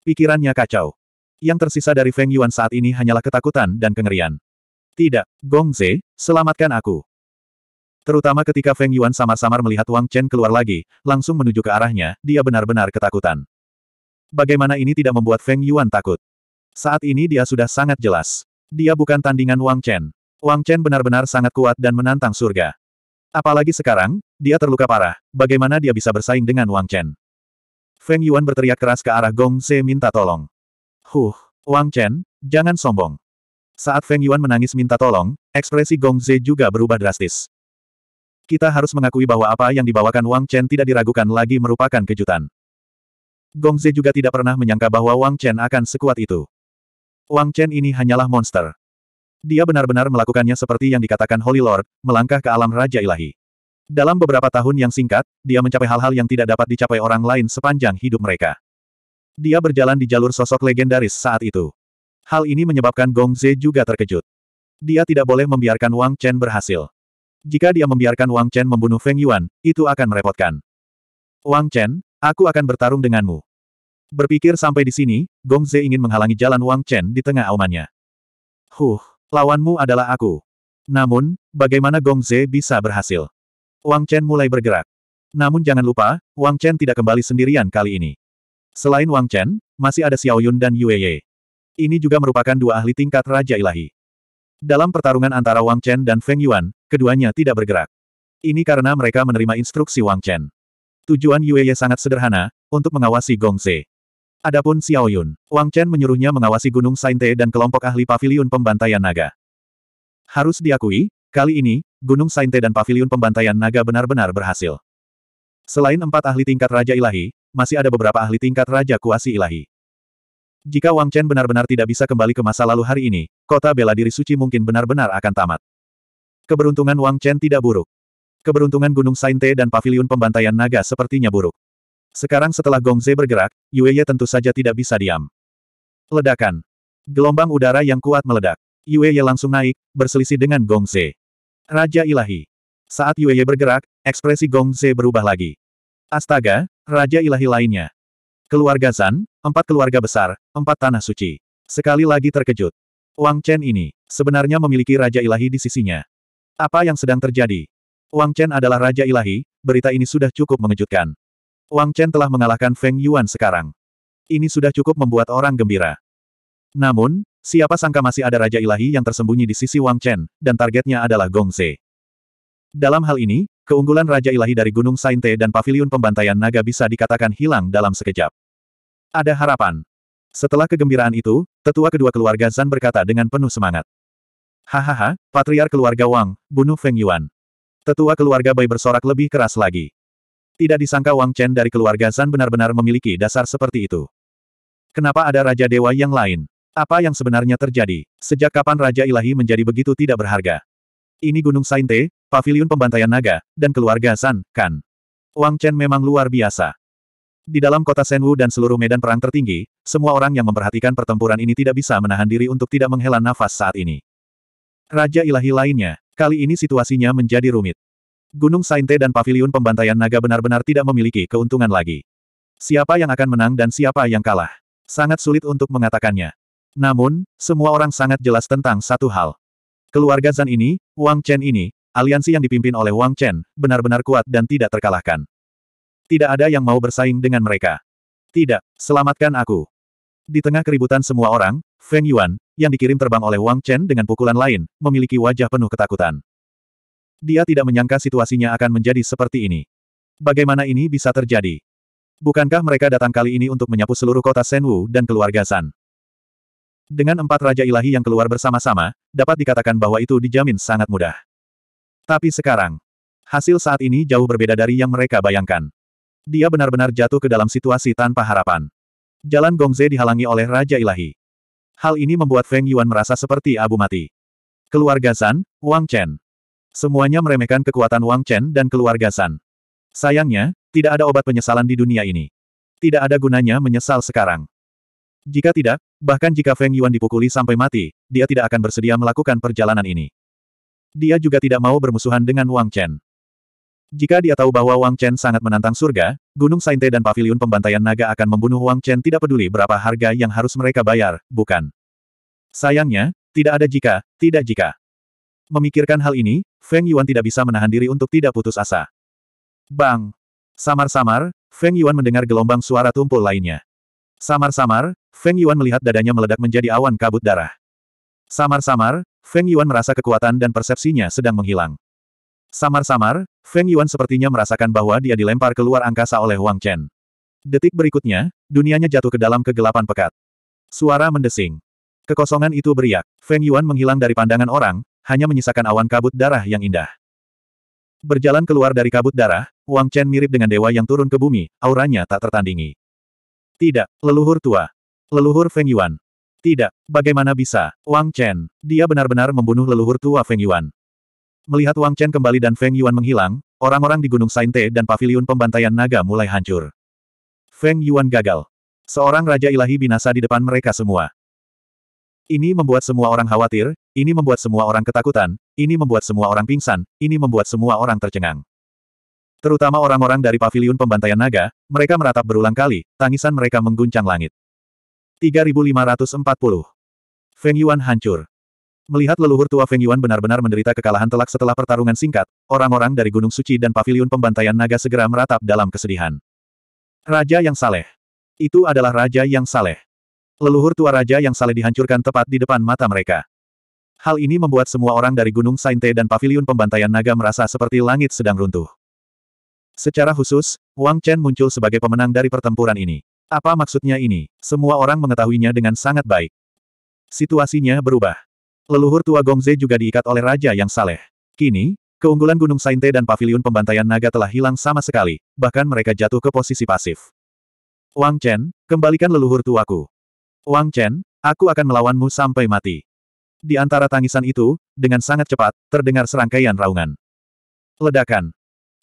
A: Pikirannya kacau. Yang tersisa dari Feng Yuan saat ini hanyalah ketakutan dan kengerian. Tidak, Gong Ze, selamatkan aku. Terutama ketika Feng Yuan samar-samar melihat Wang Chen keluar lagi, langsung menuju ke arahnya, dia benar-benar ketakutan. Bagaimana ini tidak membuat Feng Yuan takut? Saat ini dia sudah sangat jelas. Dia bukan tandingan Wang Chen. Wang Chen benar-benar sangat kuat dan menantang surga. Apalagi sekarang, dia terluka parah. Bagaimana dia bisa bersaing dengan Wang Chen? Feng Yuan berteriak keras ke arah Gong Ze minta tolong. Huh, Wang Chen, jangan sombong. Saat Feng Yuan menangis minta tolong, ekspresi Gong Ze juga berubah drastis. Kita harus mengakui bahwa apa yang dibawakan Wang Chen tidak diragukan lagi merupakan kejutan. Gong Ze juga tidak pernah menyangka bahwa Wang Chen akan sekuat itu. Wang Chen ini hanyalah monster. Dia benar-benar melakukannya seperti yang dikatakan Holy Lord, melangkah ke alam Raja Ilahi. Dalam beberapa tahun yang singkat, dia mencapai hal-hal yang tidak dapat dicapai orang lain sepanjang hidup mereka. Dia berjalan di jalur sosok legendaris saat itu. Hal ini menyebabkan Gong Ze juga terkejut. Dia tidak boleh membiarkan Wang Chen berhasil. Jika dia membiarkan Wang Chen membunuh Feng Yuan, itu akan merepotkan. Wang Chen, aku akan bertarung denganmu. Berpikir sampai di sini, Gong Ze ingin menghalangi jalan Wang Chen di tengah aumannya. Huh, Lawanmu adalah aku. Namun, bagaimana Gong Ze bisa berhasil? Wang Chen mulai bergerak. Namun jangan lupa, Wang Chen tidak kembali sendirian kali ini. Selain Wang Chen, masih ada Xiao Yun dan Yue Ye. Ini juga merupakan dua ahli tingkat Raja Ilahi. Dalam pertarungan antara Wang Chen dan Feng Yuan, keduanya tidak bergerak. Ini karena mereka menerima instruksi Wang Chen. Tujuan Yue Ye sangat sederhana, untuk mengawasi Gong Ze. Adapun Xiao Yun, Wang Chen menyuruhnya mengawasi Gunung Sainte dan kelompok ahli Pavilion pembantaian naga. Harus diakui, kali ini, Gunung Sainte dan Pavilion pembantaian naga benar-benar berhasil. Selain empat ahli tingkat Raja Ilahi, masih ada beberapa ahli tingkat Raja Kuasi Ilahi. Jika Wang Chen benar-benar tidak bisa kembali ke masa lalu hari ini, kota bela diri suci mungkin benar-benar akan tamat. Keberuntungan Wang Chen tidak buruk. Keberuntungan Gunung Sainte dan Pavilion Pembantaian Naga sepertinya buruk. Sekarang setelah Gong Ze bergerak, Yue tentu saja tidak bisa diam. Ledakan. Gelombang udara yang kuat meledak. Yue langsung naik, berselisih dengan Gong Ze. Raja Ilahi. Saat Yue bergerak, ekspresi Gong Ze berubah lagi. Astaga, Raja Ilahi lainnya. Keluarga Zan, empat keluarga besar, empat tanah suci. Sekali lagi terkejut. Wang Chen ini, sebenarnya memiliki Raja Ilahi di sisinya. Apa yang sedang terjadi? Wang Chen adalah Raja Ilahi, berita ini sudah cukup mengejutkan. Wang Chen telah mengalahkan Feng Yuan sekarang. Ini sudah cukup membuat orang gembira. Namun, siapa sangka masih ada Raja Ilahi yang tersembunyi di sisi Wang Chen, dan targetnya adalah Gong Ze. Dalam hal ini, keunggulan Raja Ilahi dari Gunung Sainte dan Paviliun Pembantaian Naga bisa dikatakan hilang dalam sekejap. Ada harapan. Setelah kegembiraan itu, tetua kedua keluarga Zan berkata dengan penuh semangat. Hahaha, patriar keluarga Wang, bunuh Feng Yuan. Tetua keluarga Bai bersorak lebih keras lagi. Tidak disangka Wang Chen dari keluarga San benar-benar memiliki dasar seperti itu. Kenapa ada Raja Dewa yang lain? Apa yang sebenarnya terjadi? Sejak kapan Raja Ilahi menjadi begitu tidak berharga? Ini Gunung Sainte, Paviliun Pembantaian Naga, dan keluarga San, kan? Wang Chen memang luar biasa. Di dalam kota Senwu dan seluruh medan perang tertinggi, semua orang yang memperhatikan pertempuran ini tidak bisa menahan diri untuk tidak menghela nafas saat ini. Raja Ilahi lainnya, kali ini situasinya menjadi rumit. Gunung Sainte dan Paviliun Pembantaian Naga benar-benar tidak memiliki keuntungan lagi. Siapa yang akan menang dan siapa yang kalah? Sangat sulit untuk mengatakannya. Namun, semua orang sangat jelas tentang satu hal. Keluarga Zan ini, Wang Chen ini, aliansi yang dipimpin oleh Wang Chen, benar-benar kuat dan tidak terkalahkan. Tidak ada yang mau bersaing dengan mereka. Tidak, selamatkan aku. Di tengah keributan semua orang, Feng Yuan, yang dikirim terbang oleh Wang Chen dengan pukulan lain, memiliki wajah penuh ketakutan. Dia tidak menyangka situasinya akan menjadi seperti ini. Bagaimana ini bisa terjadi? Bukankah mereka datang kali ini untuk menyapu seluruh kota Senwu dan keluarga San? Dengan empat Raja Ilahi yang keluar bersama-sama, dapat dikatakan bahwa itu dijamin sangat mudah. Tapi sekarang, hasil saat ini jauh berbeda dari yang mereka bayangkan. Dia benar-benar jatuh ke dalam situasi tanpa harapan. Jalan Gongze dihalangi oleh Raja Ilahi. Hal ini membuat Feng Yuan merasa seperti abu mati. Keluarga San, Wang Chen. Semuanya meremehkan kekuatan Wang Chen dan keluarga San. Sayangnya, tidak ada obat penyesalan di dunia ini. Tidak ada gunanya menyesal sekarang. Jika tidak, bahkan jika Feng Yuan dipukuli sampai mati, dia tidak akan bersedia melakukan perjalanan ini. Dia juga tidak mau bermusuhan dengan Wang Chen. Jika dia tahu bahwa Wang Chen sangat menantang surga, Gunung Sainte dan Paviliun Pembantaian Naga akan membunuh Wang Chen tidak peduli berapa harga yang harus mereka bayar, bukan? Sayangnya, tidak ada jika, tidak jika. Memikirkan hal ini, Feng Yuan tidak bisa menahan diri untuk tidak putus asa. Bang! Samar-samar, Feng Yuan mendengar gelombang suara tumpul lainnya. Samar-samar, Feng Yuan melihat dadanya meledak menjadi awan kabut darah. Samar-samar, Feng Yuan merasa kekuatan dan persepsinya sedang menghilang. Samar-samar, Feng Yuan sepertinya merasakan bahwa dia dilempar keluar angkasa oleh Wang Chen. Detik berikutnya, dunianya jatuh ke dalam kegelapan pekat. Suara mendesing. Kekosongan itu beriak. Feng Yuan menghilang dari pandangan orang, hanya menyisakan awan kabut darah yang indah. Berjalan keluar dari kabut darah, Wang Chen mirip dengan dewa yang turun ke bumi, auranya tak tertandingi. Tidak, leluhur tua. Leluhur Feng Yuan. Tidak, bagaimana bisa, Wang Chen, dia benar-benar membunuh leluhur tua Feng Yuan. Melihat Wang Chen kembali dan Feng Yuan menghilang, orang-orang di Gunung Sainte dan Paviliun Pembantaian Naga mulai hancur. Feng Yuan gagal. Seorang Raja Ilahi binasa di depan mereka semua. Ini membuat semua orang khawatir, ini membuat semua orang ketakutan, ini membuat semua orang pingsan, ini membuat semua orang tercengang. Terutama orang-orang dari paviliun pembantaian naga, mereka meratap berulang kali, tangisan mereka mengguncang langit. 3540. Feng Yuan hancur. Melihat leluhur tua Feng Yuan benar-benar menderita kekalahan telak setelah pertarungan singkat, orang-orang dari Gunung Suci dan paviliun pembantaian naga segera meratap dalam kesedihan. Raja yang saleh. Itu adalah raja yang saleh. Leluhur tua raja yang saleh dihancurkan tepat di depan mata mereka. Hal ini membuat semua orang dari Gunung Sainte dan Paviliun Pembantaian Naga merasa seperti langit sedang runtuh. Secara khusus, Wang Chen muncul sebagai pemenang dari pertempuran ini. Apa maksudnya ini? Semua orang mengetahuinya dengan sangat baik. Situasinya berubah. Leluhur tua Gongze juga diikat oleh raja yang saleh. Kini, keunggulan Gunung Sainte dan Paviliun Pembantaian Naga telah hilang sama sekali, bahkan mereka jatuh ke posisi pasif. Wang Chen, kembalikan leluhur tuaku. Wang Chen, aku akan melawanmu sampai mati. Di antara tangisan itu, dengan sangat cepat, terdengar serangkaian raungan. Ledakan.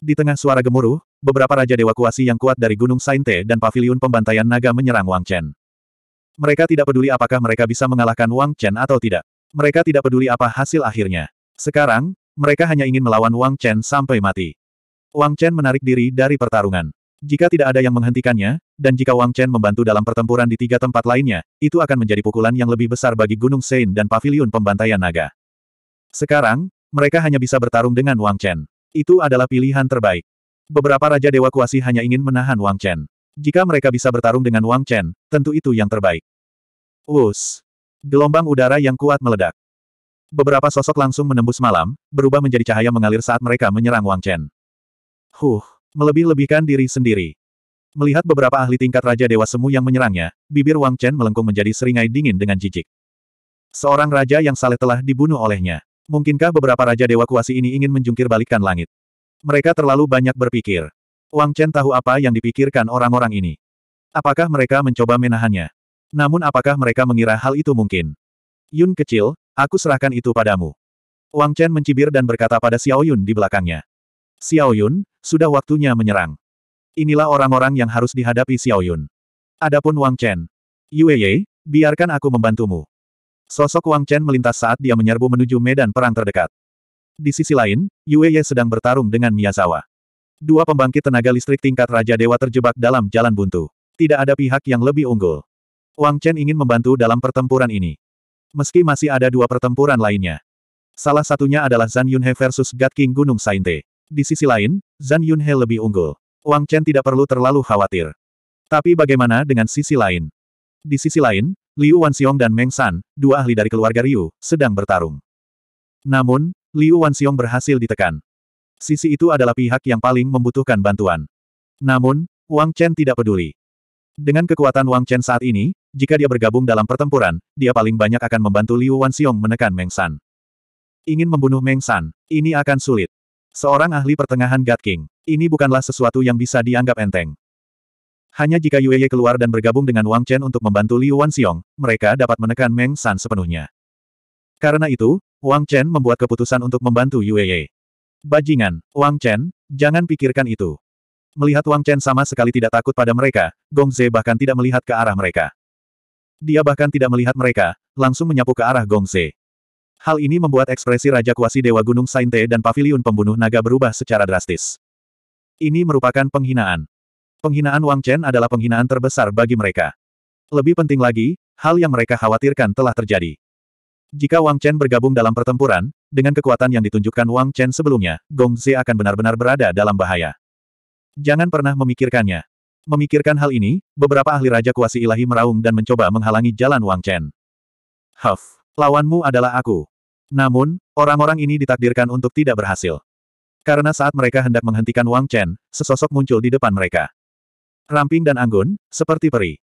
A: Di tengah suara gemuruh, beberapa Raja Dewa Kuasi yang kuat dari Gunung Sainte dan Paviliun Pembantaian Naga menyerang Wang Chen. Mereka tidak peduli apakah mereka bisa mengalahkan Wang Chen atau tidak. Mereka tidak peduli apa hasil akhirnya. Sekarang, mereka hanya ingin melawan Wang Chen sampai mati. Wang Chen menarik diri dari pertarungan. Jika tidak ada yang menghentikannya, dan jika Wang Chen membantu dalam pertempuran di tiga tempat lainnya, itu akan menjadi pukulan yang lebih besar bagi Gunung Sein dan Paviliun Pembantaian Naga. Sekarang, mereka hanya bisa bertarung dengan Wang Chen. Itu adalah pilihan terbaik. Beberapa Raja Dewa Kuasi hanya ingin menahan Wang Chen. Jika mereka bisa bertarung dengan Wang Chen, tentu itu yang terbaik. Us. Gelombang udara yang kuat meledak. Beberapa sosok langsung menembus malam, berubah menjadi cahaya mengalir saat mereka menyerang Wang Chen. Huh. Melebih-lebihkan diri sendiri. Melihat beberapa ahli tingkat Raja Dewa Semu yang menyerangnya, bibir Wang Chen melengkung menjadi seringai dingin dengan jijik. Seorang raja yang saleh telah dibunuh olehnya. Mungkinkah beberapa Raja Dewa Kuasi ini ingin menjungkir balikkan langit? Mereka terlalu banyak berpikir. Wang Chen tahu apa yang dipikirkan orang-orang ini. Apakah mereka mencoba menahannya? Namun apakah mereka mengira hal itu mungkin? Yun kecil, aku serahkan itu padamu. Wang Chen mencibir dan berkata pada Xiao Yun di belakangnya. Xiao Yun, sudah waktunya menyerang. Inilah orang-orang yang harus dihadapi Xiao Yun. Adapun Wang Chen. Yue Ye, biarkan aku membantumu. Sosok Wang Chen melintas saat dia menyerbu menuju medan perang terdekat. Di sisi lain, Yue Ye sedang bertarung dengan Miyazawa. Dua pembangkit tenaga listrik tingkat Raja Dewa terjebak dalam jalan buntu. Tidak ada pihak yang lebih unggul. Wang Chen ingin membantu dalam pertempuran ini. Meski masih ada dua pertempuran lainnya. Salah satunya adalah Zan Yunhe versus God King Gunung Sainte. Di sisi lain, Zan Yunhe lebih unggul. Wang Chen tidak perlu terlalu khawatir. Tapi bagaimana dengan sisi lain? Di sisi lain, Liu Wanxiong dan Meng San, dua ahli dari keluarga Ryu, sedang bertarung. Namun, Liu Wanxiong berhasil ditekan. Sisi itu adalah pihak yang paling membutuhkan bantuan. Namun, Wang Chen tidak peduli. Dengan kekuatan Wang Chen saat ini, jika dia bergabung dalam pertempuran, dia paling banyak akan membantu Liu Wanxiong menekan Meng San. Ingin membunuh Meng San, ini akan sulit. Seorang ahli pertengahan God King. Ini bukanlah sesuatu yang bisa dianggap enteng. Hanya jika Yue keluar dan bergabung dengan Wang Chen untuk membantu Liu Wanxiong, mereka dapat menekan Meng San sepenuhnya. Karena itu, Wang Chen membuat keputusan untuk membantu Yue. Bajingan, Wang Chen, jangan pikirkan itu. Melihat Wang Chen sama sekali tidak takut pada mereka, Gong Ze bahkan tidak melihat ke arah mereka. Dia bahkan tidak melihat mereka, langsung menyapu ke arah Gong Ze. Hal ini membuat ekspresi Raja Kuasi Dewa Gunung Sainte dan Paviliun Pembunuh Naga berubah secara drastis. Ini merupakan penghinaan. Penghinaan Wang Chen adalah penghinaan terbesar bagi mereka. Lebih penting lagi, hal yang mereka khawatirkan telah terjadi. Jika Wang Chen bergabung dalam pertempuran, dengan kekuatan yang ditunjukkan Wang Chen sebelumnya, Gong Zi akan benar-benar berada dalam bahaya. Jangan pernah memikirkannya. Memikirkan hal ini, beberapa ahli Raja Kuasi Ilahi meraung dan mencoba menghalangi jalan Wang Chen. Huff, lawanmu adalah aku. Namun, orang-orang ini ditakdirkan untuk tidak berhasil. Karena saat mereka hendak menghentikan Wang Chen, sesosok muncul di depan mereka. Ramping dan anggun, seperti peri.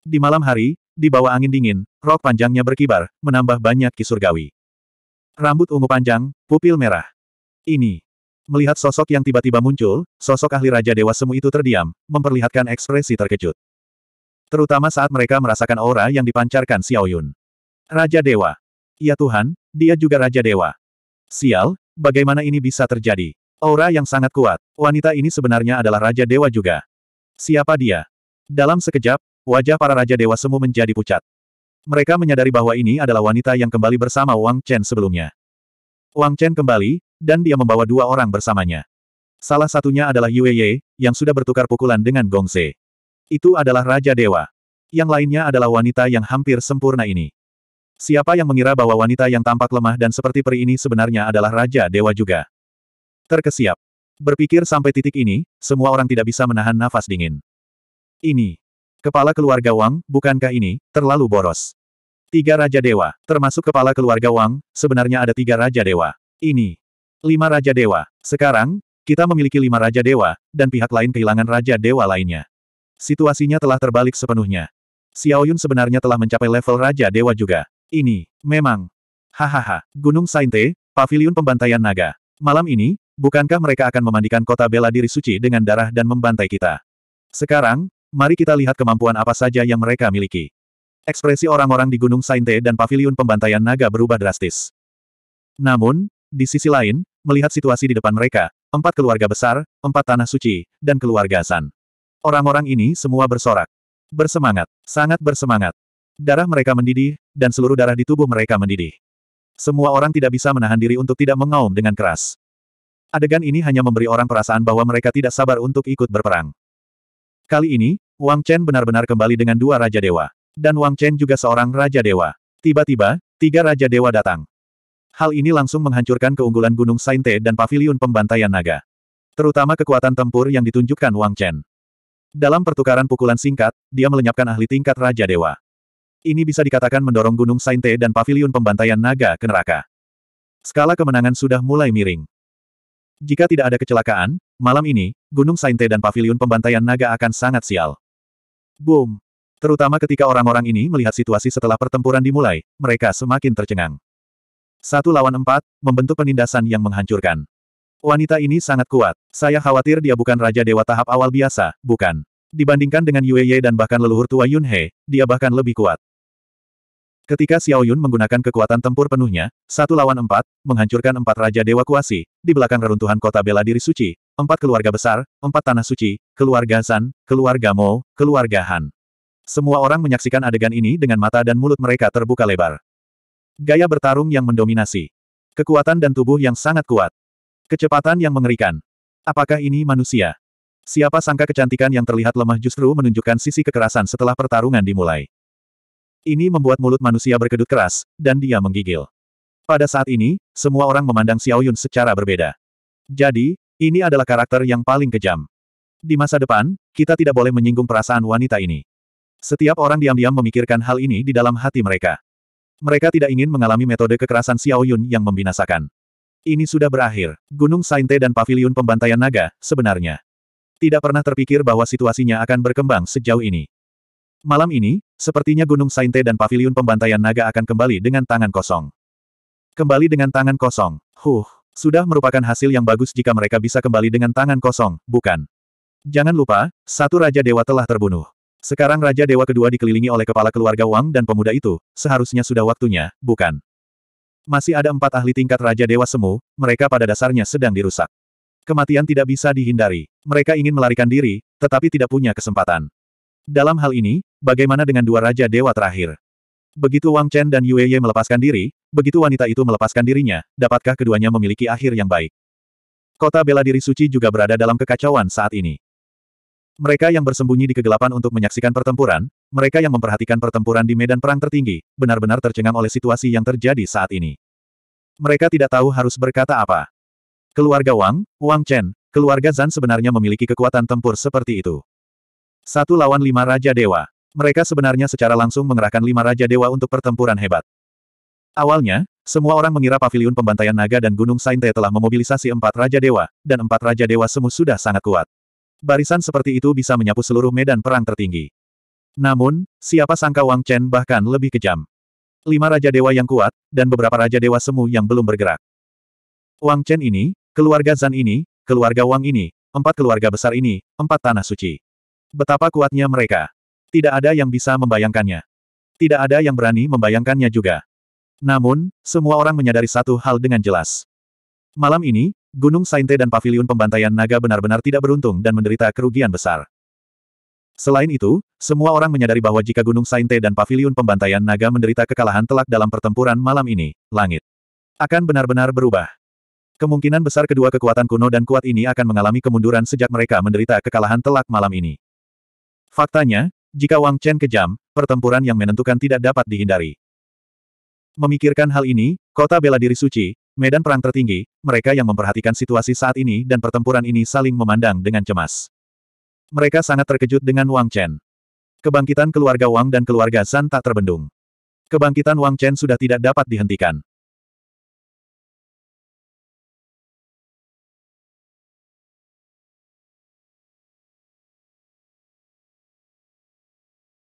A: Di malam hari, di bawah angin dingin, rok panjangnya berkibar, menambah banyak kisurgawi. Rambut ungu panjang, pupil merah. Ini. Melihat sosok yang tiba-tiba muncul, sosok ahli Raja Dewa Semu itu terdiam, memperlihatkan ekspresi terkejut. Terutama saat mereka merasakan aura yang dipancarkan Xiaoyun. Raja Dewa. Ya Tuhan, dia juga Raja Dewa. Sial, bagaimana ini bisa terjadi? Aura yang sangat kuat. Wanita ini sebenarnya adalah Raja Dewa juga. Siapa dia? Dalam sekejap, wajah para Raja Dewa semu menjadi pucat. Mereka menyadari bahwa ini adalah wanita yang kembali bersama Wang Chen sebelumnya. Wang Chen kembali, dan dia membawa dua orang bersamanya. Salah satunya adalah Yue Ye, yang sudah bertukar pukulan dengan Se. Itu adalah Raja Dewa. Yang lainnya adalah wanita yang hampir sempurna ini. Siapa yang mengira bahwa wanita yang tampak lemah dan seperti peri ini sebenarnya adalah Raja Dewa juga? Terkesiap. Berpikir sampai titik ini, semua orang tidak bisa menahan nafas dingin. Ini. Kepala keluarga Wang, bukankah ini, terlalu boros? Tiga Raja Dewa, termasuk kepala keluarga Wang, sebenarnya ada tiga Raja Dewa. Ini. Lima Raja Dewa. Sekarang, kita memiliki lima Raja Dewa, dan pihak lain kehilangan Raja Dewa lainnya. Situasinya telah terbalik sepenuhnya. Xiaoyun sebenarnya telah mencapai level Raja Dewa juga. Ini, memang. Hahaha, Gunung Sainte, Paviliun Pembantaian Naga. Malam ini, bukankah mereka akan memandikan kota bela diri suci dengan darah dan membantai kita? Sekarang, mari kita lihat kemampuan apa saja yang mereka miliki. Ekspresi orang-orang di Gunung Sainte dan Paviliun Pembantaian Naga berubah drastis. Namun, di sisi lain, melihat situasi di depan mereka, empat keluarga besar, empat tanah suci, dan keluarga San. Orang-orang ini semua bersorak. Bersemangat, sangat bersemangat. Darah mereka mendidih, dan seluruh darah di tubuh mereka mendidih. Semua orang tidak bisa menahan diri untuk tidak mengaum dengan keras. Adegan ini hanya memberi orang perasaan bahwa mereka tidak sabar untuk ikut berperang. Kali ini, Wang Chen benar-benar kembali dengan dua Raja Dewa. Dan Wang Chen juga seorang Raja Dewa. Tiba-tiba, tiga Raja Dewa datang. Hal ini langsung menghancurkan keunggulan Gunung Sainte dan Paviliun Pembantaian Naga. Terutama kekuatan tempur yang ditunjukkan Wang Chen. Dalam pertukaran pukulan singkat, dia melenyapkan ahli tingkat Raja Dewa. Ini bisa dikatakan mendorong Gunung Sainte dan Paviliun Pembantaian Naga ke neraka. Skala kemenangan sudah mulai miring. Jika tidak ada kecelakaan, malam ini, Gunung Sainte dan Paviliun Pembantaian Naga akan sangat sial. Boom! Terutama ketika orang-orang ini melihat situasi setelah pertempuran dimulai, mereka semakin tercengang. Satu lawan empat, membentuk penindasan yang menghancurkan. Wanita ini sangat kuat. Saya khawatir dia bukan Raja Dewa tahap awal biasa, bukan. Dibandingkan dengan Yue Ye dan bahkan leluhur tua Yunhe, dia bahkan lebih kuat. Ketika Xiao Yun menggunakan kekuatan tempur penuhnya, satu lawan empat, menghancurkan empat Raja Dewa Kuasi, di belakang reruntuhan kota bela diri suci, empat keluarga besar, empat tanah suci, keluarga San, keluarga Mo, keluarga Han. Semua orang menyaksikan adegan ini dengan mata dan mulut mereka terbuka lebar. Gaya bertarung yang mendominasi. Kekuatan dan tubuh yang sangat kuat. Kecepatan yang mengerikan. Apakah ini manusia? Siapa sangka kecantikan yang terlihat lemah justru menunjukkan sisi kekerasan setelah pertarungan dimulai. Ini membuat mulut manusia berkedut keras, dan dia menggigil. Pada saat ini, semua orang memandang Xiao Yun secara berbeda. Jadi, ini adalah karakter yang paling kejam. Di masa depan, kita tidak boleh menyinggung perasaan wanita ini. Setiap orang diam-diam memikirkan hal ini di dalam hati mereka. Mereka tidak ingin mengalami metode kekerasan Xiao Yun yang membinasakan. Ini sudah berakhir. Gunung Sainte dan Paviliun Pembantaian Naga, sebenarnya. Tidak pernah terpikir bahwa situasinya akan berkembang sejauh ini. Malam ini, sepertinya Gunung Sainte dan Paviliun Pembantaian Naga akan kembali dengan tangan kosong. Kembali dengan tangan kosong. Huh, sudah merupakan hasil yang bagus jika mereka bisa kembali dengan tangan kosong, bukan? Jangan lupa, satu Raja Dewa telah terbunuh. Sekarang Raja Dewa kedua dikelilingi oleh kepala keluarga Wang dan pemuda itu, seharusnya sudah waktunya, bukan? Masih ada empat ahli tingkat Raja Dewa Semu, mereka pada dasarnya sedang dirusak. Kematian tidak bisa dihindari. Mereka ingin melarikan diri, tetapi tidak punya kesempatan. Dalam hal ini, Bagaimana dengan dua raja dewa terakhir? Begitu Wang Chen dan Yue Ye melepaskan diri, begitu wanita itu melepaskan dirinya, dapatkah keduanya memiliki akhir yang baik? Kota bela diri suci juga berada dalam kekacauan saat ini. Mereka yang bersembunyi di kegelapan untuk menyaksikan pertempuran, mereka yang memperhatikan pertempuran di medan perang tertinggi, benar-benar tercengang oleh situasi yang terjadi saat ini. Mereka tidak tahu harus berkata apa. Keluarga Wang, Wang Chen, keluarga Zan sebenarnya memiliki kekuatan tempur seperti itu. Satu lawan lima Raja Dewa mereka sebenarnya secara langsung mengerahkan lima Raja Dewa untuk pertempuran hebat. Awalnya, semua orang mengira pavilion pembantaian naga dan Gunung Sainte telah memobilisasi empat Raja Dewa, dan empat Raja Dewa semu sudah sangat kuat. Barisan seperti itu bisa menyapu seluruh medan perang tertinggi. Namun, siapa sangka Wang Chen bahkan lebih kejam. Lima Raja Dewa yang kuat, dan beberapa Raja Dewa semu yang belum bergerak. Wang Chen ini, keluarga Zan ini, keluarga Wang ini, empat keluarga besar ini, empat tanah suci. Betapa kuatnya mereka. Tidak ada yang bisa membayangkannya. Tidak ada yang berani membayangkannya juga. Namun, semua orang menyadari satu hal dengan jelas. Malam ini, Gunung Sainte dan Paviliun Pembantaian Naga benar-benar tidak beruntung dan menderita kerugian besar. Selain itu, semua orang menyadari bahwa jika Gunung Sainte dan Paviliun Pembantaian Naga menderita kekalahan telak dalam pertempuran malam ini, langit akan benar-benar berubah. Kemungkinan besar kedua kekuatan kuno dan kuat ini akan mengalami kemunduran sejak mereka menderita kekalahan telak malam ini. Faktanya, jika Wang Chen kejam, pertempuran yang menentukan tidak dapat dihindari. Memikirkan hal ini, kota bela diri suci, medan perang tertinggi, mereka yang memperhatikan situasi saat ini dan pertempuran ini saling memandang dengan cemas. Mereka sangat terkejut dengan Wang Chen. Kebangkitan keluarga Wang dan keluarga Zan tak terbendung. Kebangkitan Wang Chen sudah tidak dapat dihentikan.